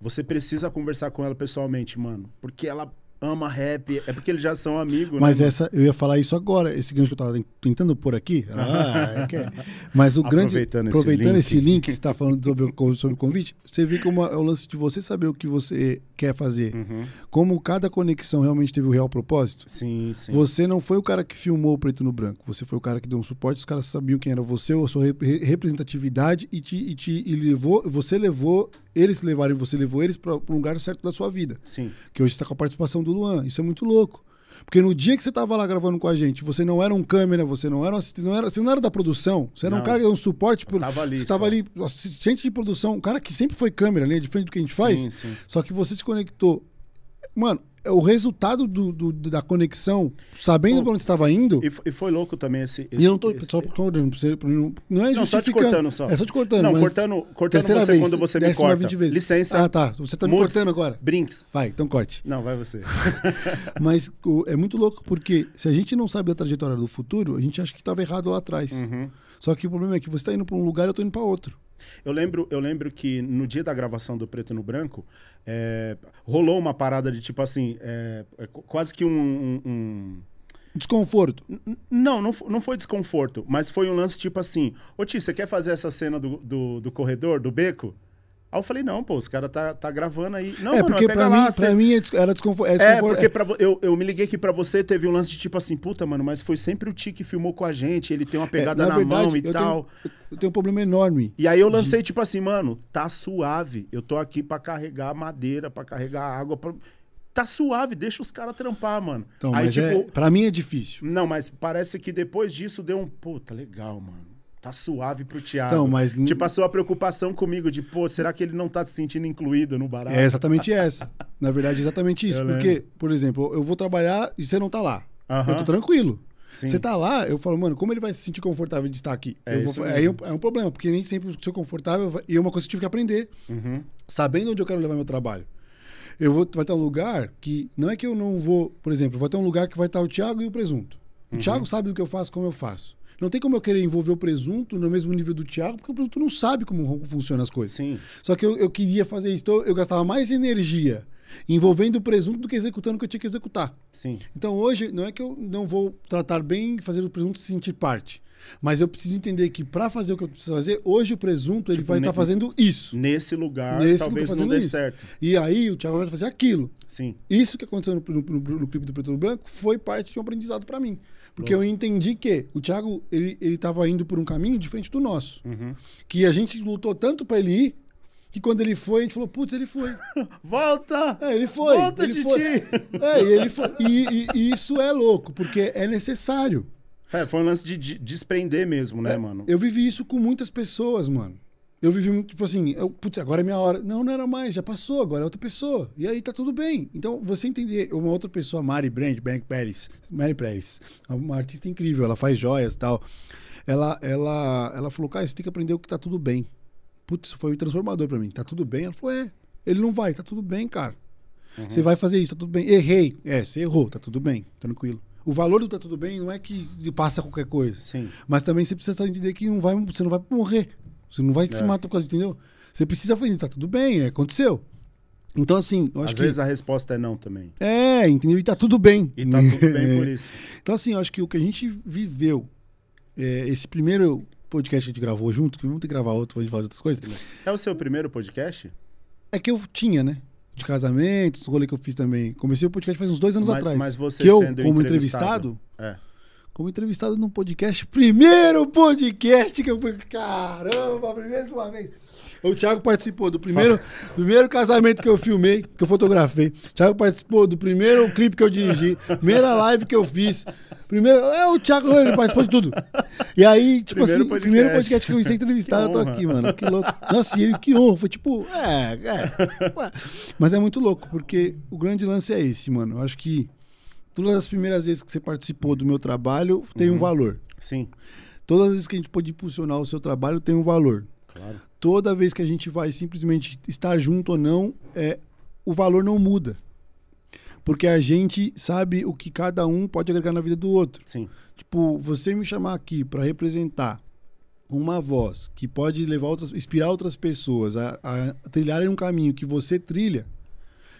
você precisa conversar com ela pessoalmente, mano, porque ela ama rap, é porque eles já são amigos. Mas né, essa, mano? eu ia falar isso agora, esse gancho que eu tava tentando pôr aqui. *laughs* Ah, é que é. Mas o grande. aproveitando esse link, que você tá falando sobre o, sobre o convite, você vê como é o lance de você saber o que você quer fazer. Uhum. Como cada conexão realmente teve o um real propósito. Sim, sim. Você não foi o cara que filmou o preto no branco, você foi o cara que deu um suporte, os caras sabiam quem era você, a sua representatividade e te, e te e levou, você levou eles levaram você, levou eles para um lugar certo da sua vida. Sim. Que hoje está com a participação do Luan. Isso é muito louco. Porque no dia que você estava lá gravando com a gente, você não era um câmera, você não era um assistente, não era, você não era da produção, você era não, um cara que um suporte. Por, tava ali, você estava ali, assistente de produção, um cara que sempre foi câmera, né? Diferente do que a gente faz. Sim, sim. Só que você se conectou. Mano, é o resultado do, do, da conexão, sabendo para onde estava indo. E, e, foi louco também esse. esse e eu não tô só concordando, não, é não, só te cortando só. É só te cortando. Não, cortando, cortando você vez, quando você me corta. Licença. Ah, tá. Você tá me cortando agora. Brinks. Vai, então corte. Não, vai você. *laughs* Mas o, é muito louco porque se a gente não sabe a trajetória do futuro, a gente acha que estava errado lá atrás. Uhum. Só que o problema é que você está indo para um lugar e eu estou indo para outro. Eu lembro, eu lembro que no dia da gravação do Preto no Branco, é, rolou uma parada de tipo assim, é, é quase que um, um, um... Desconforto. N não, não, não foi desconforto, mas foi um lance tipo assim: Ô Ti, você quer fazer essa cena do, do, do corredor, do beco? Aí eu falei, não, pô, os caras tá, tá gravando aí. Não, é, mano, porque pra mim, lá, pra mim é era desconforto. É, é porque é. Pra, eu, eu me liguei que pra você teve um lance de tipo assim, puta, mano, mas foi sempre o Ti que filmou com a gente, ele tem uma é, pegada é, na, na verdade, mão e eu tal. Tenho, eu tenho um problema enorme. E aí eu lancei, de... tipo assim, mano, tá suave. Eu tô aqui pra carregar madeira, pra carregar água. Pra... Tá suave, deixa os caras trampar, mano. Então, aí, mas tipo, é, pra mim é difícil. Não, mas parece que depois disso deu um, puta, legal, mano tá suave pro Thiago. Então, mas... Te tipo, passou a preocupação comigo de, pô, será que ele não tá se sentindo incluído no barato? É exatamente essa. Na verdade, é exatamente isso. Eu porque, lembro. por exemplo, eu vou trabalhar e você não tá lá. Eu tô tranquilo. Sim. Você tá lá, eu falo, mano, como ele vai se sentir confortável de estar aqui? É, vou, é, um problema, porque nem sempre sou confortável. E é uma coisa que eu tive que aprender, uhum. sabendo onde eu quero levar meu trabalho. Eu vou, vai ter um lugar que não é que eu não vou, por exemplo, vai ter um lugar que vai estar o Thiago e o presunto. O uhum. Thiago sabe do que eu faço, como eu faço. Não tem como eu querer envolver o presunto no mesmo nível do Thiago, porque o presunto não sabe como funcionam as coisas. Sim. Só que eu, eu queria fazer isso. Então eu gastava mais energia envolvendo o presunto do que executando o que eu tinha que executar. Sim. Então hoje não é que eu não vou tratar bem fazer o presunto se sentir parte, mas eu preciso entender que para fazer o que eu preciso fazer, hoje o presunto ele tipo, vai estar tá fazendo isso. Nesse lugar, nesse talvez lugar, tá não dê isso. certo. E aí o Thiago vai fazer aquilo. Sim. Isso que aconteceu no, no, no, no clipe do Preto do Branco foi parte de um aprendizado para mim. Porque eu entendi que o Thiago, ele, ele tava indo por um caminho diferente do nosso. Uhum. Que a gente lutou tanto para ele ir, que quando ele foi, a gente falou, putz, ele foi. *laughs* Volta! É, ele foi. Volta, ele Titi! Foi. É, ele foi. E, e, e isso é louco, porque é necessário. É, foi um lance de, de desprender mesmo, né, é, mano? Eu vivi isso com muitas pessoas, mano. Eu vivi muito, tipo assim, eu, putz, agora é minha hora. Não, não era mais, já passou, agora é outra pessoa. E aí tá tudo bem. Então, você entender uma outra pessoa, Mari Brand, Bank Pérez, Mary Pérez, uma artista incrível, ela faz joias e tal. Ela, ela, ela falou, cara, você tem que aprender o que tá tudo bem. Putz, foi um transformador para mim. Tá tudo bem? Ela falou, é. Ele não vai, tá tudo bem, cara. Uhum. Você vai fazer isso, tá tudo bem. Errei. É, você errou, tá tudo bem, tranquilo. O valor do tá tudo bem não é que passa qualquer coisa. Sim. Mas também você precisa entender que não vai, você não vai morrer. Você não vai é. se matar por causa, entendeu? Você precisa fazer, tá tudo bem, é, aconteceu. Então, assim, eu acho Às que... vezes a resposta é não também. É, entendeu? E tá tudo bem. E tá tudo bem *laughs* por isso. Então, assim, eu acho que o que a gente viveu, é, esse primeiro podcast que a gente gravou junto, que vamos ter que gravar outro pra gente falar outras coisas. É o seu primeiro podcast? É que eu tinha, né? De casamentos, rolê que eu fiz também. Comecei o podcast faz uns dois anos mas, atrás. Mas você que eu, como entrevistado, entrevistado é como entrevistado num podcast. Primeiro podcast que eu fui. Caramba, primeira uma vez. O Thiago participou do primeiro, do primeiro casamento que eu filmei, que eu fotografei. O Thiago participou do primeiro clipe que eu dirigi, primeira live que eu fiz. Primeiro, é o Thiago, ele participou de tudo. E aí, tipo primeiro assim, podcast. primeiro podcast que eu ia entrevistado, eu tô aqui, mano. Que louco. Nossa, e ele, que honra. Foi tipo, é, é. *laughs* Mas é muito louco, porque o grande lance é esse, mano. Eu acho que todas as primeiras vezes que você participou do meu trabalho tem uhum. um valor. Sim. Todas as vezes que a gente pode impulsionar o seu trabalho tem um valor. Claro. Toda vez que a gente vai simplesmente estar junto ou não, é, o valor não muda. Porque a gente sabe o que cada um pode agregar na vida do outro. Sim. Tipo, você me chamar aqui para representar uma voz que pode levar outras, inspirar outras pessoas a, a trilharem um caminho que você trilha,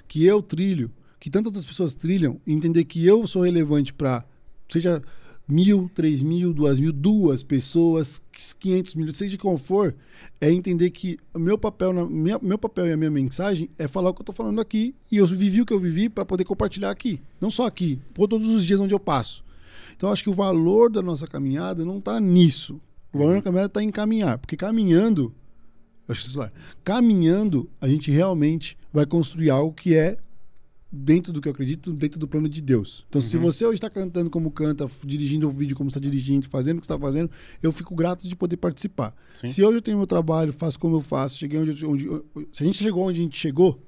que eu trilho, que tantas outras pessoas trilham, entender que eu sou relevante para, seja mil, três mil, duas mil, duas pessoas, quinhentos mil, seja como for, é entender que meu papel, na, minha, meu papel e a minha mensagem é falar o que eu estou falando aqui e eu vivi o que eu vivi para poder compartilhar aqui, não só aqui, por todos os dias onde eu passo. Então acho que o valor da nossa caminhada não está nisso. O valor da caminhada está em caminhar, porque caminhando, acho que é caminhando a gente realmente vai construir algo que é dentro do que eu acredito, dentro do plano de Deus. Então, uhum. se você hoje está cantando como canta, dirigindo o vídeo como está dirigindo, fazendo o que está fazendo, eu fico grato de poder participar. Sim. Se hoje eu tenho meu trabalho, faço como eu faço, cheguei onde, onde, se a gente chegou onde a gente chegou,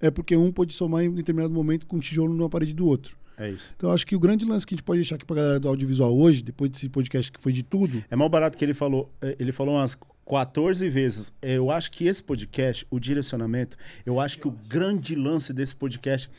é porque um pode somar em determinado momento com um tijolo numa parede do outro. É isso. Então, acho que o grande lance que a gente pode deixar aqui para a galera do audiovisual hoje, depois desse podcast que foi de tudo. É mal barato que ele falou. É, ele falou umas 14 vezes. Eu acho que esse podcast, o direcionamento, eu acho que o grande lance desse podcast.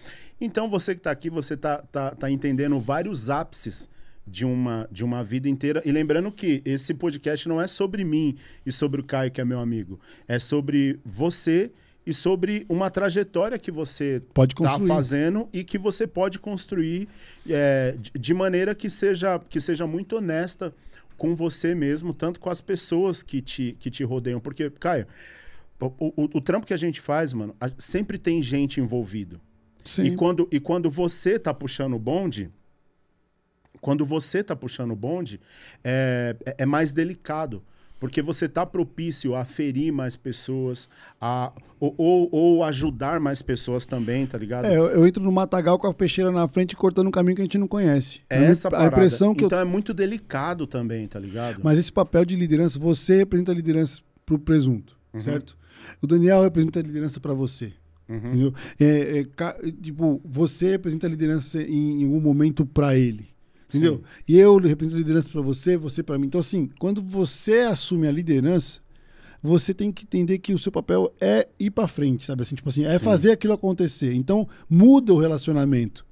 Então, você que está aqui, você está tá, tá entendendo vários ápices de uma, de uma vida inteira. E lembrando que esse podcast não é sobre mim e sobre o Caio, que é meu amigo. É sobre você e sobre uma trajetória que você está fazendo e que você pode construir é, de maneira que seja, que seja muito honesta com você mesmo, tanto com as pessoas que te, que te rodeiam. Porque, Caio, o, o, o trampo que a gente faz, mano, a, sempre tem gente envolvido. Sim. E quando, e quando você tá puxando o bonde, quando você tá puxando o bonde, é, é, é mais delicado. Porque você está propício a ferir mais pessoas, a, ou, ou, ou, ajudar mais pessoas também, tá ligado? É, eu, eu, entro no matagal com a peixeira na frente cortando um caminho que a gente não conhece. É essa a, pressão impressão que Então eu... é muito delicado também, tá ligado? Mas esse papel de liderança, você representa a liderança para o presunto, uhum. certo? O Daniel representa a liderança para você. Uhum. É, é, tipo, você representa a liderança em, em um momento para ele. Entendeu? Sim. E eu represento a liderança para você, você para mim. Então, assim, quando você assume a liderança, você tem que entender que o seu papel é ir para frente, sabe? Assim, tipo assim, é Sim. fazer aquilo acontecer. Então, muda o relacionamento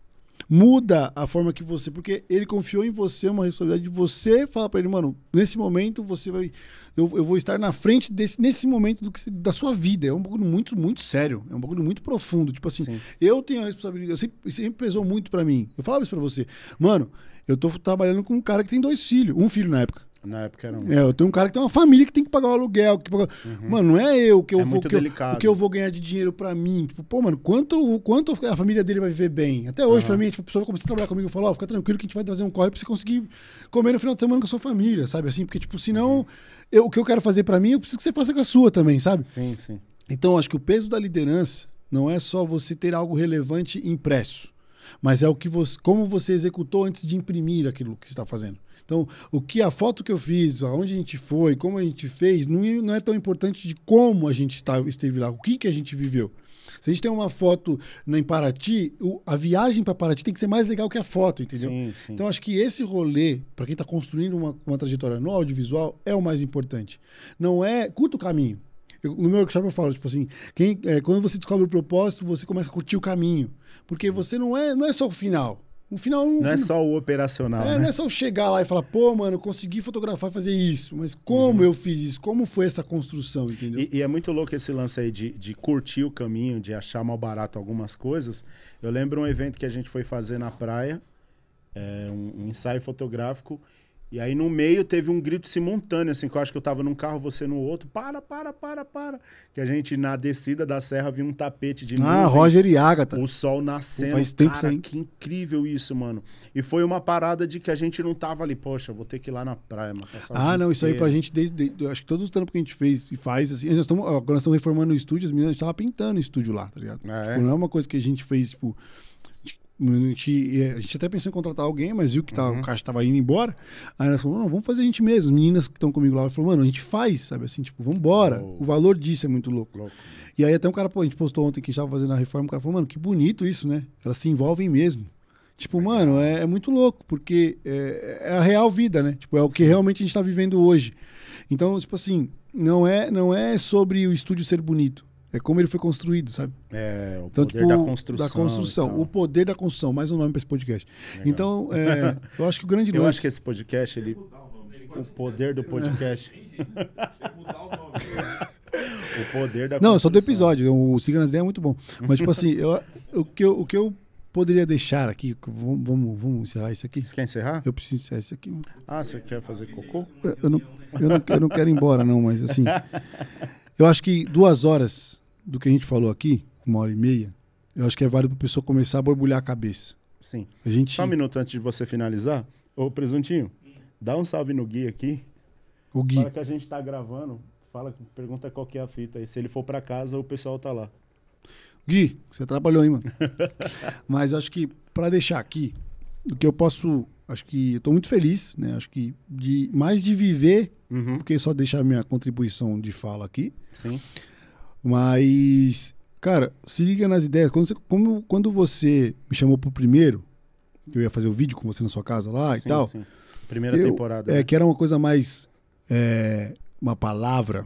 muda a forma que você. Porque ele confiou em você uma responsabilidade de você falar para ele, mano, nesse momento você vai. Eu, eu vou estar na frente desse, nesse momento do que, da sua vida. É um bagulho muito, muito sério. É um bagulho muito profundo. Tipo assim, Sim. eu tenho a responsabilidade. Eu sempre, sempre pesou muito para mim. Eu falava isso para você. Mano, eu tô trabalhando com um cara que tem dois filhos. Um filho na época. Na época era um... É, eu tenho um cara que tem uma família que tem que pagar o aluguel. Que uhum. Mano, não é eu que eu é vou. Que eu, que eu, vou ganhar de dinheiro pra mim. Tipo, pô, mano, quanto, quanto a família dele vai viver bem? Até hoje, uhum. pra mim, tipo, a pessoa começou a trabalhar comigo e falou, ó, oh, fica tranquilo que a gente vai fazer um corre pra você conseguir comer no final de semana com a sua família, sabe? Assim, porque, tipo, senão uhum. eu, o que eu quero fazer pra mim, eu preciso que você faça com a sua também, sabe? Sim, sim. Então, acho que o peso da liderança não é só você ter algo relevante impresso mas é o que você, como você executou antes de imprimir aquilo que está fazendo. Então, o que a foto que eu fiz, aonde a gente foi, como a gente fez, não, não é tão importante de como a gente está, esteve lá, o que, que a gente viveu. Se a gente tem uma foto em Paraty, a viagem para Paraty tem que ser mais legal que a foto, entendeu? Sim, sim. Então acho que esse rolê, para quem está construindo uma, uma trajetória no audiovisual, é o mais importante. Não é. curto o caminho no meu workshop eu falo, tipo assim, quem, é, quando você descobre o propósito, você começa a curtir o caminho. Porque uhum. você não é, não é só o final. O final não, não é só o operacional. É, né? Não é só chegar lá e falar, pô, mano, consegui fotografar e fazer isso. Mas como uhum. eu fiz isso? Como foi essa construção, entendeu? E, e é muito louco esse lance aí de, de curtir o caminho, de achar mal barato algumas coisas. Eu lembro um evento que a gente foi fazer na praia, é, um, um ensaio fotográfico, e aí no meio teve um grito simultâneo, assim, que eu acho que eu tava num carro, você no outro. Para, para, para, para. Que a gente, na descida da serra, viu um tapete de ah, nuvem. Ah, Roger e Agatha. O sol nascendo. faz tempo Cara, sem. que incrível isso, mano. E foi uma parada de que a gente não tava ali, poxa, vou ter que ir lá na praia, mano. Ah, não, isso aí pra gente, desde, desde, acho que todos os trampos que a gente fez e faz, assim, nós estamos, agora nós estamos reformando o estúdio, as meninas estavam pintando o estúdio lá, tá ligado? Ah, tipo, é? Não é uma coisa que a gente fez, tipo a gente, a gente até pensou em contratar alguém, mas viu que tá, uhum. o caixa estava indo embora. Aí ela falou: não, vamos fazer a gente mesmo. As meninas que estão comigo lá falaram: mano, a gente faz, sabe assim, tipo, vamos embora. O valor disso é muito louco. louco. E aí até um cara, pô, a gente postou ontem que estava fazendo a reforma, o cara falou: mano, que bonito isso, né? Elas se envolvem mesmo. Tipo, é mano, é, é, muito louco, porque é, é, a real vida, né? Tipo, é o que realmente a gente está vivendo hoje. Então, tipo assim, não é, não é sobre o estúdio ser bonito. É como ele foi construído, sabe? É, o então, poder tipo, da construção. Da construção. O poder da construção, mais um nome para esse podcast. Legal. Então, é, *laughs* eu acho que o grande lance... Eu acho que esse podcast, ele... O poder do podcast. Né? *laughs* o poder da Não, só do episódio. O Ciganas Day é muito bom. Mas, tipo assim, eu, o, que eu, o que eu poderia deixar aqui. Vamos, vamos, vamos, encerrar isso aqui. Você quer encerrar? Eu preciso encerrar isso aqui. Ah, você quer fazer cocô? Eu, eu, não, eu, não, eu não quero ir embora, não, mas assim. *laughs* Eu acho que duas horas do que a gente falou aqui, uma hora e meia, eu acho que é válido para a pessoa começar a borbulhar a cabeça. Sim. A gente... Só um minuto antes de você finalizar. Ô, Presuntinho, dá um salve no Gui aqui. O Gui. Fala que a gente está gravando. Fala, pergunta qual que é a fita. E se ele for para casa, o pessoal tá lá. Gui, você trabalhou aí, mano. *laughs* Mas acho que para deixar aqui, o que eu posso acho que eu estou muito feliz, né? Acho que de mais de viver, uhum. porque só deixar minha contribuição de fala aqui. Sim. Mas, cara, se liga nas ideias. Quando você, como, quando você me chamou pro primeiro, que eu ia fazer o vídeo com você na sua casa lá sim, e tal. Sim. Primeira eu, temporada. É, né? que era uma coisa mais. É, uma palavra.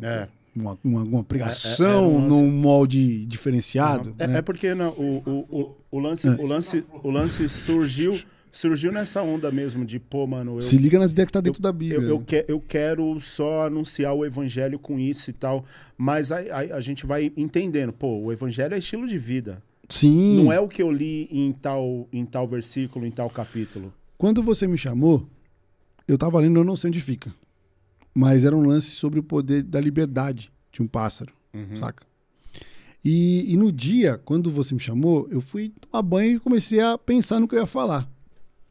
É. Uma, uma, uma é, é, é, pregação é, é, num molde diferenciado. Né? É, porque não, o, o, o, o, lance, o, lance, o lance surgiu surgiu nessa onda mesmo de, pô, mano. Eu, Se liga nas ideias que tá dentro eu, da Bíblia. Eu, eu, né? que, eu, quero só anunciar o evangelho com isso e tal. Mas a, a, a gente vai entendendo, pô, o evangelho é estilo de vida. Sim. Não é o que eu li em tal, em tal versículo, em tal capítulo. Quando você me chamou, eu tava lendo, eu não sei onde fica. Mas era um lance sobre o poder da liberdade de um pássaro, uhum. saca? E, e, no dia, quando você me chamou, eu fui tomar banho e comecei a pensar no que eu ia falar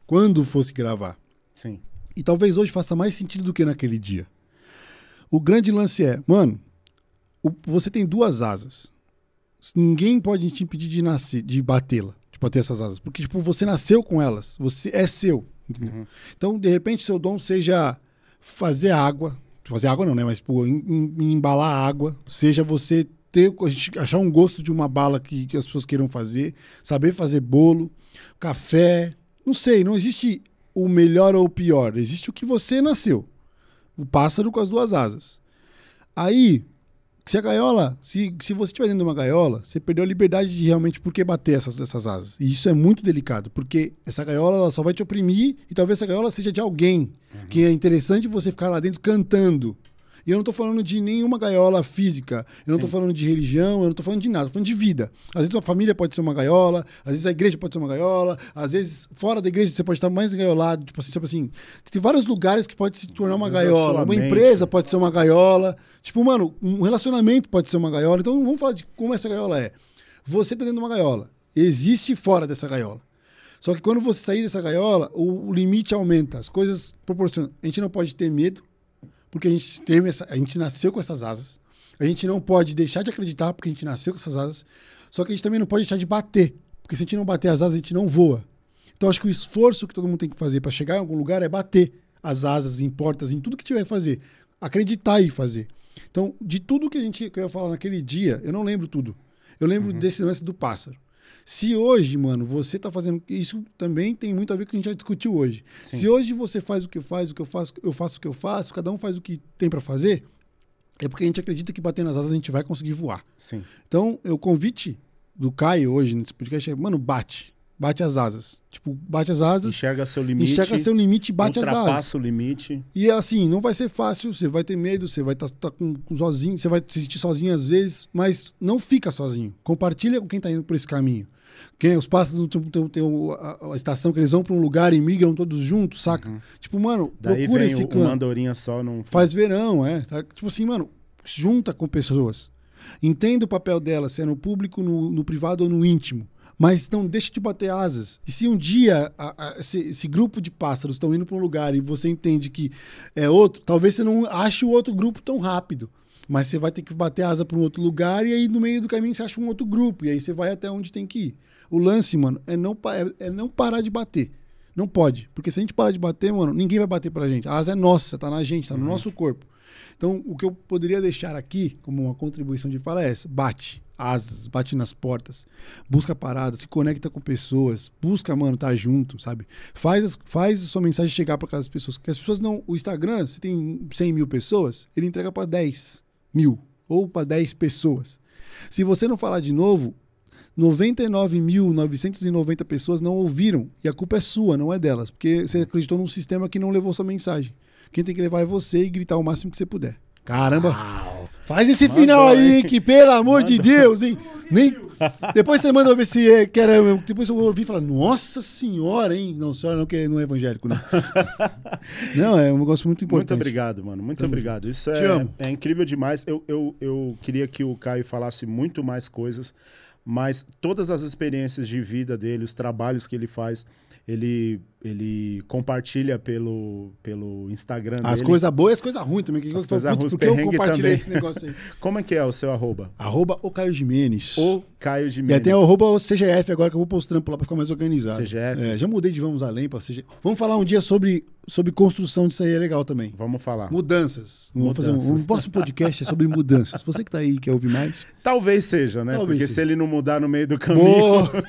quando fosse gravar. Sim. E talvez hoje faça mais sentido do que naquele dia. O grande lance é, mano, o, você tem duas asas. Ninguém pode te impedir de nascer, de batê-la, de bater essas asas. Porque, tipo, você nasceu com elas. Você é seu. Uhum. Então, de repente, seu dom seja fazer água. Fazer água não, né? Mas, pô, em, em, embalar água. Seja você ter, achar um gosto de uma bala que, que as pessoas queiram fazer. Saber fazer bolo, café, não sei, não existe o melhor ou o pior. Existe o que você nasceu. O pássaro com as duas asas. Aí, se a gaiola, se, se você estiver dentro de uma gaiola, você perdeu a liberdade de realmente por que bater essas, essas asas. E isso é muito delicado, porque essa gaiola ela só vai te oprimir e talvez essa gaiola seja de alguém. Uhum. Que é interessante você ficar lá dentro cantando. E eu não estou falando de nenhuma gaiola física. Eu não estou falando de religião, eu não estou falando de nada. Estou falando de vida. Às vezes uma família pode ser uma gaiola, às vezes a igreja pode ser uma gaiola, às vezes fora da igreja você pode estar mais engaiolado. Tipo assim, tipo assim tem vários lugares que pode se tornar uma gaiola. Uma empresa pode ser uma gaiola. Tipo, mano, um relacionamento pode ser uma gaiola. Então vamos falar de como essa gaiola é. Você tá dentro de uma gaiola. Existe fora dessa gaiola. Só que quando você sair dessa gaiola, o limite aumenta, as coisas proporcionam. A gente não pode ter medo, porque a gente teve essa, a gente nasceu com essas asas. A gente não pode deixar de acreditar porque a gente nasceu com essas asas. Só que a gente também não pode deixar de bater, porque se a gente não bater as asas, a gente não voa. Então acho que o esforço que todo mundo tem que fazer para chegar em algum lugar é bater as asas em portas, em tudo que tiver que fazer, acreditar e fazer. Então, de tudo que a gente que eu ia falar naquele dia, eu não lembro tudo. Eu lembro uhum. desse lance do pássaro. Se hoje, mano, você tá fazendo. Isso também tem muito a ver com o que a gente já discutiu hoje. Sim. Se hoje você faz o que faz, o que eu faço, eu faço o que eu faço, cada um faz o que tem para fazer, é porque a gente acredita que batendo as asas a gente vai conseguir voar. Sim. Então, o convite do Caio hoje nesse podcast é, mano, bate bate as asas. Tipo, bate as asas. Enxerga seu limite. Enxerga seu limite e bate as asas. Ultrapassa o limite. E assim, não vai ser fácil, você vai ter medo, você vai estar tá, tá com, com, sozinho, você vai se sentir sozinho às vezes, mas não fica sozinho. Compartilha com quem está indo por esse caminho. Quem, os passos tem, tem, tem a, a, estação que eles vão para um lugar e migram todos juntos, saca? Uhum. Tipo, mano, Daí procura vem esse o, clã. mandorinha só não. Faz verão, é. Tá? Tipo assim, mano, junta com pessoas. Entenda o papel dela, se é no público, no, no privado ou no íntimo mas não deixe de bater asas. E se um dia a, a, esse, esse, grupo de pássaros estão indo para um lugar e você entende que é outro, talvez você não ache o outro grupo tão rápido. Mas você vai ter que bater asa para um outro lugar e aí no meio do caminho você acha um outro grupo. E aí você vai até onde tem que ir. O lance, mano, é não, é, é não parar de bater. Não pode. Porque se a gente parar de bater, mano, ninguém vai bater pra gente. A asa é nossa, tá na gente, tá no uhum. nosso corpo. Então, o que eu poderia deixar aqui como uma contribuição de fala é essa: bate asas, bate nas portas, busca parada, se conecta com pessoas, busca, mano, tá junto, sabe? Faz, as, faz a sua mensagem chegar para aquelas pessoas. Porque as pessoas não. O Instagram, se tem 100 mil pessoas, ele entrega para 10 mil ou para 10 pessoas. Se você não falar de novo, 99.990 pessoas não ouviram. E a culpa é sua, não é delas. Porque você acreditou num sistema que não levou sua mensagem. Quem tem que levar é você e gritar o máximo que você puder. Caramba! Uau. Faz esse Mandou, final aí, hein, que pelo amor Mandou. de Deus, hein? Nem... *laughs* Depois você manda ver se é, Depois eu ouvi e falar, nossa senhora, hein? Não, senhora não, que não é evangélico, não. *laughs* não, é um negócio muito importante. Muito obrigado, mano. Muito Tamo obrigado. Junto. Isso é, é, incrível demais. Eu, eu, eu queria que o Caio falasse muito mais coisas, mas todas as experiências de vida dele, os trabalhos que ele faz, ele ele compartilha pelo, pelo Instagram As coisas boas e as coisas ruins também. Que as coisas ruins, eu compartilhei também. esse negócio aí. *laughs* Como é que é o seu arroba? Arroba o Caio Jimenez. O Caio Jimenez. E até o arroba o CGF agora, que eu vou postando por lá pra ficar mais organizado. CGF. É, já mudei de Vamos Além pra CGF. Vamos falar um dia sobre, sobre construção disso aí, é legal também. Vamos falar. Mudanças. Vamos fazer um, um próximo podcast é sobre mudanças. Você que tá aí quer ouvir mais? Talvez seja, né? Talvez porque seja. se ele não mudar no meio do caminho... Boa.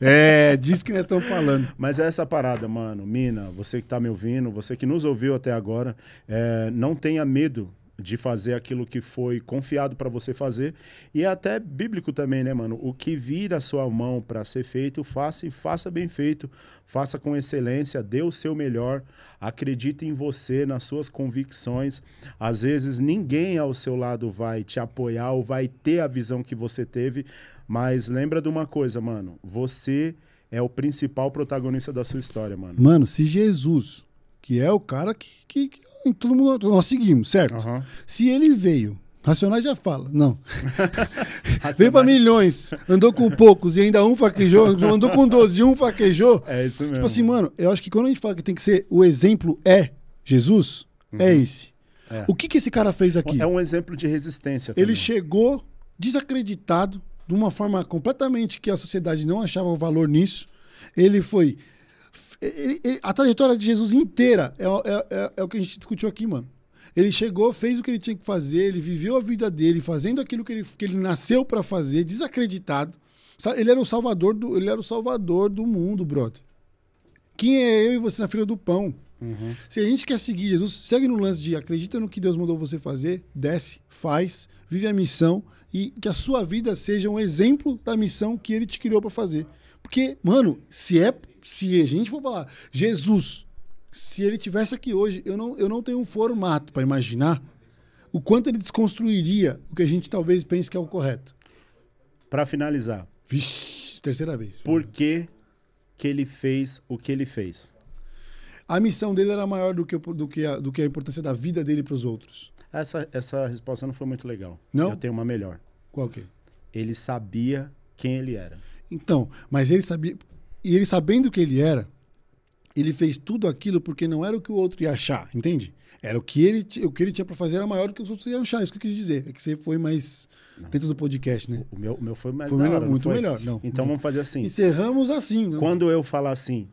É, disso que nós estamos falando. Mas é essa parada, mano mano, mina, você que está me ouvindo, você que nos ouviu até agora, é, não tenha medo de fazer aquilo que foi confiado para você fazer. E é até bíblico também, né, mano? O que vir à sua mão para ser feito, faça e faça bem feito, faça com excelência, dê o seu melhor, acredite em você, nas suas convicções. Às vezes ninguém ao seu lado vai te apoiar ou vai ter a visão que você teve, mas lembra de uma coisa, mano, você é o principal protagonista da sua história, mano. Mano, se Jesus, que é o cara que, que, que todo mundo nós seguimos, certo? Uhum. Se ele veio Racionais já fala, não. *laughs* Veio para milhões, andou com poucos e ainda um faquejou, andou com 12 e um faquejou. É isso mesmo. Tipo assim, mano, eu acho que quando a gente fala que tem que ser o exemplo é Jesus, é uhum. é esse. É. O que, que esse cara fez aqui? É um exemplo de resistência. Também. Ele chegou desacreditado, de uma forma completamente que a sociedade não achava valor nisso. Ele foi. Ele, ele, a trajetória de Jesus inteira é, é, é, é o que a gente discutiu aqui, mano. Ele chegou, fez o que ele tinha que fazer, ele viveu a vida dele, fazendo aquilo que ele, que ele nasceu para fazer, desacreditado. Ele era o salvador do, ele era o salvador do mundo, brother. Quem é eu e você na fila do pão? Uhum. Se a gente quer seguir Jesus, segue no lance de acredita no que Deus mandou você fazer, desce, faz, vive a missão e que a sua vida seja um exemplo da missão que ele te criou para fazer. Porque, mano, se é se a gente for falar, Jesus, se ele tivesse aqui hoje, eu não, eu não tenho um formato para imaginar o quanto ele desconstruiria o que a gente talvez pense que é o correto. Para finalizar. Vixe, terceira vez. Por que, que ele fez o que ele fez? A missão dele era maior do que, do que, a, do que a importância da vida dele para os outros. Essa, essa resposta não foi muito legal. Não? Eu tenho uma melhor. Qual que? É? Ele sabia quem ele era. Então, mas ele sabia. E ele sabendo que ele era, ele fez tudo aquilo porque não era o que o outro ia achar, entende? Era o que ele, o que ele tinha para fazer era maior do que os outros iam achar. Isso que eu quis dizer. É que você foi mais não. dentro do podcast, né? O meu, o meu foi mais. Foi melhor, hora, muito foi? melhor. Não, então não. vamos fazer assim. Encerramos assim. Não? Quando eu falar assim,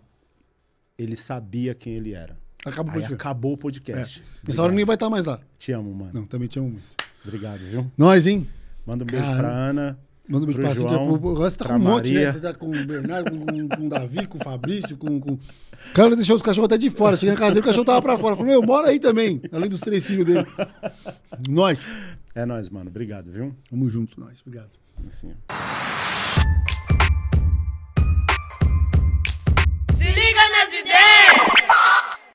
ele sabia quem ele era acabou o podcast. acabou o podcast. É. Nessa hora ninguém vai estar mais lá. Te amo, mano. Não, também te amo muito. Obrigado, viu? Nós, hein? Manda um beijo pra Ana. Manda um beijo pra Você tá com um Maria. monte, né? Você tá com o Bernardo, com, com, o Davi, com o Fabrício, com. com... O cara deixou os cachorros até de fora. Cheguei na casa dele, o cachorro tava pra fora. falou eu moro aí também, além dos três filhos dele. Nós. É nós, mano. Obrigado, viu? Tamo junto, nós. Obrigado. Assim.